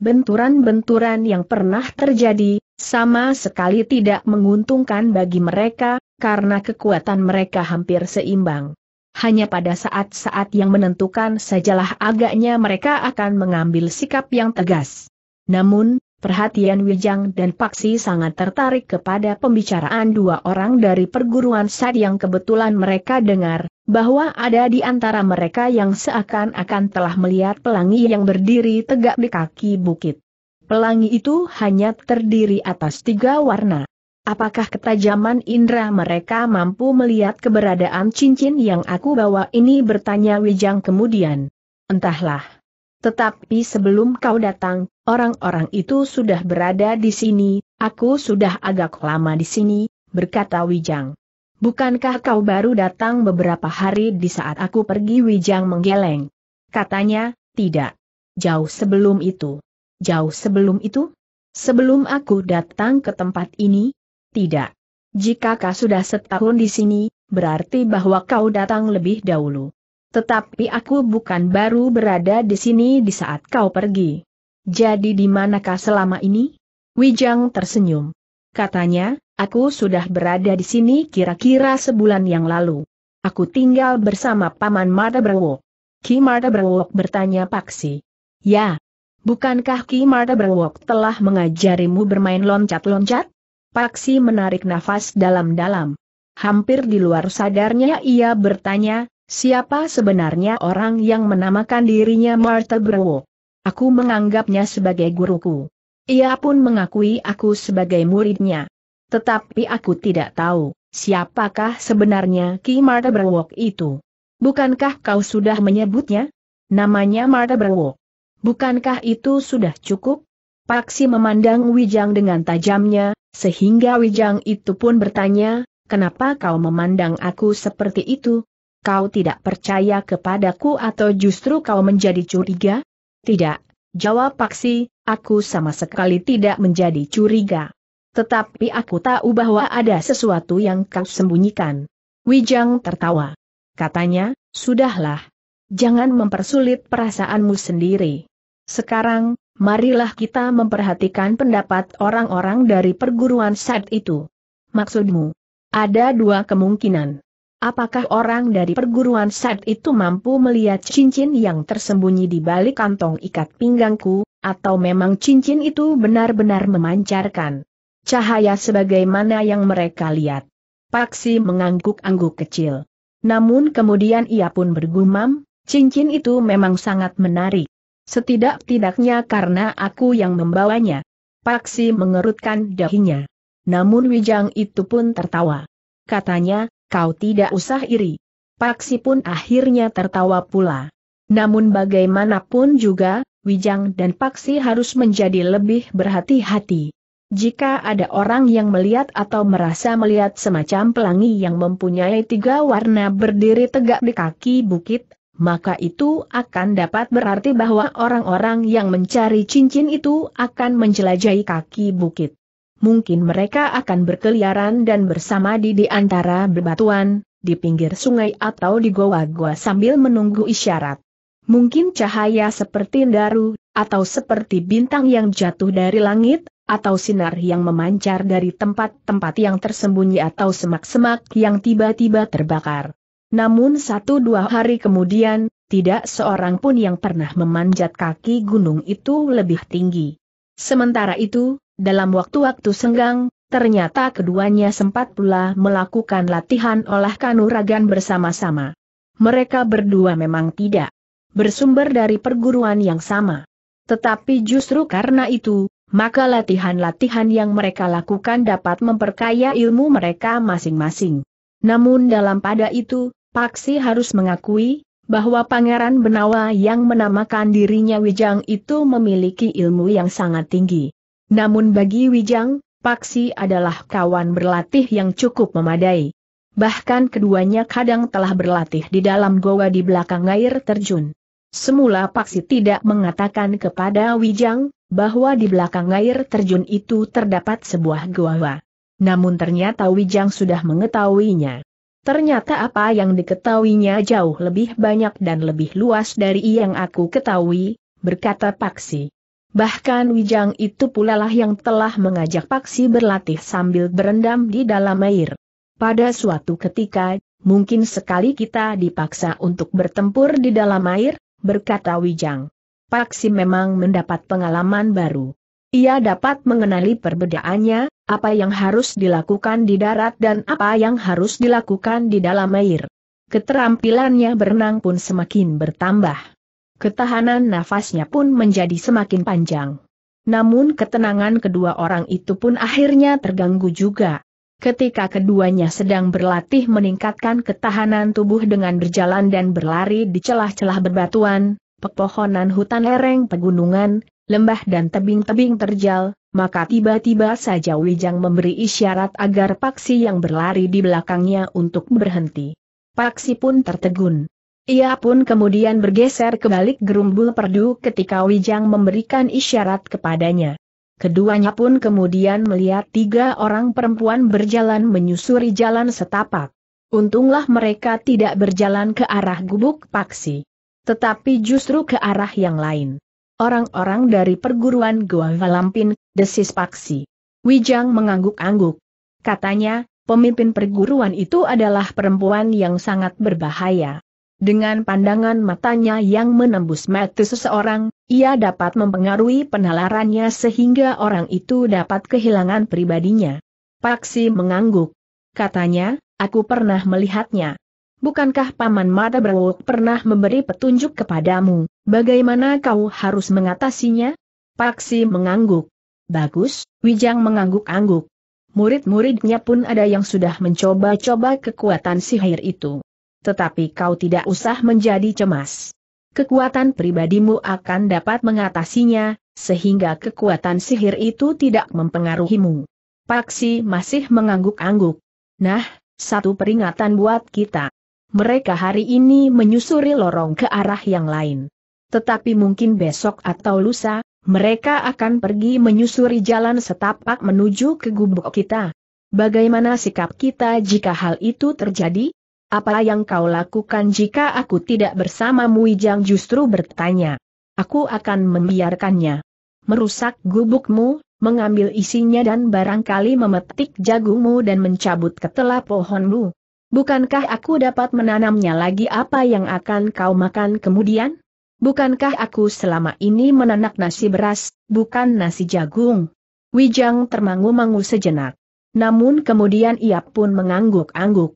benturan-benturan yang pernah terjadi, sama sekali tidak menguntungkan bagi mereka, karena kekuatan mereka hampir seimbang. Hanya pada saat-saat yang menentukan sajalah agaknya mereka akan mengambil sikap yang tegas. Namun, Perhatian Wijang dan Paksi sangat tertarik kepada pembicaraan dua orang dari perguruan Sad yang kebetulan mereka dengar, bahwa ada di antara mereka yang seakan-akan telah melihat pelangi yang berdiri tegak di kaki bukit. Pelangi itu hanya terdiri atas tiga warna. Apakah ketajaman indera mereka mampu melihat keberadaan cincin yang aku bawa ini bertanya Wijang kemudian. Entahlah. Tetapi sebelum kau datang, orang-orang itu sudah berada di sini, aku sudah agak lama di sini, berkata Wijang. Bukankah kau baru datang beberapa hari di saat aku pergi Wijang menggeleng? Katanya, tidak. Jauh sebelum itu. Jauh sebelum itu? Sebelum aku datang ke tempat ini? Tidak. Jika kau sudah setahun di sini, berarti bahwa kau datang lebih dahulu. Tetapi aku bukan baru berada di sini di saat kau pergi. Jadi di manakah selama ini? Wijang tersenyum. Katanya, aku sudah berada di sini kira-kira sebulan yang lalu. Aku tinggal bersama Paman Marta Berwok. Ki Marta Berwok bertanya Paksi. Ya. Bukankah Ki Marta Berwok telah mengajarimu bermain loncat-loncat? Paksi menarik nafas dalam-dalam. Hampir di luar sadarnya ia bertanya, Siapa sebenarnya orang yang menamakan dirinya Martha Brewo? Aku menganggapnya sebagai guruku. Ia pun mengakui aku sebagai muridnya. Tetapi aku tidak tahu, siapakah sebenarnya Ki Martha Brewo itu? Bukankah kau sudah menyebutnya? Namanya Martha Brewo. Bukankah itu sudah cukup? Paksi memandang Wijang dengan tajamnya, sehingga Wijang itu pun bertanya, kenapa kau memandang aku seperti itu? Kau tidak percaya kepadaku atau justru kau menjadi curiga? Tidak, jawab Paksi, aku sama sekali tidak menjadi curiga. Tetapi aku tahu bahwa ada sesuatu yang kau sembunyikan. Wijang tertawa. Katanya, sudahlah. Jangan mempersulit perasaanmu sendiri. Sekarang, marilah kita memperhatikan pendapat orang-orang dari perguruan saat itu. Maksudmu, ada dua kemungkinan. Apakah orang dari perguruan saat itu mampu melihat cincin yang tersembunyi di balik kantong ikat pinggangku, atau memang cincin itu benar-benar memancarkan cahaya sebagaimana yang mereka lihat? Paksi mengangguk-angguk kecil. Namun kemudian ia pun bergumam, cincin itu memang sangat menarik. Setidak-tidaknya karena aku yang membawanya. Paksi mengerutkan dahinya. Namun Wijang itu pun tertawa. Katanya, kau tidak usah iri. Paksi pun akhirnya tertawa pula. Namun bagaimanapun juga, Wijang dan Paksi harus menjadi lebih berhati-hati. Jika ada orang yang melihat atau merasa melihat semacam pelangi yang mempunyai tiga warna berdiri tegak di kaki bukit, maka itu akan dapat berarti bahwa orang-orang yang mencari cincin itu akan menjelajahi kaki bukit mungkin mereka akan berkeliaran dan bersamadi di antara bebatuan, di pinggir sungai atau di goa-goa sambil menunggu isyarat. Mungkin cahaya seperti daru, atau seperti bintang yang jatuh dari langit, atau sinar yang memancar dari tempat-tempat yang tersembunyi atau semak-semak yang tiba-tiba terbakar. Namun satu dua hari kemudian, tidak seorang pun yang pernah memanjat kaki gunung itu lebih tinggi. Sementara itu, dalam waktu-waktu senggang, ternyata keduanya sempat pula melakukan latihan olah kanuragan bersama-sama. Mereka berdua memang tidak bersumber dari perguruan yang sama. Tetapi justru karena itu, maka latihan-latihan yang mereka lakukan dapat memperkaya ilmu mereka masing-masing. Namun dalam pada itu, Paksi harus mengakui, bahwa Pangeran Benawa yang menamakan dirinya Wijang itu memiliki ilmu yang sangat tinggi. Namun bagi Wijang, Paksi adalah kawan berlatih yang cukup memadai. Bahkan keduanya kadang telah berlatih di dalam goa di belakang air terjun. Semula Paksi tidak mengatakan kepada Wijang, bahwa di belakang air terjun itu terdapat sebuah goa. Namun ternyata Wijang sudah mengetahuinya. Ternyata apa yang diketahuinya jauh lebih banyak dan lebih luas dari yang aku ketahui, berkata Paksi. Bahkan Wijang itu pula lah yang telah mengajak Paksi berlatih sambil berendam di dalam air. Pada suatu ketika, mungkin sekali kita dipaksa untuk bertempur di dalam air, berkata Wijang. Paksi memang mendapat pengalaman baru. Ia dapat mengenali perbedaannya, apa yang harus dilakukan di darat dan apa yang harus dilakukan di dalam air. Keterampilannya berenang pun semakin bertambah. Ketahanan nafasnya pun menjadi semakin panjang. Namun ketenangan kedua orang itu pun akhirnya terganggu juga. Ketika keduanya sedang berlatih meningkatkan ketahanan tubuh dengan berjalan dan berlari di celah-celah berbatuan, pepohonan hutan lereng pegunungan, lembah dan tebing-tebing terjal, maka tiba-tiba saja Wijang memberi isyarat agar Paksi yang berlari di belakangnya untuk berhenti. Paksi pun tertegun. Ia pun kemudian bergeser ke balik gerumbul perdu ketika Wijang memberikan isyarat kepadanya. Keduanya pun kemudian melihat tiga orang perempuan berjalan menyusuri jalan setapak. Untunglah mereka tidak berjalan ke arah gubuk paksi. Tetapi justru ke arah yang lain. Orang-orang dari perguruan Gua Valampin, desis paksi. Wijang mengangguk-angguk. Katanya, pemimpin perguruan itu adalah perempuan yang sangat berbahaya. Dengan pandangan matanya yang menembus mata seseorang, ia dapat mempengaruhi penalarannya sehingga orang itu dapat kehilangan pribadinya. Paksi mengangguk. Katanya, aku pernah melihatnya. Bukankah Paman Mata Berwok pernah memberi petunjuk kepadamu, bagaimana kau harus mengatasinya? Paksi mengangguk. Bagus, Wijang mengangguk-angguk. Murid-muridnya pun ada yang sudah mencoba-coba kekuatan sihir itu tetapi kau tidak usah menjadi cemas. Kekuatan pribadimu akan dapat mengatasinya, sehingga kekuatan sihir itu tidak mempengaruhimu. Paksi masih mengangguk-angguk. Nah, satu peringatan buat kita. Mereka hari ini menyusuri lorong ke arah yang lain. Tetapi mungkin besok atau lusa, mereka akan pergi menyusuri jalan setapak menuju ke gubuk kita. Bagaimana sikap kita jika hal itu terjadi? Apa yang kau lakukan jika aku tidak bersamamu Wijang justru bertanya. Aku akan membiarkannya. Merusak gubukmu, mengambil isinya dan barangkali memetik jagungmu dan mencabut ketela pohonmu. Bukankah aku dapat menanamnya lagi apa yang akan kau makan kemudian? Bukankah aku selama ini menanak nasi beras, bukan nasi jagung? Wijang termangu-mangu sejenak. Namun kemudian ia pun mengangguk-angguk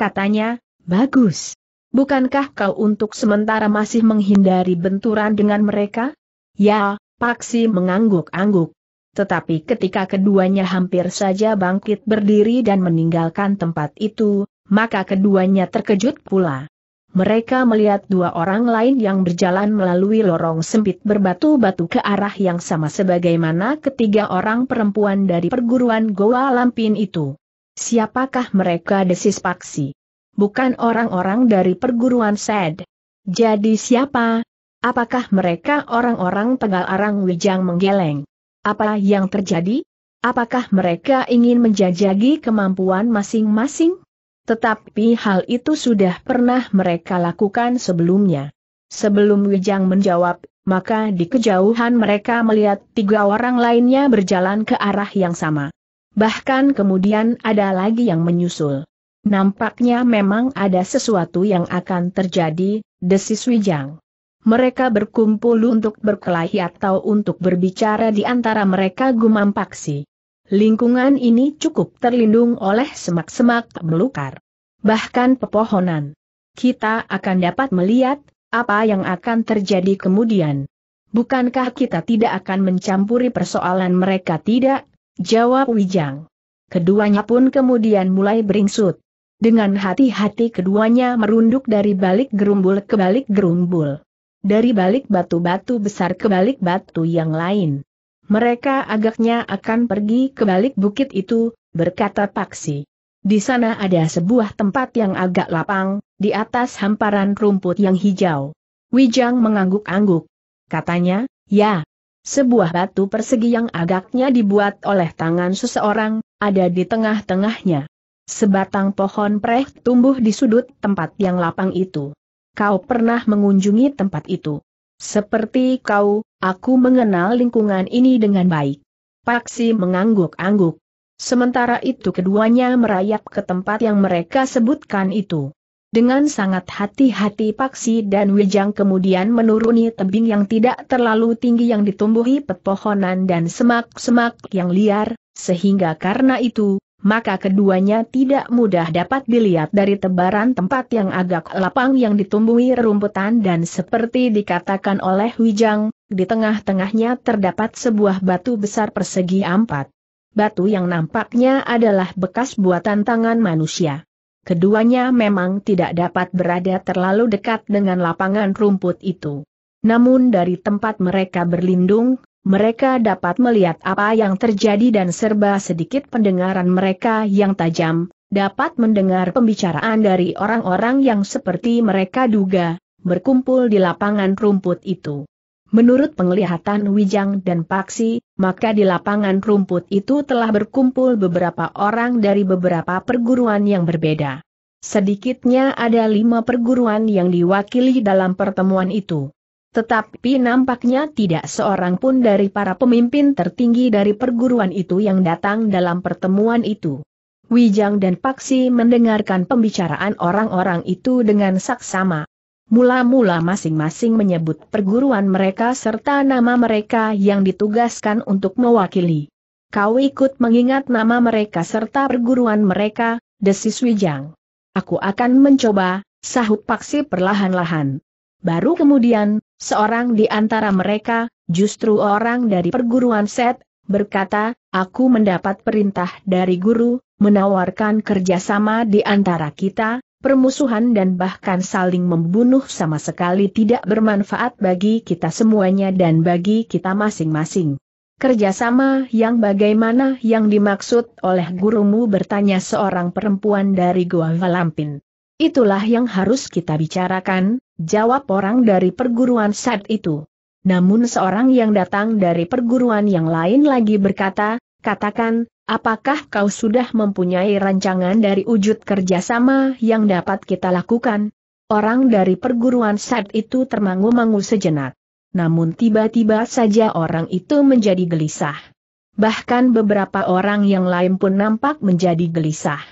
katanya, bagus. Bukankah kau untuk sementara masih menghindari benturan dengan mereka? Ya, Paksi mengangguk-angguk. Tetapi ketika keduanya hampir saja bangkit berdiri dan meninggalkan tempat itu, maka keduanya terkejut pula. Mereka melihat dua orang lain yang berjalan melalui lorong sempit berbatu-batu ke arah yang sama sebagaimana ketiga orang perempuan dari perguruan Goa Lampin itu. Siapakah mereka desis Paksi? Bukan orang-orang dari perguruan SED. Jadi siapa? Apakah mereka orang-orang arang Wijang menggeleng? Apa yang terjadi? Apakah mereka ingin menjajagi kemampuan masing-masing? Tetapi hal itu sudah pernah mereka lakukan sebelumnya. Sebelum Wijang menjawab, maka di kejauhan mereka melihat tiga orang lainnya berjalan ke arah yang sama. Bahkan kemudian ada lagi yang menyusul. Nampaknya memang ada sesuatu yang akan terjadi, desis Wijang. Mereka berkumpul untuk berkelahi atau untuk berbicara di antara mereka gumam paksi. Lingkungan ini cukup terlindung oleh semak-semak melukar, Bahkan pepohonan. Kita akan dapat melihat, apa yang akan terjadi kemudian. Bukankah kita tidak akan mencampuri persoalan mereka tidak? jawab Wijang. Keduanya pun kemudian mulai beringsut. Dengan hati-hati keduanya merunduk dari balik gerumbul ke balik gerumbul. Dari balik batu-batu besar ke balik batu yang lain. Mereka agaknya akan pergi ke balik bukit itu, berkata Paksi. Di sana ada sebuah tempat yang agak lapang, di atas hamparan rumput yang hijau. Wijang mengangguk-angguk. Katanya, ya, sebuah batu persegi yang agaknya dibuat oleh tangan seseorang, ada di tengah-tengahnya. Sebatang pohon preh tumbuh di sudut tempat yang lapang itu. Kau pernah mengunjungi tempat itu. Seperti kau, aku mengenal lingkungan ini dengan baik. Paksi mengangguk-angguk. Sementara itu keduanya merayap ke tempat yang mereka sebutkan itu. Dengan sangat hati-hati Paksi dan Wijang kemudian menuruni tebing yang tidak terlalu tinggi yang ditumbuhi pepohonan dan semak-semak yang liar, sehingga karena itu, maka keduanya tidak mudah dapat dilihat dari tebaran tempat yang agak lapang yang ditumbuhi rumputan dan seperti dikatakan oleh Wijang, di tengah-tengahnya terdapat sebuah batu besar persegi empat. Batu yang nampaknya adalah bekas buatan tangan manusia keduanya memang tidak dapat berada terlalu dekat dengan lapangan rumput itu. Namun dari tempat mereka berlindung, mereka dapat melihat apa yang terjadi dan serba sedikit pendengaran mereka yang tajam, dapat mendengar pembicaraan dari orang-orang yang seperti mereka duga, berkumpul di lapangan rumput itu. Menurut penglihatan Wijang dan Paksi, maka di lapangan rumput itu telah berkumpul beberapa orang dari beberapa perguruan yang berbeda. Sedikitnya ada lima perguruan yang diwakili dalam pertemuan itu. Tetapi nampaknya tidak seorang pun dari para pemimpin tertinggi dari perguruan itu yang datang dalam pertemuan itu. Wijang dan Paksi mendengarkan pembicaraan orang-orang itu dengan saksama. Mula-mula masing-masing menyebut perguruan mereka serta nama mereka yang ditugaskan untuk mewakili. Kau ikut mengingat nama mereka serta perguruan mereka, desis Wijang. Aku akan mencoba, sahut Paksi perlahan-lahan. Baru kemudian, seorang di antara mereka, justru orang dari perguruan set, berkata, aku mendapat perintah dari guru, menawarkan kerjasama di antara kita, permusuhan dan bahkan saling membunuh sama sekali tidak bermanfaat bagi kita semuanya dan bagi kita masing-masing. Kerjasama yang bagaimana yang dimaksud oleh gurumu bertanya seorang perempuan dari Goa Valampin. Itulah yang harus kita bicarakan, jawab orang dari perguruan saat itu. Namun seorang yang datang dari perguruan yang lain lagi berkata, katakan, Apakah kau sudah mempunyai rancangan dari wujud kerjasama yang dapat kita lakukan? Orang dari perguruan saat itu termangu-mangu sejenak. Namun tiba-tiba saja orang itu menjadi gelisah. Bahkan beberapa orang yang lain pun nampak menjadi gelisah.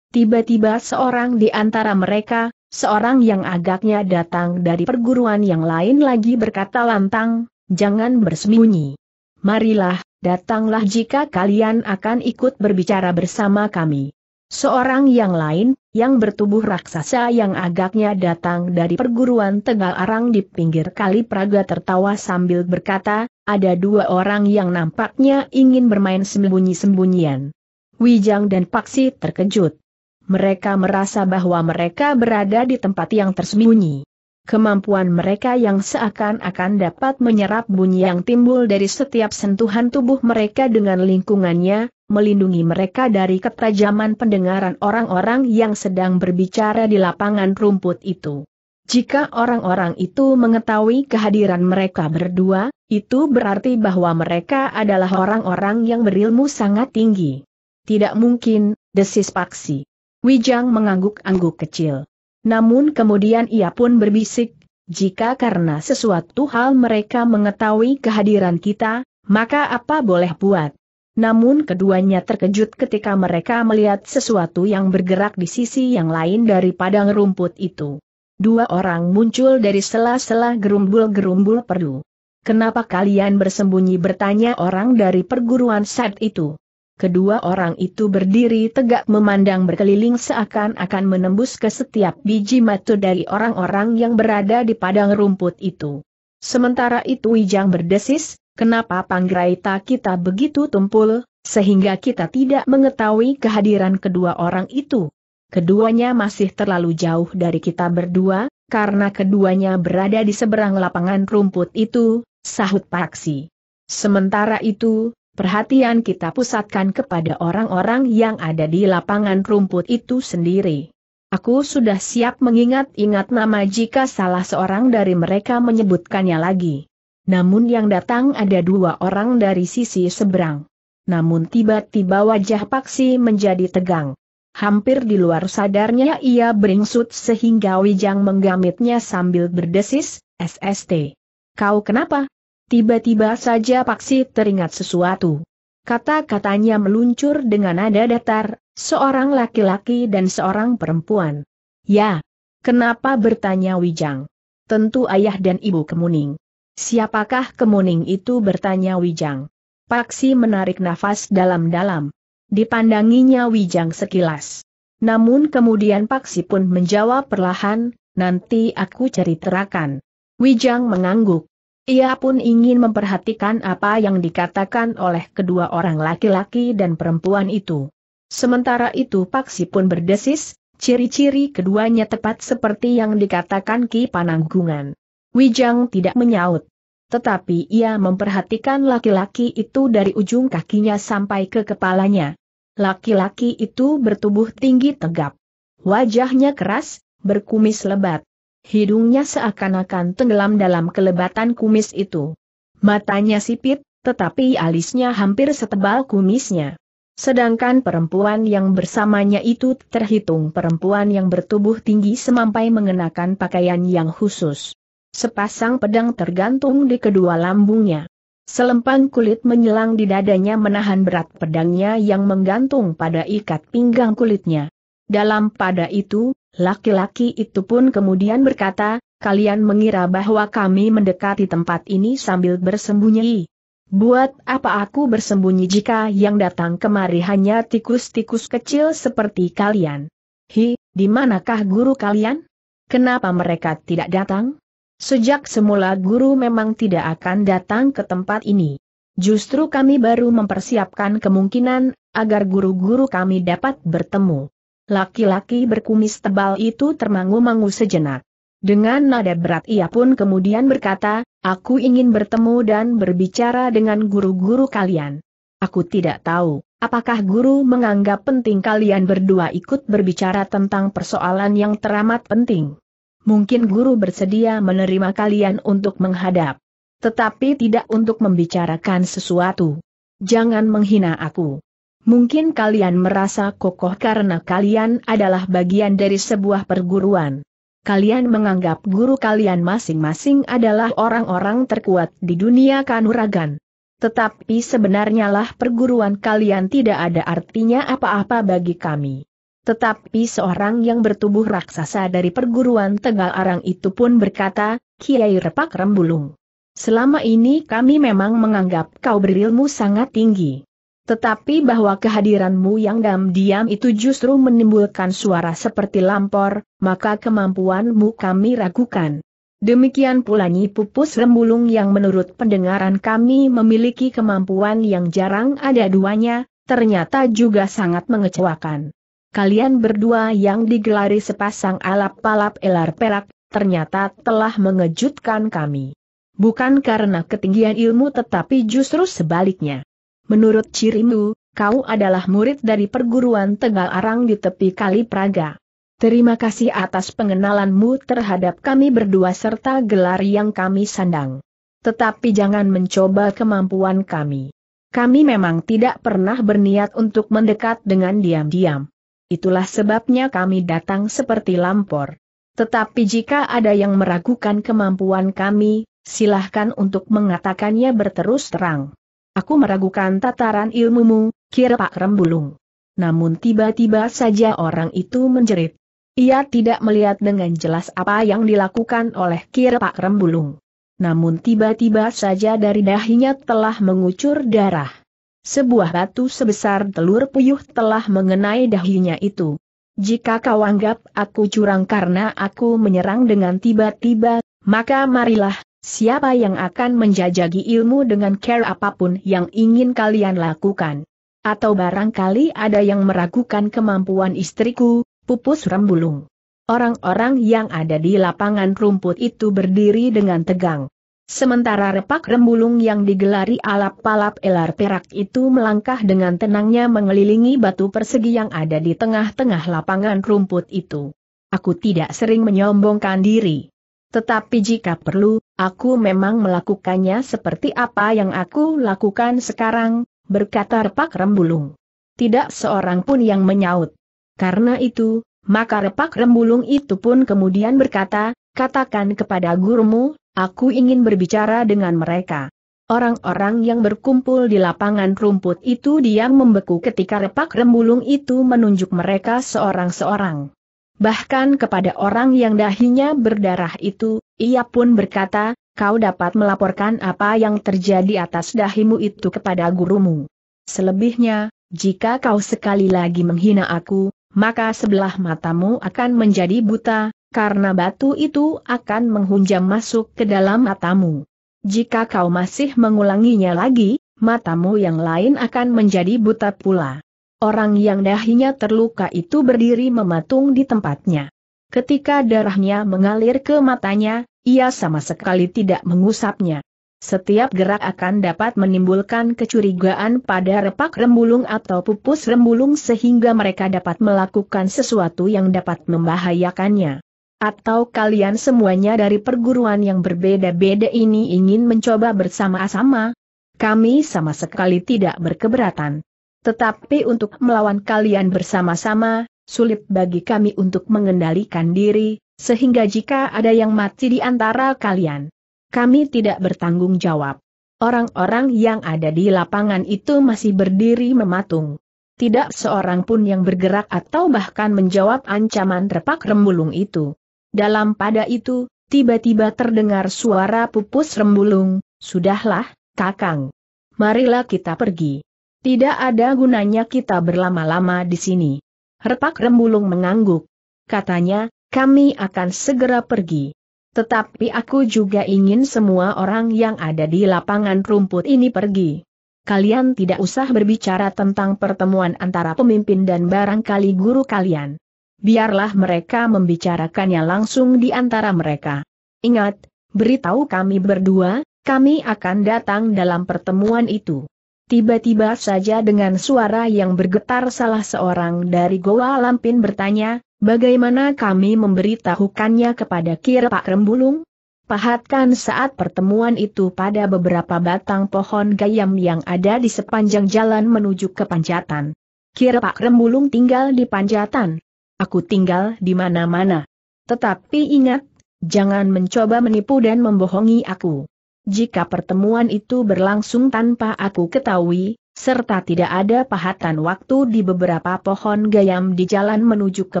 Tiba-tiba seorang di antara mereka, seorang yang agaknya datang dari perguruan yang lain lagi berkata lantang, jangan bersembunyi. Marilah, datanglah jika kalian akan ikut berbicara bersama kami. Seorang yang lain, yang bertubuh raksasa yang agaknya datang dari perguruan Tegal Arang di pinggir kali Praga tertawa sambil berkata, ada dua orang yang nampaknya ingin bermain sembunyi-sembunyian. Wijang dan Paksi terkejut. Mereka merasa bahwa mereka berada di tempat yang tersembunyi kemampuan mereka yang seakan-akan dapat menyerap bunyi yang timbul dari setiap sentuhan tubuh mereka dengan lingkungannya, melindungi mereka dari ketajaman pendengaran orang-orang yang sedang berbicara di lapangan rumput itu. Jika orang-orang itu mengetahui kehadiran mereka berdua, itu berarti bahwa mereka adalah orang-orang yang berilmu sangat tinggi. Tidak mungkin, desis Paksi. Wijang mengangguk-angguk kecil. Namun kemudian ia pun berbisik, jika karena sesuatu hal mereka mengetahui kehadiran kita, maka apa boleh buat. Namun keduanya terkejut ketika mereka melihat sesuatu yang bergerak di sisi yang lain dari padang rumput itu. Dua orang muncul dari sela-sela gerumbul-gerumbul perdu. Kenapa kalian bersembunyi bertanya orang dari perguruan saat itu? Kedua orang itu berdiri tegak memandang berkeliling seakan-akan menembus ke setiap biji mata dari orang-orang yang berada di padang rumput itu. Sementara itu Wijang berdesis, kenapa panggraita kita begitu tumpul, sehingga kita tidak mengetahui kehadiran kedua orang itu. Keduanya masih terlalu jauh dari kita berdua, karena keduanya berada di seberang lapangan rumput itu, sahut Paksi. Sementara itu, perhatian kita pusatkan kepada orang-orang yang ada di lapangan rumput itu sendiri. Aku sudah siap mengingat-ingat nama jika salah seorang dari mereka menyebutkannya lagi. Namun yang datang ada dua orang dari sisi seberang. Namun tiba-tiba wajah Paksi menjadi tegang. Hampir di luar sadarnya ia beringsut sehingga Wijang menggamitnya sambil berdesis, SST. Kau kenapa? Tiba-tiba saja Paksi teringat sesuatu. Kata-katanya meluncur dengan nada datar, seorang laki-laki dan seorang perempuan. Ya, kenapa bertanya Wijang? Tentu ayah dan ibu Kemuning. Siapakah Kemuning itu bertanya Wijang? Paksi menarik nafas dalam-dalam. Dipandanginya Wijang sekilas. Namun kemudian Paksi pun menjawab perlahan, nanti aku cari terakan. Wijang mengangguk. Ia pun ingin memperhatikan apa yang dikatakan oleh kedua orang laki-laki dan perempuan itu. Sementara itu Paksi pun berdesis, ciri-ciri keduanya tepat seperti yang dikatakan Ki Pananggungan. Wijang tidak menyaut. Tetapi ia memperhatikan laki-laki itu dari ujung kakinya sampai ke kepalanya. Laki-laki itu bertubuh tinggi tegap. Wajahnya keras, berkumis lebat. Hidungnya seakan-akan tenggelam dalam kelebatan kumis itu. Matanya sipit, tetapi alisnya hampir setebal kumisnya. Sedangkan perempuan yang bersamanya itu terhitung perempuan yang bertubuh tinggi semampai mengenakan pakaian yang khusus. Sepasang pedang tergantung di kedua lambungnya. Selempang kulit menyelang di dadanya menahan berat pedangnya yang menggantung pada ikat pinggang kulitnya. Dalam pada itu, laki-laki itu pun kemudian berkata, kalian mengira bahwa kami mendekati tempat ini sambil bersembunyi. Buat apa aku bersembunyi jika yang datang kemari hanya tikus-tikus kecil seperti kalian? Hi, di manakah guru kalian? Kenapa mereka tidak datang? Sejak semula guru memang tidak akan datang ke tempat ini. Justru kami baru mempersiapkan kemungkinan agar guru-guru kami dapat bertemu. Laki-laki berkumis tebal itu termangu-mangu sejenak. Dengan nada berat ia pun kemudian berkata, aku ingin bertemu dan berbicara dengan guru-guru kalian. Aku tidak tahu, apakah guru menganggap penting kalian berdua ikut berbicara tentang persoalan yang teramat penting. Mungkin guru bersedia menerima kalian untuk menghadap. Tetapi tidak untuk membicarakan sesuatu. Jangan menghina aku. Mungkin kalian merasa kokoh karena kalian adalah bagian dari sebuah perguruan. Kalian menganggap guru kalian masing-masing adalah orang-orang terkuat di dunia kanuragan. Tetapi sebenarnya lah perguruan kalian tidak ada artinya apa-apa bagi kami. Tetapi seorang yang bertubuh raksasa dari perguruan Tegal Arang itu pun berkata, Kiai Repak Rembulung. Selama ini kami memang menganggap kau berilmu sangat tinggi. Tetapi bahwa kehadiranmu yang diam-diam itu justru menimbulkan suara seperti lampor, maka kemampuanmu kami ragukan. Demikian pula Nyi Pupus Rembulung yang menurut pendengaran kami memiliki kemampuan yang jarang ada duanya, ternyata juga sangat mengecewakan. Kalian berdua yang digelari sepasang alap-alap elar perak, ternyata telah mengejutkan kami. Bukan karena ketinggian ilmu tetapi justru sebaliknya. Menurut cirimu, kau adalah murid dari perguruan Tegal Arang di tepi Kali Praga. Terima kasih atas pengenalanmu terhadap kami berdua serta gelar yang kami sandang. Tetapi jangan mencoba kemampuan kami. Kami memang tidak pernah berniat untuk mendekat dengan diam-diam. Itulah sebabnya kami datang seperti lampor. Tetapi jika ada yang meragukan kemampuan kami, silahkan untuk mengatakannya berterus terang. Aku meragukan tataran ilmumu, kira Pak Rembulung. Namun tiba-tiba saja orang itu menjerit. Ia tidak melihat dengan jelas apa yang dilakukan oleh kira Pak Rembulung. Namun tiba-tiba saja dari dahinya telah mengucur darah. Sebuah batu sebesar telur puyuh telah mengenai dahinya itu. Jika kau anggap aku curang karena aku menyerang dengan tiba-tiba, maka marilah, Siapa yang akan menjajagi ilmu dengan care apapun yang ingin kalian lakukan? Atau barangkali ada yang meragukan kemampuan istriku, pupus rembulung. Orang-orang yang ada di lapangan rumput itu berdiri dengan tegang. Sementara repak rembulung yang digelari alap palap elar perak itu melangkah dengan tenangnya mengelilingi batu persegi yang ada di tengah-tengah lapangan rumput itu. Aku tidak sering menyombongkan diri. Tetapi jika perlu, Aku memang melakukannya seperti apa yang aku lakukan sekarang, berkata Repak Rembulung. Tidak seorang pun yang menyaut. Karena itu, maka Repak Rembulung itu pun kemudian berkata, katakan kepada gurumu, aku ingin berbicara dengan mereka. Orang-orang yang berkumpul di lapangan rumput itu diam membeku ketika Repak Rembulung itu menunjuk mereka seorang-seorang. Bahkan kepada orang yang dahinya berdarah itu, ia pun berkata, kau dapat melaporkan apa yang terjadi atas dahimu itu kepada gurumu. Selebihnya, jika kau sekali lagi menghina aku, maka sebelah matamu akan menjadi buta, karena batu itu akan menghunjam masuk ke dalam matamu. Jika kau masih mengulanginya lagi, matamu yang lain akan menjadi buta pula. Orang yang dahinya terluka itu berdiri mematung di tempatnya. Ketika darahnya mengalir ke matanya, ia sama sekali tidak mengusapnya. Setiap gerak akan dapat menimbulkan kecurigaan pada repak rembulung atau pupus rembulung sehingga mereka dapat melakukan sesuatu yang dapat membahayakannya. Atau kalian semuanya dari perguruan yang berbeda-beda ini ingin mencoba bersama-sama? Kami sama sekali tidak berkeberatan. Tetapi untuk melawan kalian bersama-sama, sulit bagi kami untuk mengendalikan diri, sehingga jika ada yang mati di antara kalian, kami tidak bertanggung jawab. Orang-orang yang ada di lapangan itu masih berdiri mematung. Tidak seorang pun yang bergerak atau bahkan menjawab ancaman repak rembulung itu. Dalam pada itu, tiba-tiba terdengar suara pupus rembulung, Sudahlah, kakang. Marilah kita pergi. Tidak ada gunanya kita berlama-lama di sini. Repak Rembulung mengangguk. Katanya, kami akan segera pergi. Tetapi aku juga ingin semua orang yang ada di lapangan rumput ini pergi. Kalian tidak usah berbicara tentang pertemuan antara pemimpin dan barangkali guru kalian. Biarlah mereka membicarakannya langsung di antara mereka. Ingat, beritahu kami berdua, kami akan datang dalam pertemuan itu. Tiba-tiba saja dengan suara yang bergetar salah seorang dari Goa Lampin bertanya, bagaimana kami memberitahukannya kepada Kira Pak Rembulung? Pahatkan saat pertemuan itu pada beberapa batang pohon gayam yang ada di sepanjang jalan menuju ke Panjatan. Kira Pak Rembulung tinggal di Panjatan. Aku tinggal di mana-mana. Tetapi ingat, jangan mencoba menipu dan membohongi aku. Jika pertemuan itu berlangsung tanpa aku ketahui, serta tidak ada pahatan waktu di beberapa pohon gayam di jalan menuju ke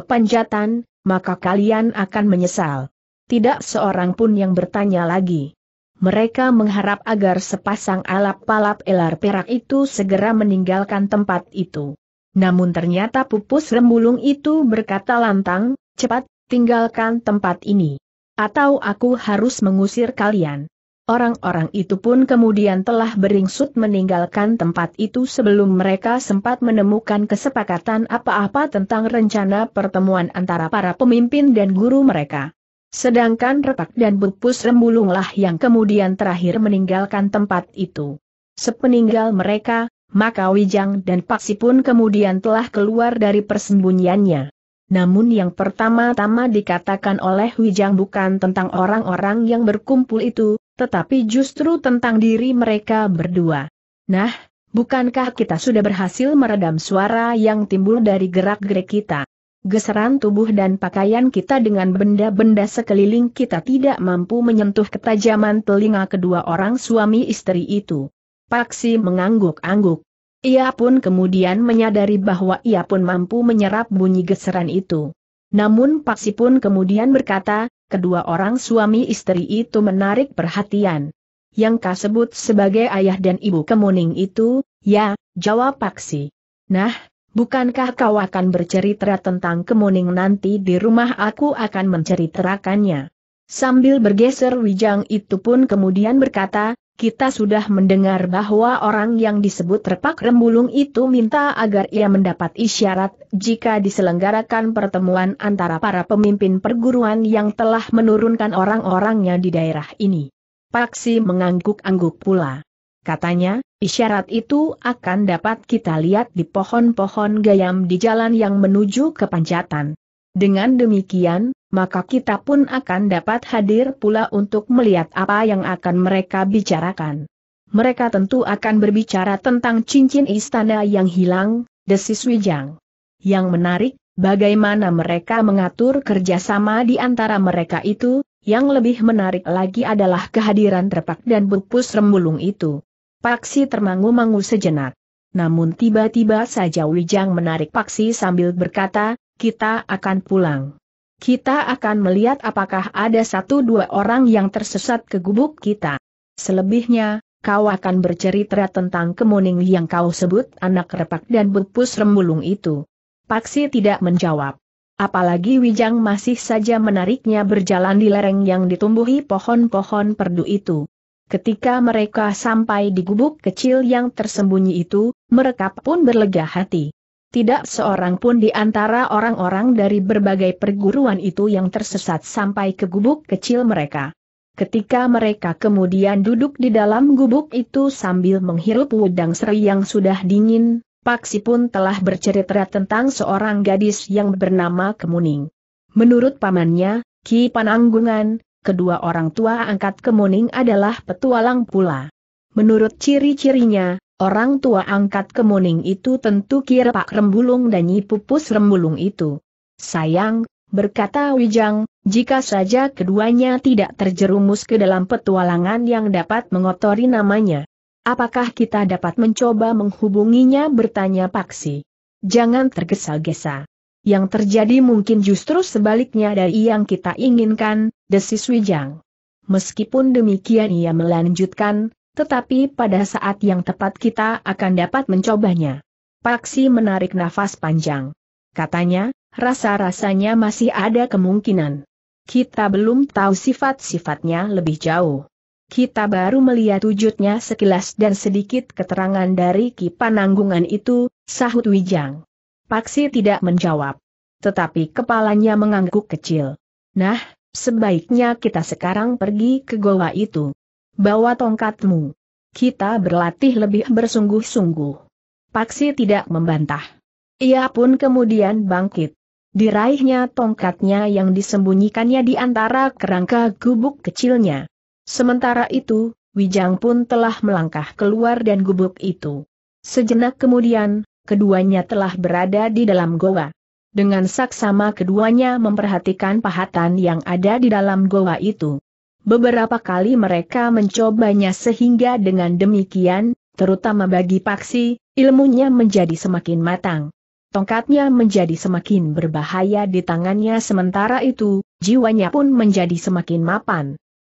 panjatan, maka kalian akan menyesal. Tidak seorang pun yang bertanya lagi. Mereka mengharap agar sepasang alap-palap elar perak itu segera meninggalkan tempat itu. Namun ternyata pupus rembulung itu berkata lantang, cepat, tinggalkan tempat ini. Atau aku harus mengusir kalian. Orang-orang itu pun kemudian telah beringsut meninggalkan tempat itu sebelum mereka sempat menemukan kesepakatan apa-apa tentang rencana pertemuan antara para pemimpin dan guru mereka. Sedangkan Repak dan bupus rembulunglah yang kemudian terakhir meninggalkan tempat itu. Sepeninggal mereka, maka Wijang dan Paksi pun kemudian telah keluar dari persembunyiannya. Namun yang pertama-tama dikatakan oleh Wijang bukan tentang orang-orang yang berkumpul itu, tetapi justru tentang diri mereka berdua. Nah, bukankah kita sudah berhasil meredam suara yang timbul dari gerak-gerik kita? Geseran tubuh dan pakaian kita dengan benda-benda sekeliling kita tidak mampu menyentuh ketajaman telinga kedua orang suami istri itu. Paksi mengangguk-angguk. Ia pun kemudian menyadari bahwa ia pun mampu menyerap bunyi geseran itu. Namun Paksi pun kemudian berkata, kedua orang suami istri itu menarik perhatian. Yang kau sebut sebagai ayah dan ibu kemuning itu, ya, jawab Paksi. Nah, bukankah kau akan bercerita tentang kemuning nanti di rumah aku akan menceritakannya. Sambil bergeser Wijang itu pun kemudian berkata, kita sudah mendengar bahwa orang yang disebut repak rembulung itu minta agar ia mendapat isyarat jika diselenggarakan pertemuan antara para pemimpin perguruan yang telah menurunkan orang-orangnya di daerah ini. Paksi mengangguk-angguk pula. Katanya, isyarat itu akan dapat kita lihat di pohon-pohon gayam di jalan yang menuju ke panjatan. Dengan demikian, maka kita pun akan dapat hadir pula untuk melihat apa yang akan mereka bicarakan. Mereka tentu akan berbicara tentang cincin istana yang hilang, desis Wijang. Yang menarik, bagaimana mereka mengatur kerjasama di antara mereka itu, yang lebih menarik lagi adalah kehadiran terpak dan bupus rembulung itu. Paksi termangu-mangu sejenak. Namun tiba-tiba saja Wijang menarik Paksi sambil berkata, kita akan pulang. Kita akan melihat apakah ada satu dua orang yang tersesat ke gubuk kita. Selebihnya, kau akan bercerita tentang kemuning yang kau sebut anak repak dan bupus rembulung itu. Paksi tidak menjawab. Apalagi Wijang masih saja menariknya berjalan di lereng yang ditumbuhi pohon-pohon perdu itu. Ketika mereka sampai di gubuk kecil yang tersembunyi itu, mereka pun berlega hati tidak seorang pun di antara orang-orang dari berbagai perguruan itu yang tersesat sampai ke gubuk kecil mereka. Ketika mereka kemudian duduk di dalam gubuk itu sambil menghirup udang seri yang sudah dingin, Paksi pun telah bercerita tentang seorang gadis yang bernama Kemuning. Menurut pamannya, Ki Pananggungan, kedua orang tua angkat Kemuning adalah petualang pula. Menurut ciri-cirinya, Orang tua angkat kemuning itu tentu kira Pak Rembulung dan Nyi Pupus Rembulung itu. Sayang, berkata Wijang, jika saja keduanya tidak terjerumus ke dalam petualangan yang dapat mengotori namanya. Apakah kita dapat mencoba menghubunginya bertanya Paksi? Jangan tergesa-gesa. Yang terjadi mungkin justru sebaliknya dari yang kita inginkan, desis Wijang. Meskipun demikian ia melanjutkan, tetapi pada saat yang tepat kita akan dapat mencobanya. Paksi menarik nafas panjang. Katanya, rasa-rasanya masih ada kemungkinan. Kita belum tahu sifat-sifatnya lebih jauh. Kita baru melihat wujudnya sekilas dan sedikit keterangan dari kipananggungan itu, sahut Wijang. Paksi tidak menjawab. Tetapi kepalanya mengangguk kecil. Nah, sebaiknya kita sekarang pergi ke goa itu. Bawa tongkatmu. Kita berlatih lebih bersungguh-sungguh. Paksi tidak membantah. Ia pun kemudian bangkit. Diraihnya tongkatnya yang disembunyikannya di antara kerangka gubuk kecilnya. Sementara itu, Wijang pun telah melangkah keluar dan gubuk itu. Sejenak kemudian, keduanya telah berada di dalam goa. Dengan saksama keduanya memperhatikan pahatan yang ada di dalam goa itu. Beberapa kali mereka mencobanya sehingga dengan demikian, terutama bagi Paksi, ilmunya menjadi semakin matang. Tongkatnya menjadi semakin berbahaya di tangannya sementara itu, jiwanya pun menjadi semakin mapan.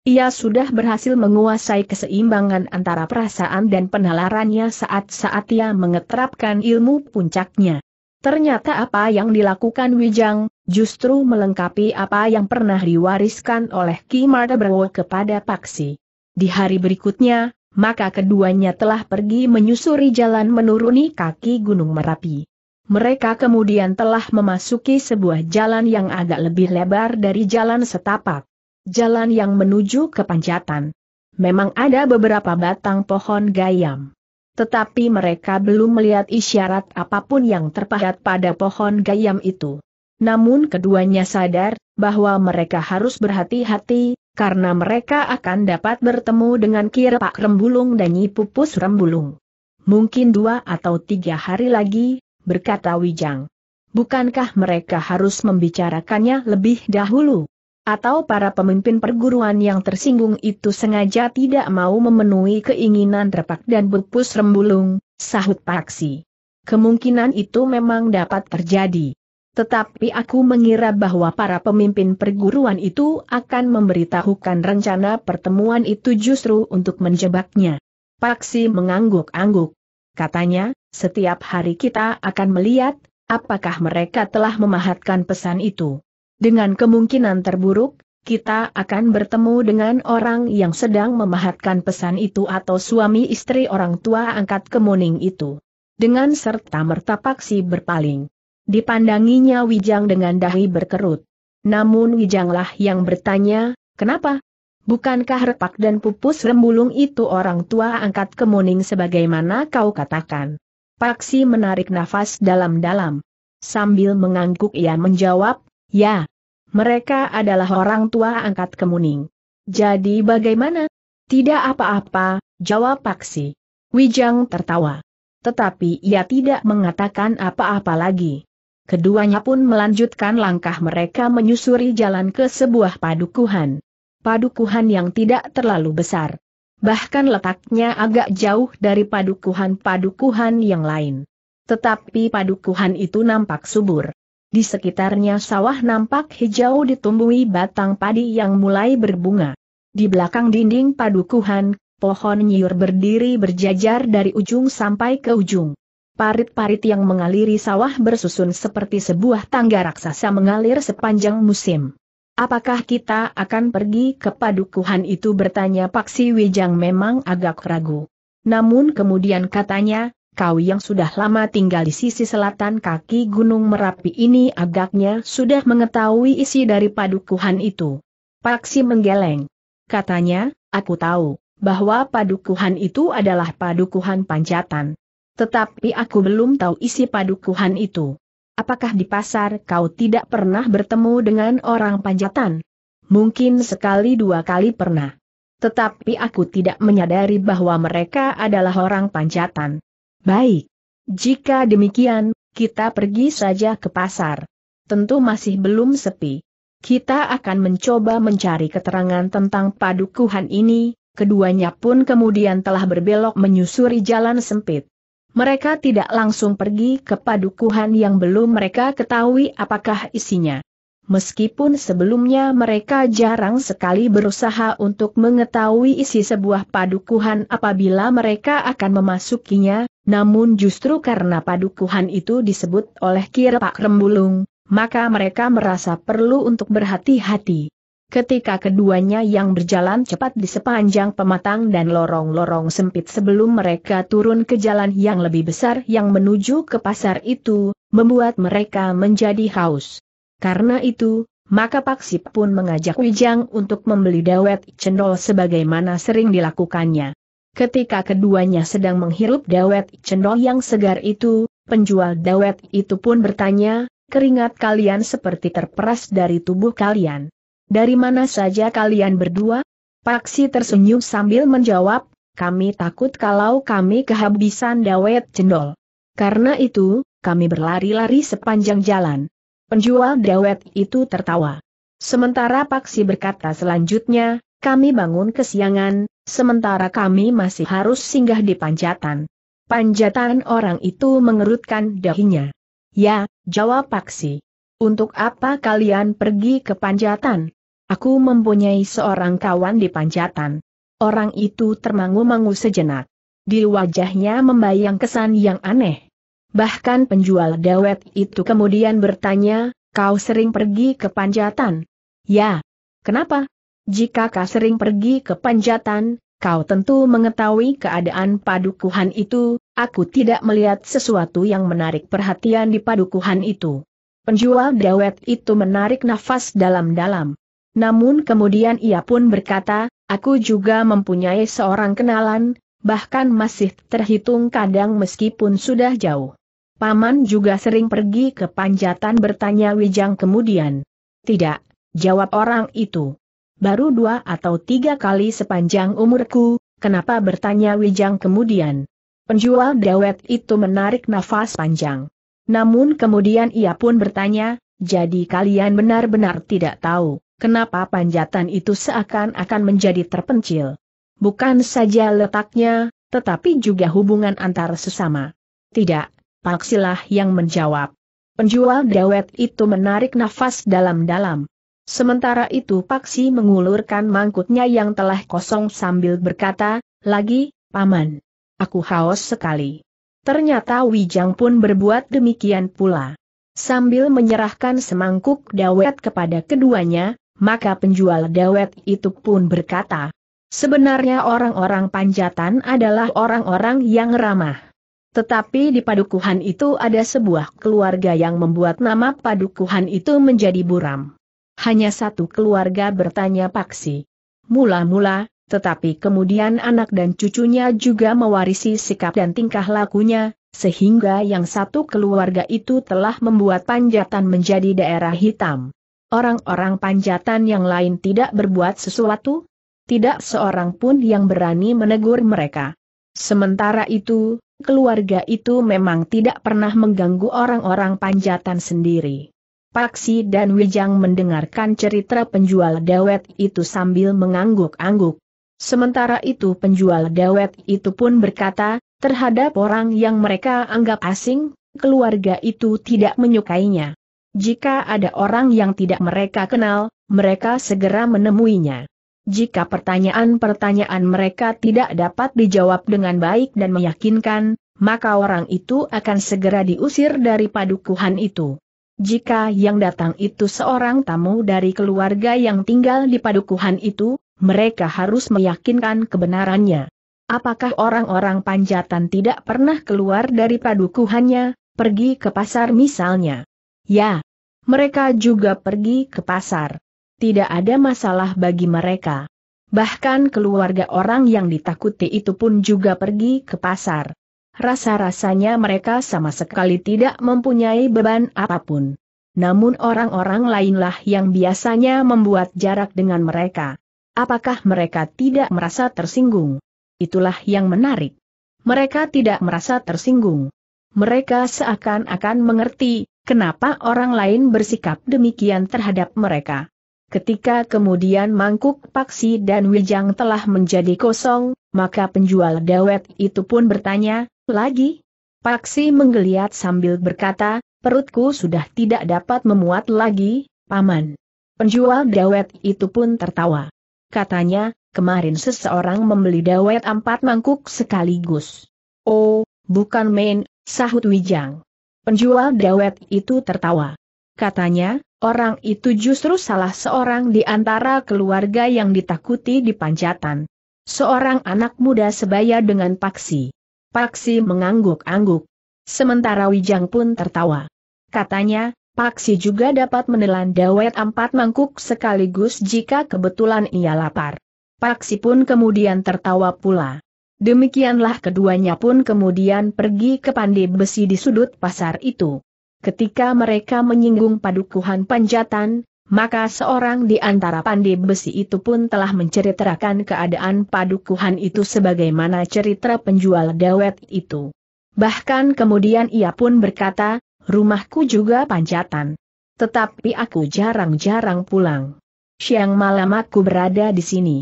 Ia sudah berhasil menguasai keseimbangan antara perasaan dan penalarannya saat-saat ia mengeterapkan ilmu puncaknya. Ternyata apa yang dilakukan Wijang, justru melengkapi apa yang pernah diwariskan oleh Ki Martabrowo kepada Paksi. Di hari berikutnya, maka keduanya telah pergi menyusuri jalan menuruni kaki Gunung Merapi. Mereka kemudian telah memasuki sebuah jalan yang agak lebih lebar dari jalan setapak. Jalan yang menuju ke Panjatan. Memang ada beberapa batang pohon gayam. Tetapi mereka belum melihat isyarat apapun yang terpahat pada pohon gayam itu. Namun keduanya sadar, bahwa mereka harus berhati-hati, karena mereka akan dapat bertemu dengan Pak Rembulung dan Nyipupus Rembulung. Mungkin dua atau tiga hari lagi, berkata Wijang. Bukankah mereka harus membicarakannya lebih dahulu? Atau para pemimpin perguruan yang tersinggung itu sengaja tidak mau memenuhi keinginan repak dan bupus rembulung, sahut Paksi. Kemungkinan itu memang dapat terjadi. Tetapi aku mengira bahwa para pemimpin perguruan itu akan memberitahukan rencana pertemuan itu justru untuk menjebaknya. Paksi mengangguk-angguk. Katanya, setiap hari kita akan melihat, apakah mereka telah memahatkan pesan itu. Dengan kemungkinan terburuk, kita akan bertemu dengan orang yang sedang memahatkan pesan itu atau suami istri orang tua angkat kemuning itu. Dengan serta merta paksi berpaling. Dipandanginya Wijang dengan dahi berkerut. Namun Wijanglah yang bertanya, kenapa? Bukankah repak dan pupus rembulung itu orang tua angkat kemuning sebagaimana kau katakan? Paksi menarik nafas dalam-dalam. Sambil mengangguk ia menjawab, ya, mereka adalah orang tua angkat kemuning. Jadi bagaimana? Tidak apa-apa, jawab Paksi. Wijang tertawa. Tetapi ia tidak mengatakan apa-apa lagi. Keduanya pun melanjutkan langkah mereka menyusuri jalan ke sebuah padukuhan. Padukuhan yang tidak terlalu besar. Bahkan letaknya agak jauh dari padukuhan-padukuhan yang lain. Tetapi padukuhan itu nampak subur. Di sekitarnya sawah nampak hijau ditumbuhi batang padi yang mulai berbunga. Di belakang dinding padukuhan, pohon nyiur berdiri berjajar dari ujung sampai ke ujung. Parit-parit yang mengaliri sawah bersusun seperti sebuah tangga raksasa mengalir sepanjang musim. Apakah kita akan pergi ke padukuhan itu bertanya Paksi Wijang memang agak ragu. Namun kemudian katanya, kau yang sudah lama tinggal di sisi selatan kaki Gunung Merapi ini agaknya sudah mengetahui isi dari padukuhan itu. Paksi menggeleng. Katanya, aku tahu, bahwa padukuhan itu adalah padukuhan Panjatan. Tetapi aku belum tahu isi padukuhan itu. Apakah di pasar kau tidak pernah bertemu dengan orang Panjatan? Mungkin sekali dua kali pernah. Tetapi aku tidak menyadari bahwa mereka adalah orang Panjatan. Baik. Jika demikian, kita pergi saja ke pasar. Tentu masih belum sepi. Kita akan mencoba mencari keterangan tentang padukuhan ini, keduanya pun kemudian telah berbelok menyusuri jalan sempit. Mereka tidak langsung pergi ke padukuhan yang belum mereka ketahui apakah isinya meskipun sebelumnya mereka jarang sekali berusaha untuk mengetahui isi sebuah padukuhan apabila mereka akan memasukinya, namun justru karena padukuhan itu disebut oleh Kira Rembulung, maka mereka merasa perlu untuk berhati-hati. Ketika keduanya yang berjalan cepat di sepanjang pematang dan lorong-lorong sempit sebelum mereka turun ke jalan yang lebih besar yang menuju ke pasar itu, membuat mereka menjadi haus. Karena itu, maka Pak Sip pun mengajak Wijang untuk membeli dawet cendol sebagaimana sering dilakukannya. Ketika keduanya sedang menghirup dawet cendol yang segar itu, penjual dawet itu pun bertanya, keringat kalian seperti terperas dari tubuh kalian. Dari mana saja kalian berdua? Paksi tersenyum sambil menjawab, kami takut kalau kami kehabisan dawet cendol. Karena itu, kami berlari-lari sepanjang jalan. Penjual dawet itu tertawa. Sementara Paksi berkata selanjutnya, kami bangun kesiangan, sementara kami masih harus singgah di Panjatan. Panjatan orang itu mengerutkan dahinya. Ya, jawab Paksi. Untuk apa kalian pergi ke Panjatan? Aku mempunyai seorang kawan di Panjatan. Orang itu termangu-mangu sejenak. Di wajahnya membayang kesan yang aneh. Bahkan penjual dawet itu kemudian bertanya, kau sering pergi ke Panjatan? Ya. Kenapa? Jika kau sering pergi ke Panjatan, kau tentu mengetahui keadaan padukuhan itu, aku tidak melihat sesuatu yang menarik perhatian di padukuhan itu. Penjual dawet itu menarik nafas dalam-dalam. Namun kemudian ia pun berkata, aku juga mempunyai seorang kenalan, bahkan masih terhitung kadang meskipun sudah jauh. Paman juga sering pergi ke panjatan bertanya Wijang kemudian. Tidak, jawab orang itu. Baru dua atau tiga kali sepanjang umurku, kenapa bertanya Wijang kemudian. Penjual dawet itu menarik nafas panjang. Namun kemudian ia pun bertanya, jadi kalian benar-benar tidak tahu, kenapa panjatan itu seakan-akan menjadi terpencil. Bukan saja letaknya, tetapi juga hubungan antar sesama. Tidak, Paksilah yang menjawab. Penjual dawet itu menarik nafas dalam-dalam. Sementara itu Paksi mengulurkan mangkuknya yang telah kosong sambil berkata, lagi, Paman. Aku haus sekali. Ternyata Wijang pun berbuat demikian pula. Sambil menyerahkan semangkuk dawet kepada keduanya, maka penjual dawet itu pun berkata, Sebenarnya orang-orang panjatan adalah orang-orang yang ramah. Tetapi di padukuhan itu ada sebuah keluarga yang membuat nama padukuhan itu menjadi buram. Hanya satu keluarga bertanya paksi. Mula-mula, tetapi kemudian anak dan cucunya juga mewarisi sikap dan tingkah lakunya, sehingga yang satu keluarga itu telah membuat panjatan menjadi daerah hitam. Orang-orang panjatan yang lain tidak berbuat sesuatu? Tidak seorang pun yang berani menegur mereka. Sementara itu, keluarga itu memang tidak pernah mengganggu orang-orang panjatan sendiri. Paksi dan Wijang mendengarkan cerita penjual dawet itu sambil mengangguk-angguk. Sementara itu penjual dawet itu pun berkata, terhadap orang yang mereka anggap asing, keluarga itu tidak menyukainya. Jika ada orang yang tidak mereka kenal, mereka segera menemuinya. Jika pertanyaan-pertanyaan mereka tidak dapat dijawab dengan baik dan meyakinkan, maka orang itu akan segera diusir dari padukuhan itu. Jika yang datang itu seorang tamu dari keluarga yang tinggal di padukuhan itu, mereka harus meyakinkan kebenarannya. Apakah orang-orang panjatan tidak pernah keluar dari padukuhannya, pergi ke pasar misalnya? Ya, mereka juga pergi ke pasar tidak ada masalah bagi mereka. Bahkan keluarga orang yang ditakuti itu pun juga pergi ke pasar. Rasa-rasanya mereka sama sekali tidak mempunyai beban apapun. Namun orang-orang lainlah yang biasanya membuat jarak dengan mereka. Apakah mereka tidak merasa tersinggung? Itulah yang menarik. Mereka tidak merasa tersinggung. Mereka seakan-akan mengerti, kenapa orang lain bersikap demikian terhadap mereka. Ketika kemudian mangkuk paksi dan wijang telah menjadi kosong, maka penjual dawet itu pun bertanya, lagi? Paksi menggeliat sambil berkata, perutku sudah tidak dapat memuat lagi, paman. Penjual dawet itu pun tertawa. Katanya, kemarin seseorang membeli dawet empat mangkuk sekaligus. Oh, bukan main, sahut wijang. Penjual dawet itu tertawa. Katanya, Orang itu justru salah seorang di antara keluarga yang ditakuti di Panjatan. Seorang anak muda sebaya dengan Paksi. Paksi mengangguk-angguk. Sementara Wijang pun tertawa. Katanya, Paksi juga dapat menelan dawet empat mangkuk sekaligus jika kebetulan ia lapar. Paksi pun kemudian tertawa pula. Demikianlah keduanya pun kemudian pergi ke pandai besi di sudut pasar itu. Ketika mereka menyinggung padukuhan panjatan, maka seorang di antara pandi besi itu pun telah menceritakan keadaan padukuhan itu sebagaimana cerita penjual dawet itu. Bahkan kemudian ia pun berkata, rumahku juga panjatan. Tetapi aku jarang-jarang pulang. Siang malam aku berada di sini.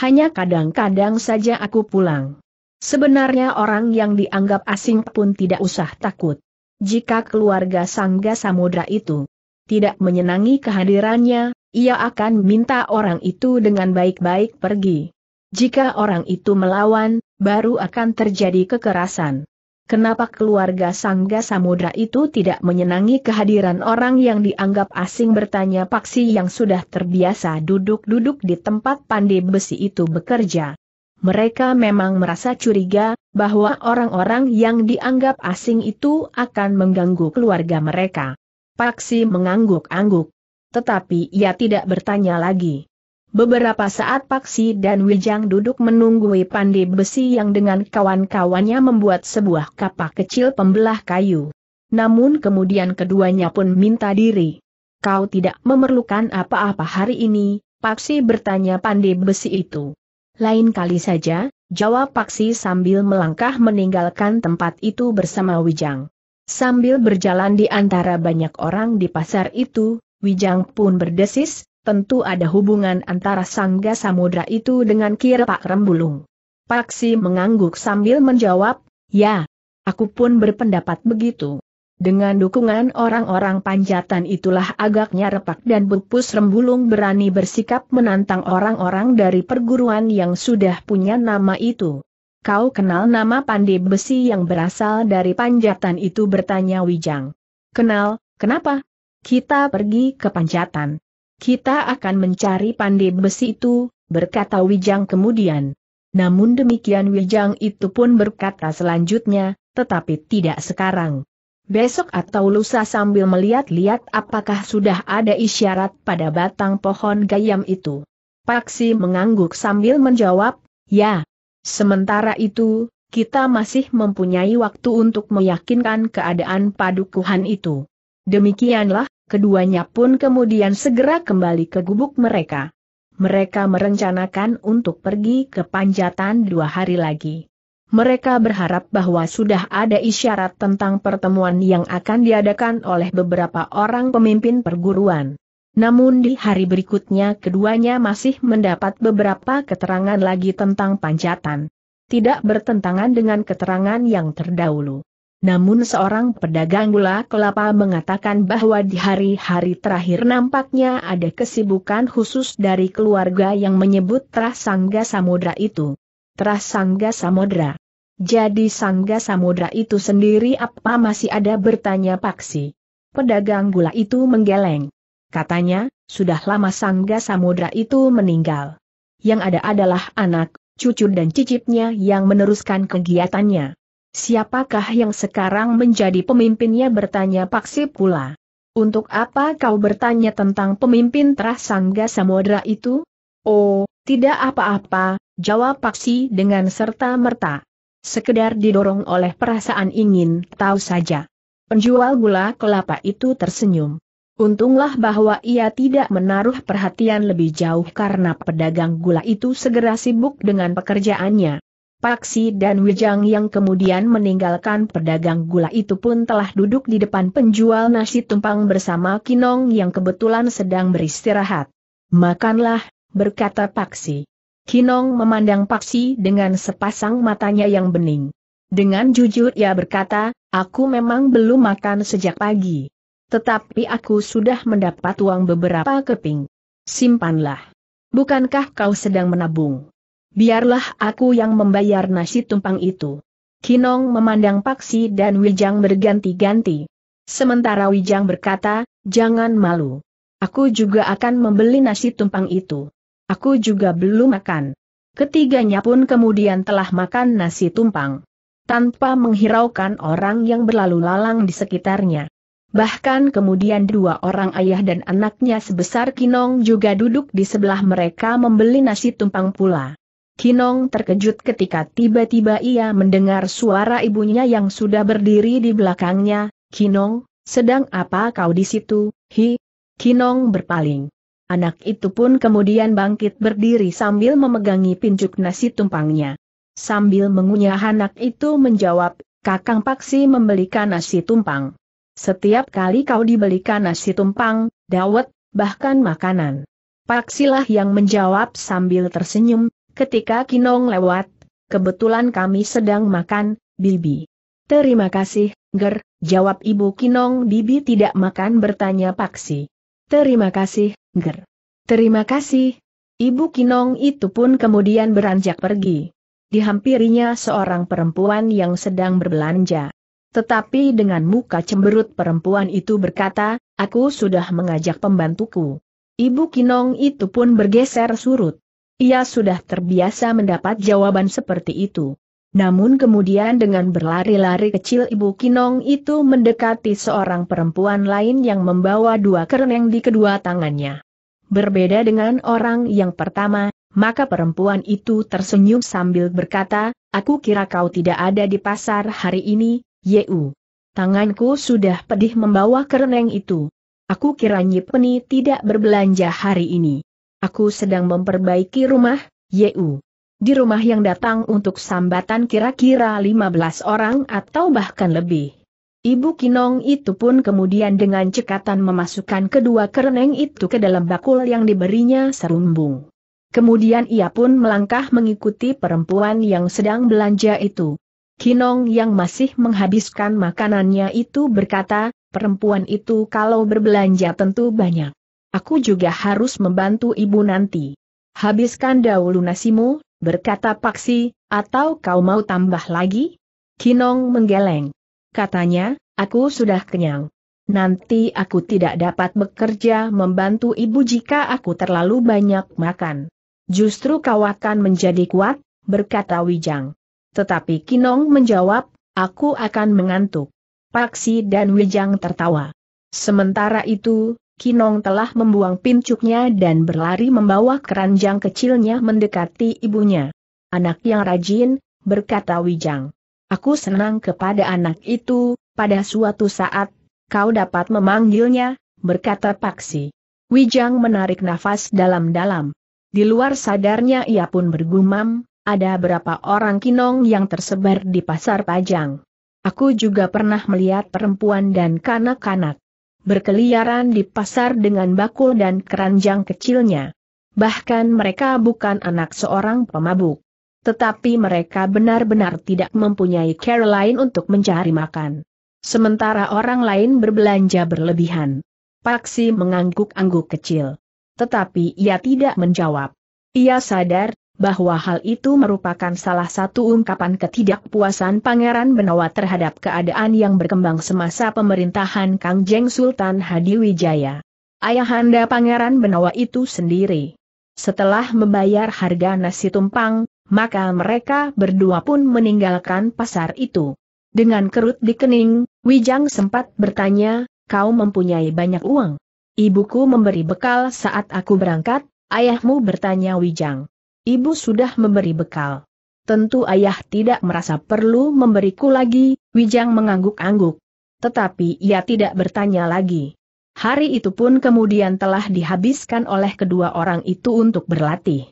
Hanya kadang-kadang saja aku pulang. Sebenarnya orang yang dianggap asing pun tidak usah takut jika keluarga Sangga Samudra itu tidak menyenangi kehadirannya, ia akan minta orang itu dengan baik-baik pergi. Jika orang itu melawan, baru akan terjadi kekerasan. Kenapa keluarga Sangga Samudra itu tidak menyenangi kehadiran orang yang dianggap asing bertanya Paksi yang sudah terbiasa duduk-duduk di tempat pandai besi itu bekerja. Mereka memang merasa curiga bahwa orang-orang yang dianggap asing itu akan mengganggu keluarga mereka. Paksi mengangguk-angguk. Tetapi ia tidak bertanya lagi. Beberapa saat Paksi dan Wijang duduk menunggu pandai besi yang dengan kawan-kawannya membuat sebuah kapak kecil pembelah kayu. Namun kemudian keduanya pun minta diri. Kau tidak memerlukan apa-apa hari ini, Paksi bertanya pandai besi itu. Lain kali saja, jawab Paksi sambil melangkah meninggalkan tempat itu bersama Wijang. Sambil berjalan di antara banyak orang di pasar itu, Wijang pun berdesis, tentu ada hubungan antara Sangga Samudra itu dengan Kira Pak Rembulung. Paksi mengangguk sambil menjawab, ya, aku pun berpendapat begitu. Dengan dukungan orang-orang panjatan itulah agaknya repak dan Bupus Rembulung berani bersikap menantang orang-orang dari perguruan yang sudah punya nama itu. Kau kenal nama pandai besi yang berasal dari panjatan itu bertanya Wijang. Kenal, kenapa? Kita pergi ke panjatan. Kita akan mencari pandai besi itu, berkata Wijang kemudian. Namun demikian Wijang itu pun berkata selanjutnya, tetapi tidak sekarang. Besok atau lusa sambil melihat-lihat apakah sudah ada isyarat pada batang pohon gayam itu. Paksi mengangguk sambil menjawab, ya. Sementara itu, kita masih mempunyai waktu untuk meyakinkan keadaan padukuhan itu. Demikianlah, keduanya pun kemudian segera kembali ke gubuk mereka. Mereka merencanakan untuk pergi ke Panjatan dua hari lagi mereka berharap bahwa sudah ada isyarat tentang pertemuan yang akan diadakan oleh beberapa orang pemimpin perguruan. Namun di hari berikutnya keduanya masih mendapat beberapa keterangan lagi tentang panjatan. Tidak bertentangan dengan keterangan yang terdahulu. Namun seorang pedagang gula kelapa mengatakan bahwa di hari-hari terakhir nampaknya ada kesibukan khusus dari keluarga yang menyebut Trasangga Samudra itu. Trasangga Samudra. Jadi Sangga Samudra itu sendiri apa masih ada bertanya Paksi. Pedagang gula itu menggeleng. Katanya, sudah lama Sangga Samudra itu meninggal. Yang ada adalah anak, cucu dan cicitnya yang meneruskan kegiatannya. Siapakah yang sekarang menjadi pemimpinnya bertanya Paksi pula. Untuk apa kau bertanya tentang pemimpin terah Sangga Samudra itu? Oh, tidak apa-apa, jawab Paksi dengan serta merta. Sekedar didorong oleh perasaan ingin tahu saja. Penjual gula kelapa itu tersenyum. Untunglah bahwa ia tidak menaruh perhatian lebih jauh karena pedagang gula itu segera sibuk dengan pekerjaannya. Paksi dan Wijang yang kemudian meninggalkan pedagang gula itu pun telah duduk di depan penjual nasi tumpang bersama Kinong yang kebetulan sedang beristirahat. Makanlah, berkata Paksi. Kinong memandang Paksi dengan sepasang matanya yang bening. Dengan jujur ia berkata, aku memang belum makan sejak pagi. Tetapi aku sudah mendapat uang beberapa keping. Simpanlah. Bukankah kau sedang menabung? Biarlah aku yang membayar nasi tumpang itu. Kinong memandang Paksi dan Wijang berganti-ganti. Sementara Wijang berkata, jangan malu. Aku juga akan membeli nasi tumpang itu. Aku juga belum makan. Ketiganya pun kemudian telah makan nasi tumpang. Tanpa menghiraukan orang yang berlalu lalang di sekitarnya. Bahkan kemudian dua orang ayah dan anaknya sebesar Kinong juga duduk di sebelah mereka membeli nasi tumpang pula. Kinong terkejut ketika tiba-tiba ia mendengar suara ibunya yang sudah berdiri di belakangnya, Kinong, sedang apa kau di situ, hi? Kinong berpaling. Anak itu pun kemudian bangkit berdiri sambil memegangi pincuk nasi tumpangnya. Sambil mengunyah anak itu menjawab, Kakang Paksi membelikan nasi tumpang. Setiap kali kau dibelikan nasi tumpang, dawet, bahkan makanan. Paksilah yang menjawab sambil tersenyum, ketika Kinong lewat, kebetulan kami sedang makan, Bibi. Terima kasih, Ger, jawab Ibu Kinong Bibi tidak makan bertanya Paksi. Terima kasih, Ger. Terima kasih. Ibu Kinong itu pun kemudian beranjak pergi. Dihampirinya seorang perempuan yang sedang berbelanja. Tetapi dengan muka cemberut perempuan itu berkata, aku sudah mengajak pembantuku. Ibu Kinong itu pun bergeser surut. Ia sudah terbiasa mendapat jawaban seperti itu. Namun kemudian dengan berlari-lari kecil Ibu Kinong itu mendekati seorang perempuan lain yang membawa dua kereneng di kedua tangannya. Berbeda dengan orang yang pertama, maka perempuan itu tersenyum sambil berkata, Aku kira kau tidak ada di pasar hari ini, Yeu. Tanganku sudah pedih membawa kereneng itu. Aku kira Nyipeni tidak berbelanja hari ini. Aku sedang memperbaiki rumah, Yeu. Di rumah yang datang untuk sambatan kira-kira 15 orang atau bahkan lebih. Ibu Kinong itu pun kemudian dengan cekatan memasukkan kedua kereneng itu ke dalam bakul yang diberinya serumbung. Kemudian ia pun melangkah mengikuti perempuan yang sedang belanja itu. Kinong yang masih menghabiskan makanannya itu berkata, perempuan itu kalau berbelanja tentu banyak. Aku juga harus membantu ibu nanti. Habiskan dahulu nasimu, berkata Paksi, atau kau mau tambah lagi? Kinong menggeleng. Katanya, aku sudah kenyang. Nanti aku tidak dapat bekerja membantu ibu jika aku terlalu banyak makan. Justru kau akan menjadi kuat, berkata Wijang. Tetapi Kinong menjawab, aku akan mengantuk. Paksi dan Wijang tertawa. Sementara itu, Kinong telah membuang pincuknya dan berlari membawa keranjang kecilnya mendekati ibunya. Anak yang rajin, berkata Wijang. Aku senang kepada anak itu, pada suatu saat, kau dapat memanggilnya, berkata Paksi. Wijang menarik nafas dalam-dalam. Di luar sadarnya ia pun bergumam, ada berapa orang kinong yang tersebar di pasar pajang. Aku juga pernah melihat perempuan dan kanak-kanak berkeliaran di pasar dengan bakul dan keranjang kecilnya. Bahkan mereka bukan anak seorang pemabuk. Tetapi mereka benar-benar tidak mempunyai care lain untuk mencari makan. Sementara orang lain berbelanja berlebihan. Paksi mengangguk-angguk kecil. Tetapi ia tidak menjawab. Ia sadar, bahwa hal itu merupakan salah satu ungkapan ketidakpuasan Pangeran Benawa terhadap keadaan yang berkembang semasa pemerintahan Kang Jeng Sultan Hadiwijaya. Ayahanda Pangeran Benawa itu sendiri. Setelah membayar harga nasi tumpang, maka mereka berdua pun meninggalkan pasar itu. Dengan kerut di kening, Wijang sempat bertanya, kau mempunyai banyak uang. Ibuku memberi bekal saat aku berangkat, ayahmu bertanya Wijang. Ibu sudah memberi bekal. Tentu ayah tidak merasa perlu memberiku lagi, Wijang mengangguk-angguk. Tetapi ia tidak bertanya lagi. Hari itu pun kemudian telah dihabiskan oleh kedua orang itu untuk berlatih.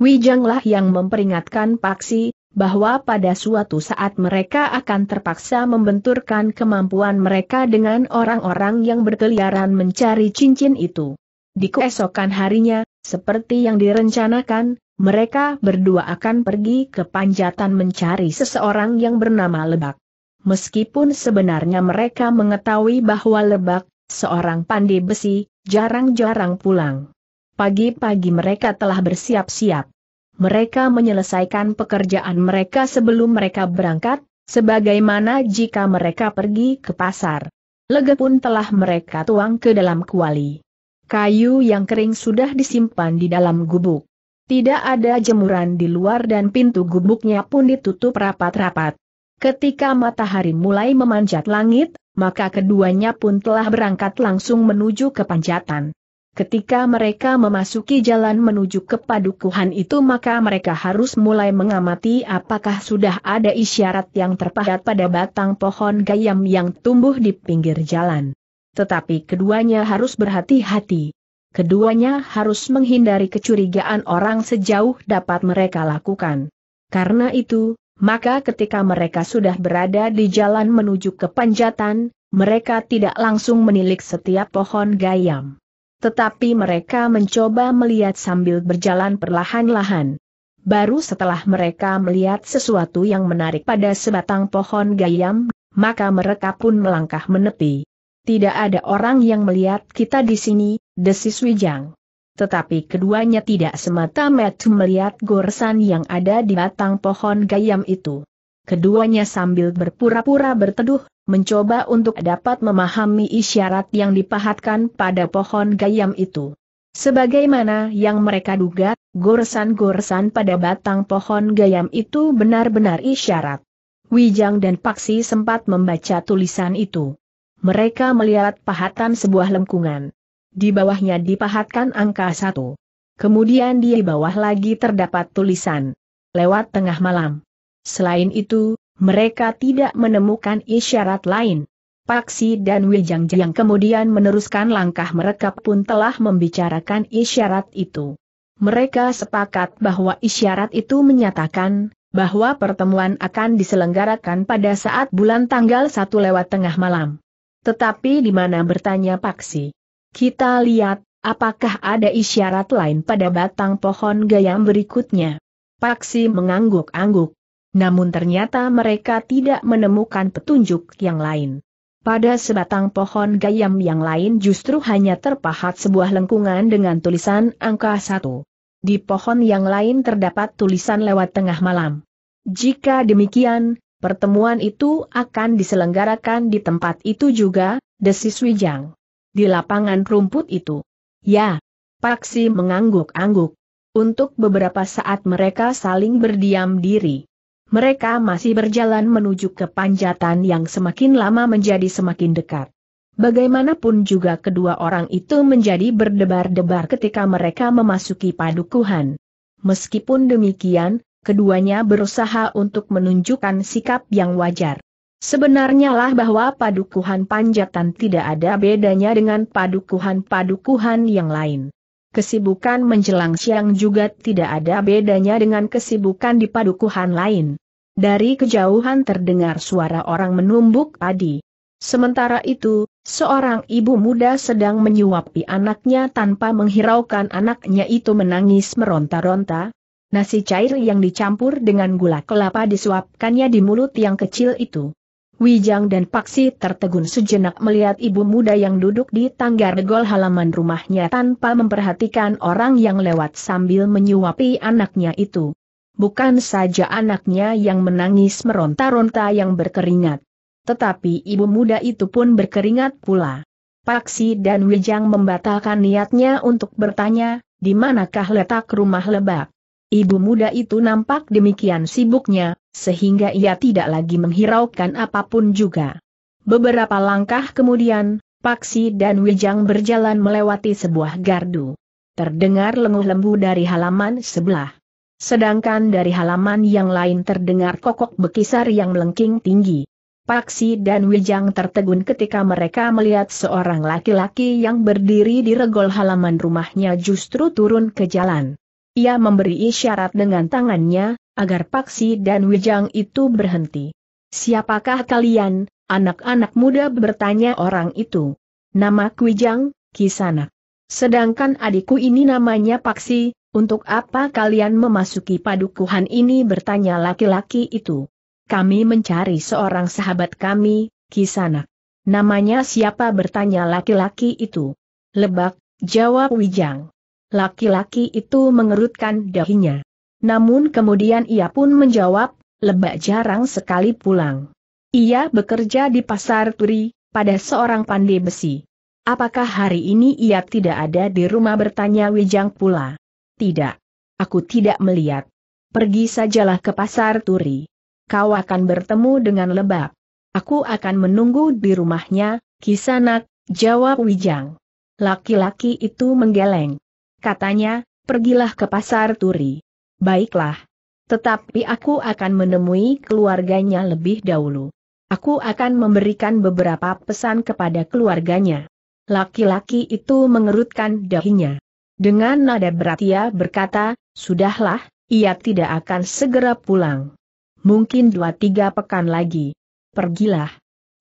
Wijanglah yang memperingatkan Paksi, bahwa pada suatu saat mereka akan terpaksa membenturkan kemampuan mereka dengan orang-orang yang berkeliaran mencari cincin itu. Di keesokan harinya, seperti yang direncanakan, mereka berdua akan pergi ke Panjatan mencari seseorang yang bernama Lebak. Meskipun sebenarnya mereka mengetahui bahwa Lebak, seorang pandai besi, jarang-jarang pulang. Pagi-pagi mereka telah bersiap-siap. Mereka menyelesaikan pekerjaan mereka sebelum mereka berangkat, sebagaimana jika mereka pergi ke pasar. Lega pun telah mereka tuang ke dalam kuali. Kayu yang kering sudah disimpan di dalam gubuk. Tidak ada jemuran di luar dan pintu gubuknya pun ditutup rapat-rapat. Ketika matahari mulai memanjat langit, maka keduanya pun telah berangkat langsung menuju ke panjatan. Ketika mereka memasuki jalan menuju ke padukuhan itu maka mereka harus mulai mengamati apakah sudah ada isyarat yang terpahat pada batang pohon gayam yang tumbuh di pinggir jalan. Tetapi keduanya harus berhati-hati keduanya harus menghindari kecurigaan orang sejauh dapat mereka lakukan. Karena itu, maka ketika mereka sudah berada di jalan menuju ke panjatan, mereka tidak langsung menilik setiap pohon gayam. Tetapi mereka mencoba melihat sambil berjalan perlahan-lahan. Baru setelah mereka melihat sesuatu yang menarik pada sebatang pohon gayam, maka mereka pun melangkah menepi. Tidak ada orang yang melihat kita di sini, desis Wijang. Tetapi keduanya tidak semata-mata melihat goresan yang ada di batang pohon gayam itu. Keduanya sambil berpura-pura berteduh, mencoba untuk dapat memahami isyarat yang dipahatkan pada pohon gayam itu. Sebagaimana yang mereka duga, goresan-goresan pada batang pohon gayam itu benar-benar isyarat. Wijang dan Paksi sempat membaca tulisan itu. Mereka melihat pahatan sebuah lengkungan di bawahnya dipahatkan angka satu. Kemudian di bawah lagi terdapat tulisan, lewat tengah malam. Selain itu, mereka tidak menemukan isyarat lain. Paksi dan Wijang yang kemudian meneruskan langkah mereka pun telah membicarakan isyarat itu. Mereka sepakat bahwa isyarat itu menyatakan, bahwa pertemuan akan diselenggarakan pada saat bulan tanggal 1 lewat tengah malam. Tetapi di mana bertanya Paksi? Kita lihat, apakah ada isyarat lain pada batang pohon gayam berikutnya. Paksi mengangguk-angguk. Namun ternyata mereka tidak menemukan petunjuk yang lain. Pada sebatang pohon gayam yang lain justru hanya terpahat sebuah lengkungan dengan tulisan angka satu. Di pohon yang lain terdapat tulisan lewat tengah malam. Jika demikian, pertemuan itu akan diselenggarakan di tempat itu juga, desis Wijang di lapangan rumput itu. Ya, Paksi mengangguk-angguk. Untuk beberapa saat mereka saling berdiam diri. Mereka masih berjalan menuju ke panjatan yang semakin lama menjadi semakin dekat. Bagaimanapun juga kedua orang itu menjadi berdebar-debar ketika mereka memasuki padukuhan. Meskipun demikian, keduanya berusaha untuk menunjukkan sikap yang wajar. Sebenarnya lah bahwa padukuhan panjatan tidak ada bedanya dengan padukuhan-padukuhan yang lain. Kesibukan menjelang siang juga tidak ada bedanya dengan kesibukan di padukuhan lain. Dari kejauhan terdengar suara orang menumbuk padi. Sementara itu, seorang ibu muda sedang menyuapi anaknya tanpa menghiraukan anaknya itu menangis meronta-ronta, Nasi cair yang dicampur dengan gula kelapa disuapkannya di mulut yang kecil itu. Wijang dan Paksi tertegun sejenak melihat ibu muda yang duduk di tangga regol halaman rumahnya tanpa memperhatikan orang yang lewat sambil menyuapi anaknya itu. Bukan saja anaknya yang menangis meronta-ronta yang berkeringat. Tetapi ibu muda itu pun berkeringat pula. Paksi dan Wijang membatalkan niatnya untuk bertanya, di manakah letak rumah lebak. Ibu muda itu nampak demikian sibuknya, sehingga ia tidak lagi menghiraukan apapun juga. Beberapa langkah kemudian, Paksi dan Wijang berjalan melewati sebuah gardu. Terdengar lenguh lembu dari halaman sebelah. Sedangkan dari halaman yang lain terdengar kokok bekisar yang melengking tinggi. Paksi dan Wijang tertegun ketika mereka melihat seorang laki-laki yang berdiri di regol halaman rumahnya justru turun ke jalan. Ia memberi isyarat dengan tangannya, agar Paksi dan Wijang itu berhenti. Siapakah kalian, anak-anak muda bertanya orang itu. Nama Wijang, Kisanak. Sedangkan adikku ini namanya Paksi, untuk apa kalian memasuki padukuhan ini bertanya laki-laki itu. Kami mencari seorang sahabat kami, Kisanak. Namanya siapa bertanya laki-laki itu. Lebak, jawab Wijang. Laki-laki itu mengerutkan dahinya. Namun kemudian ia pun menjawab, lebak jarang sekali pulang. Ia bekerja di pasar Turi, pada seorang pandai besi. Apakah hari ini ia tidak ada di rumah bertanya Wijang pula? Tidak. Aku tidak melihat. Pergi sajalah ke pasar Turi. Kau akan bertemu dengan lebak. Aku akan menunggu di rumahnya, Kisanak, jawab Wijang. Laki-laki itu menggeleng katanya, pergilah ke pasar Turi. Baiklah. Tetapi aku akan menemui keluarganya lebih dahulu. Aku akan memberikan beberapa pesan kepada keluarganya. Laki-laki itu mengerutkan dahinya. Dengan nada berat ia berkata, sudahlah, ia tidak akan segera pulang. Mungkin dua tiga pekan lagi. Pergilah.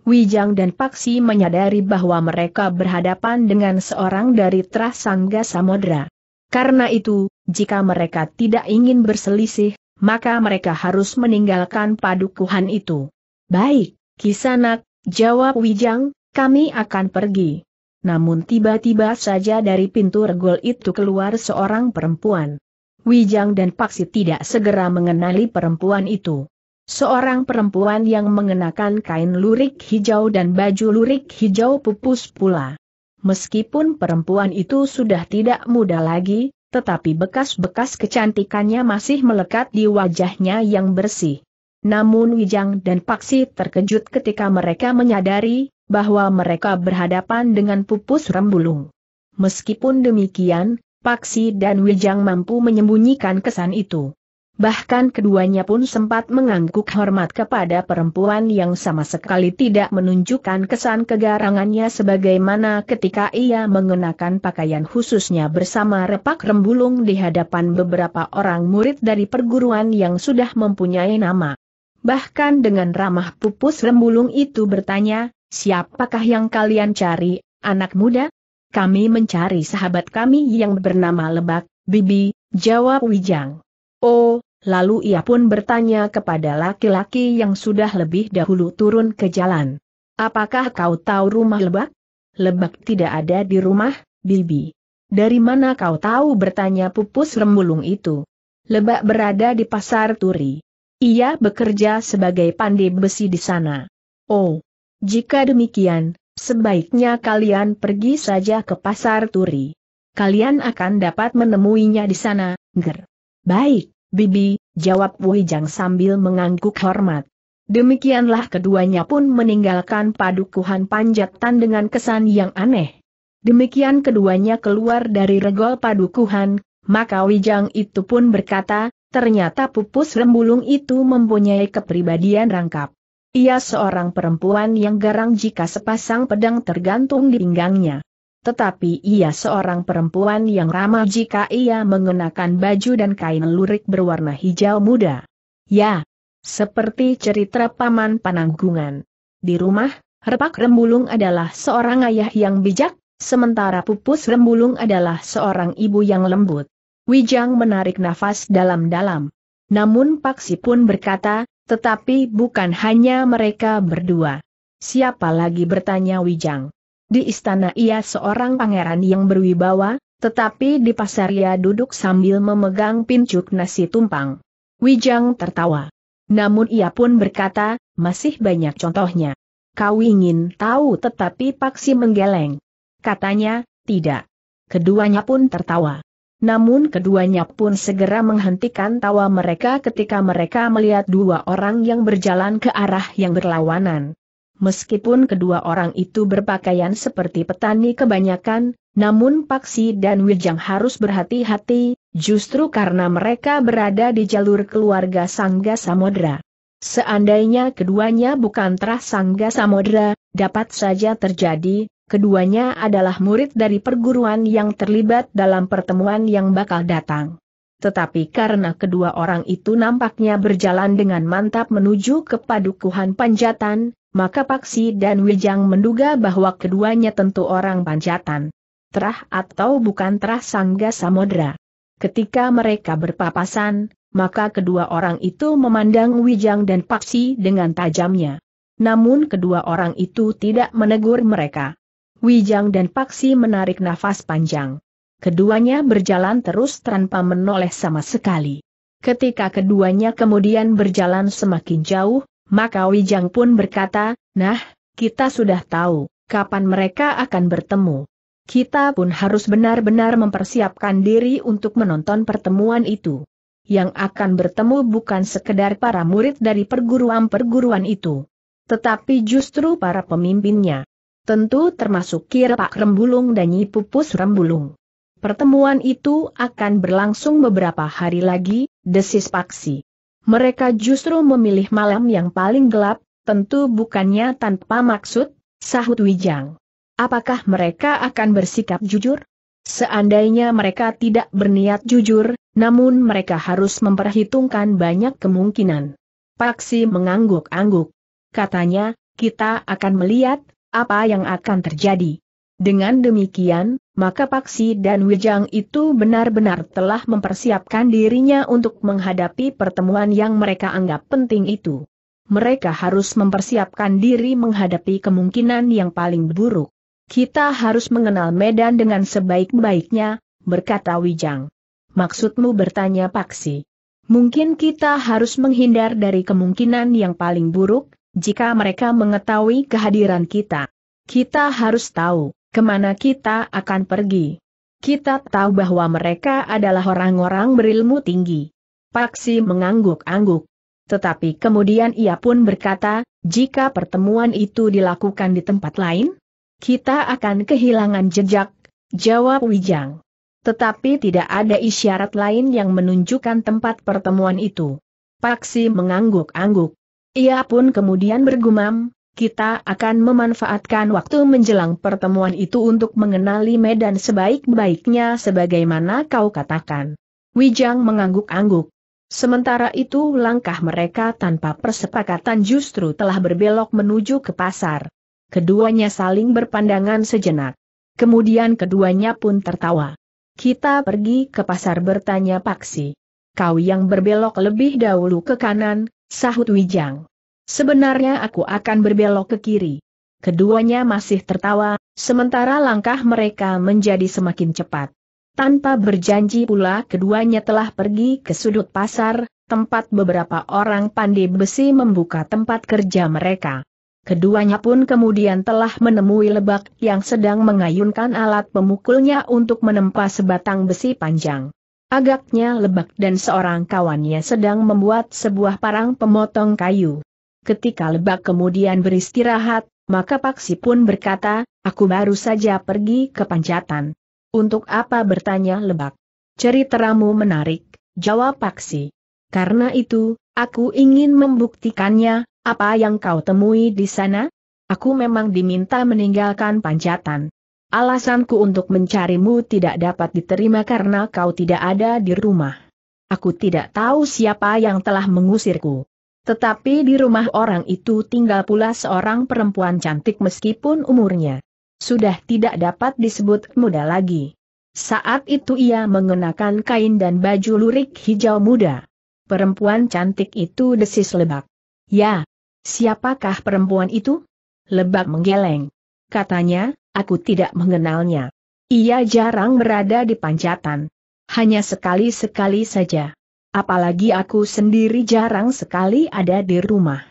Wijang dan Paksi menyadari bahwa mereka berhadapan dengan seorang dari Trasangga Samodra. Karena itu, jika mereka tidak ingin berselisih, maka mereka harus meninggalkan padukuhan itu. Baik, Kisanak, jawab Wijang, kami akan pergi. Namun tiba-tiba saja dari pintu regol itu keluar seorang perempuan. Wijang dan Paksi tidak segera mengenali perempuan itu. Seorang perempuan yang mengenakan kain lurik hijau dan baju lurik hijau pupus pula. Meskipun perempuan itu sudah tidak muda lagi, tetapi bekas-bekas kecantikannya masih melekat di wajahnya yang bersih. Namun Wijang dan Paksi terkejut ketika mereka menyadari bahwa mereka berhadapan dengan pupus rembulung. Meskipun demikian, Paksi dan Wijang mampu menyembunyikan kesan itu bahkan keduanya pun sempat mengangguk hormat kepada perempuan yang sama sekali tidak menunjukkan kesan kegarangannya sebagaimana ketika ia mengenakan pakaian khususnya bersama repak rembulung di hadapan beberapa orang murid dari perguruan yang sudah mempunyai nama. Bahkan dengan ramah pupus rembulung itu bertanya, siapakah yang kalian cari, anak muda? Kami mencari sahabat kami yang bernama Lebak, Bibi, jawab Wijang. Oh, Lalu ia pun bertanya kepada laki-laki yang sudah lebih dahulu turun ke jalan. Apakah kau tahu rumah lebak? Lebak tidak ada di rumah, Bibi. Dari mana kau tahu bertanya pupus remulung itu? Lebak berada di pasar Turi. Ia bekerja sebagai pandai besi di sana. Oh, jika demikian, sebaiknya kalian pergi saja ke pasar Turi. Kalian akan dapat menemuinya di sana, ger. Baik. Bibi, jawab Wijang sambil mengangguk hormat. Demikianlah keduanya pun meninggalkan padukuhan panjatan dengan kesan yang aneh. Demikian keduanya keluar dari regol padukuhan, maka Wijang itu pun berkata, ternyata pupus rembulung itu mempunyai kepribadian rangkap. Ia seorang perempuan yang garang jika sepasang pedang tergantung di pinggangnya. Tetapi ia seorang perempuan yang ramah jika ia mengenakan baju dan kain lurik berwarna hijau muda. Ya, seperti cerita Paman Pananggungan. Di rumah, Repak Rembulung adalah seorang ayah yang bijak, sementara Pupus Rembulung adalah seorang ibu yang lembut. Wijang menarik nafas dalam-dalam. Namun Paksi pun berkata, tetapi bukan hanya mereka berdua. Siapa lagi bertanya Wijang? Di istana ia seorang pangeran yang berwibawa, tetapi di pasar ia duduk sambil memegang pincuk nasi tumpang. Wijang tertawa. Namun ia pun berkata, masih banyak contohnya. Kau ingin tahu tetapi Paksi menggeleng. Katanya, tidak. Keduanya pun tertawa. Namun keduanya pun segera menghentikan tawa mereka ketika mereka melihat dua orang yang berjalan ke arah yang berlawanan. Meskipun kedua orang itu berpakaian seperti petani kebanyakan, namun Paksi dan Wijang harus berhati-hati, justru karena mereka berada di jalur keluarga Sangga Samodra. Seandainya keduanya bukan terah Sangga Samodra, dapat saja terjadi, keduanya adalah murid dari perguruan yang terlibat dalam pertemuan yang bakal datang. Tetapi karena kedua orang itu nampaknya berjalan dengan mantap menuju ke padukuhan panjatan, maka Paksi dan Wijang menduga bahwa keduanya tentu orang Panjatan, Terah atau bukan Terah Sangga Samodra. Ketika mereka berpapasan, maka kedua orang itu memandang Wijang dan Paksi dengan tajamnya. Namun kedua orang itu tidak menegur mereka. Wijang dan Paksi menarik nafas panjang. Keduanya berjalan terus tanpa menoleh sama sekali. Ketika keduanya kemudian berjalan semakin jauh, maka Wijang pun berkata, nah, kita sudah tahu, kapan mereka akan bertemu. Kita pun harus benar-benar mempersiapkan diri untuk menonton pertemuan itu. Yang akan bertemu bukan sekedar para murid dari perguruan-perguruan itu. Tetapi justru para pemimpinnya. Tentu termasuk Kira Pak Rembulung dan Nyi Pupus Rembulung. Pertemuan itu akan berlangsung beberapa hari lagi, desis Paksi mereka justru memilih malam yang paling gelap, tentu bukannya tanpa maksud, sahut Wijang. Apakah mereka akan bersikap jujur? Seandainya mereka tidak berniat jujur, namun mereka harus memperhitungkan banyak kemungkinan. Paksi mengangguk-angguk. Katanya, kita akan melihat apa yang akan terjadi. Dengan demikian, maka Paksi dan Wijang itu benar-benar telah mempersiapkan dirinya untuk menghadapi pertemuan yang mereka anggap penting itu. Mereka harus mempersiapkan diri menghadapi kemungkinan yang paling buruk. Kita harus mengenal medan dengan sebaik-baiknya, berkata Wijang. Maksudmu bertanya Paksi. Mungkin kita harus menghindar dari kemungkinan yang paling buruk, jika mereka mengetahui kehadiran kita. Kita harus tahu, Kemana kita akan pergi? Kita tahu bahwa mereka adalah orang-orang berilmu tinggi. Paksi mengangguk-angguk. Tetapi kemudian ia pun berkata, jika pertemuan itu dilakukan di tempat lain, kita akan kehilangan jejak, jawab Wijang. Tetapi tidak ada isyarat lain yang menunjukkan tempat pertemuan itu. Paksi mengangguk-angguk. Ia pun kemudian bergumam, kita akan memanfaatkan waktu menjelang pertemuan itu untuk mengenali medan sebaik-baiknya sebagaimana kau katakan. Wijang mengangguk-angguk. Sementara itu langkah mereka tanpa persepakatan justru telah berbelok menuju ke pasar. Keduanya saling berpandangan sejenak. Kemudian keduanya pun tertawa. Kita pergi ke pasar bertanya Paksi. Kau yang berbelok lebih dahulu ke kanan, sahut Wijang. Sebenarnya aku akan berbelok ke kiri. Keduanya masih tertawa, sementara langkah mereka menjadi semakin cepat. Tanpa berjanji pula keduanya telah pergi ke sudut pasar, tempat beberapa orang pandai besi membuka tempat kerja mereka. Keduanya pun kemudian telah menemui lebak yang sedang mengayunkan alat pemukulnya untuk menempa sebatang besi panjang. Agaknya lebak dan seorang kawannya sedang membuat sebuah parang pemotong kayu. Ketika lebak kemudian beristirahat, maka Paksi pun berkata, aku baru saja pergi ke Panjatan. Untuk apa bertanya lebak? Ceritamu menarik, jawab Paksi. Karena itu, aku ingin membuktikannya, apa yang kau temui di sana? Aku memang diminta meninggalkan Panjatan. Alasanku untuk mencarimu tidak dapat diterima karena kau tidak ada di rumah. Aku tidak tahu siapa yang telah mengusirku. Tetapi di rumah orang itu tinggal pula seorang perempuan cantik meskipun umurnya sudah tidak dapat disebut muda lagi. Saat itu ia mengenakan kain dan baju lurik hijau muda. Perempuan cantik itu desis lebak. Ya, siapakah perempuan itu? Lebak menggeleng. Katanya, aku tidak mengenalnya. Ia jarang berada di panjatan. Hanya sekali-sekali saja. Apalagi aku sendiri jarang sekali ada di rumah.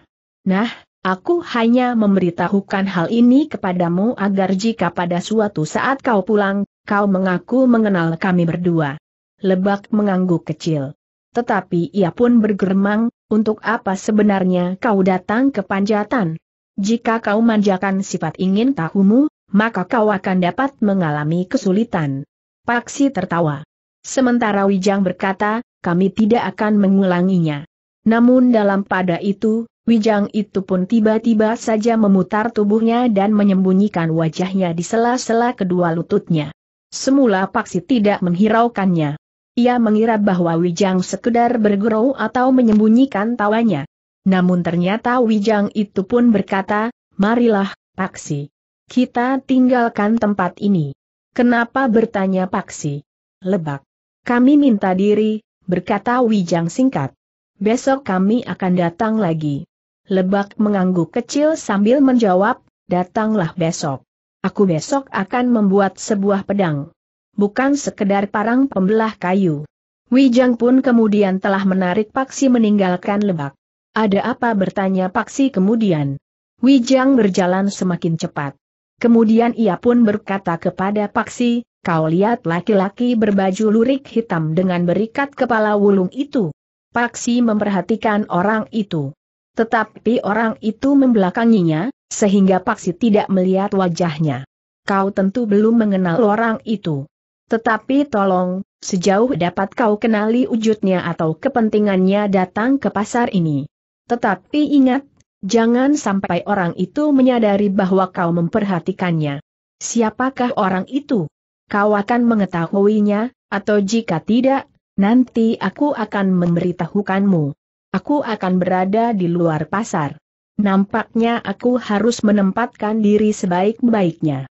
Nah, aku hanya memberitahukan hal ini kepadamu agar jika pada suatu saat kau pulang, kau mengaku mengenal kami berdua. Lebak mengangguk kecil. Tetapi ia pun bergeremang, untuk apa sebenarnya kau datang ke Panjatan? Jika kau manjakan sifat ingin tahumu, maka kau akan dapat mengalami kesulitan. Paksi tertawa. Sementara Wijang berkata, kami tidak akan mengulanginya. Namun dalam pada itu, Wijang itu pun tiba-tiba saja memutar tubuhnya dan menyembunyikan wajahnya di sela-sela kedua lututnya. Semula Paksi tidak menghiraukannya. Ia mengira bahwa Wijang sekedar bergerau atau menyembunyikan tawanya. Namun ternyata Wijang itu pun berkata, Marilah, Paksi. Kita tinggalkan tempat ini. Kenapa bertanya Paksi? Lebak. Kami minta diri, berkata Wijang singkat. Besok kami akan datang lagi. Lebak mengangguk kecil sambil menjawab, datanglah besok. Aku besok akan membuat sebuah pedang. Bukan sekedar parang pembelah kayu. Wijang pun kemudian telah menarik Paksi meninggalkan lebak. Ada apa bertanya Paksi kemudian. Wijang berjalan semakin cepat. Kemudian ia pun berkata kepada Paksi, kau lihat laki-laki berbaju lurik hitam dengan berikat kepala wulung itu. Paksi memperhatikan orang itu. Tetapi orang itu membelakanginya, sehingga Paksi tidak melihat wajahnya. Kau tentu belum mengenal orang itu. Tetapi tolong, sejauh dapat kau kenali wujudnya atau kepentingannya datang ke pasar ini. Tetapi ingat, jangan sampai orang itu menyadari bahwa kau memperhatikannya. Siapakah orang itu? kau akan mengetahuinya, atau jika tidak, nanti aku akan memberitahukanmu. Aku akan berada di luar pasar. Nampaknya aku harus menempatkan diri sebaik-baiknya.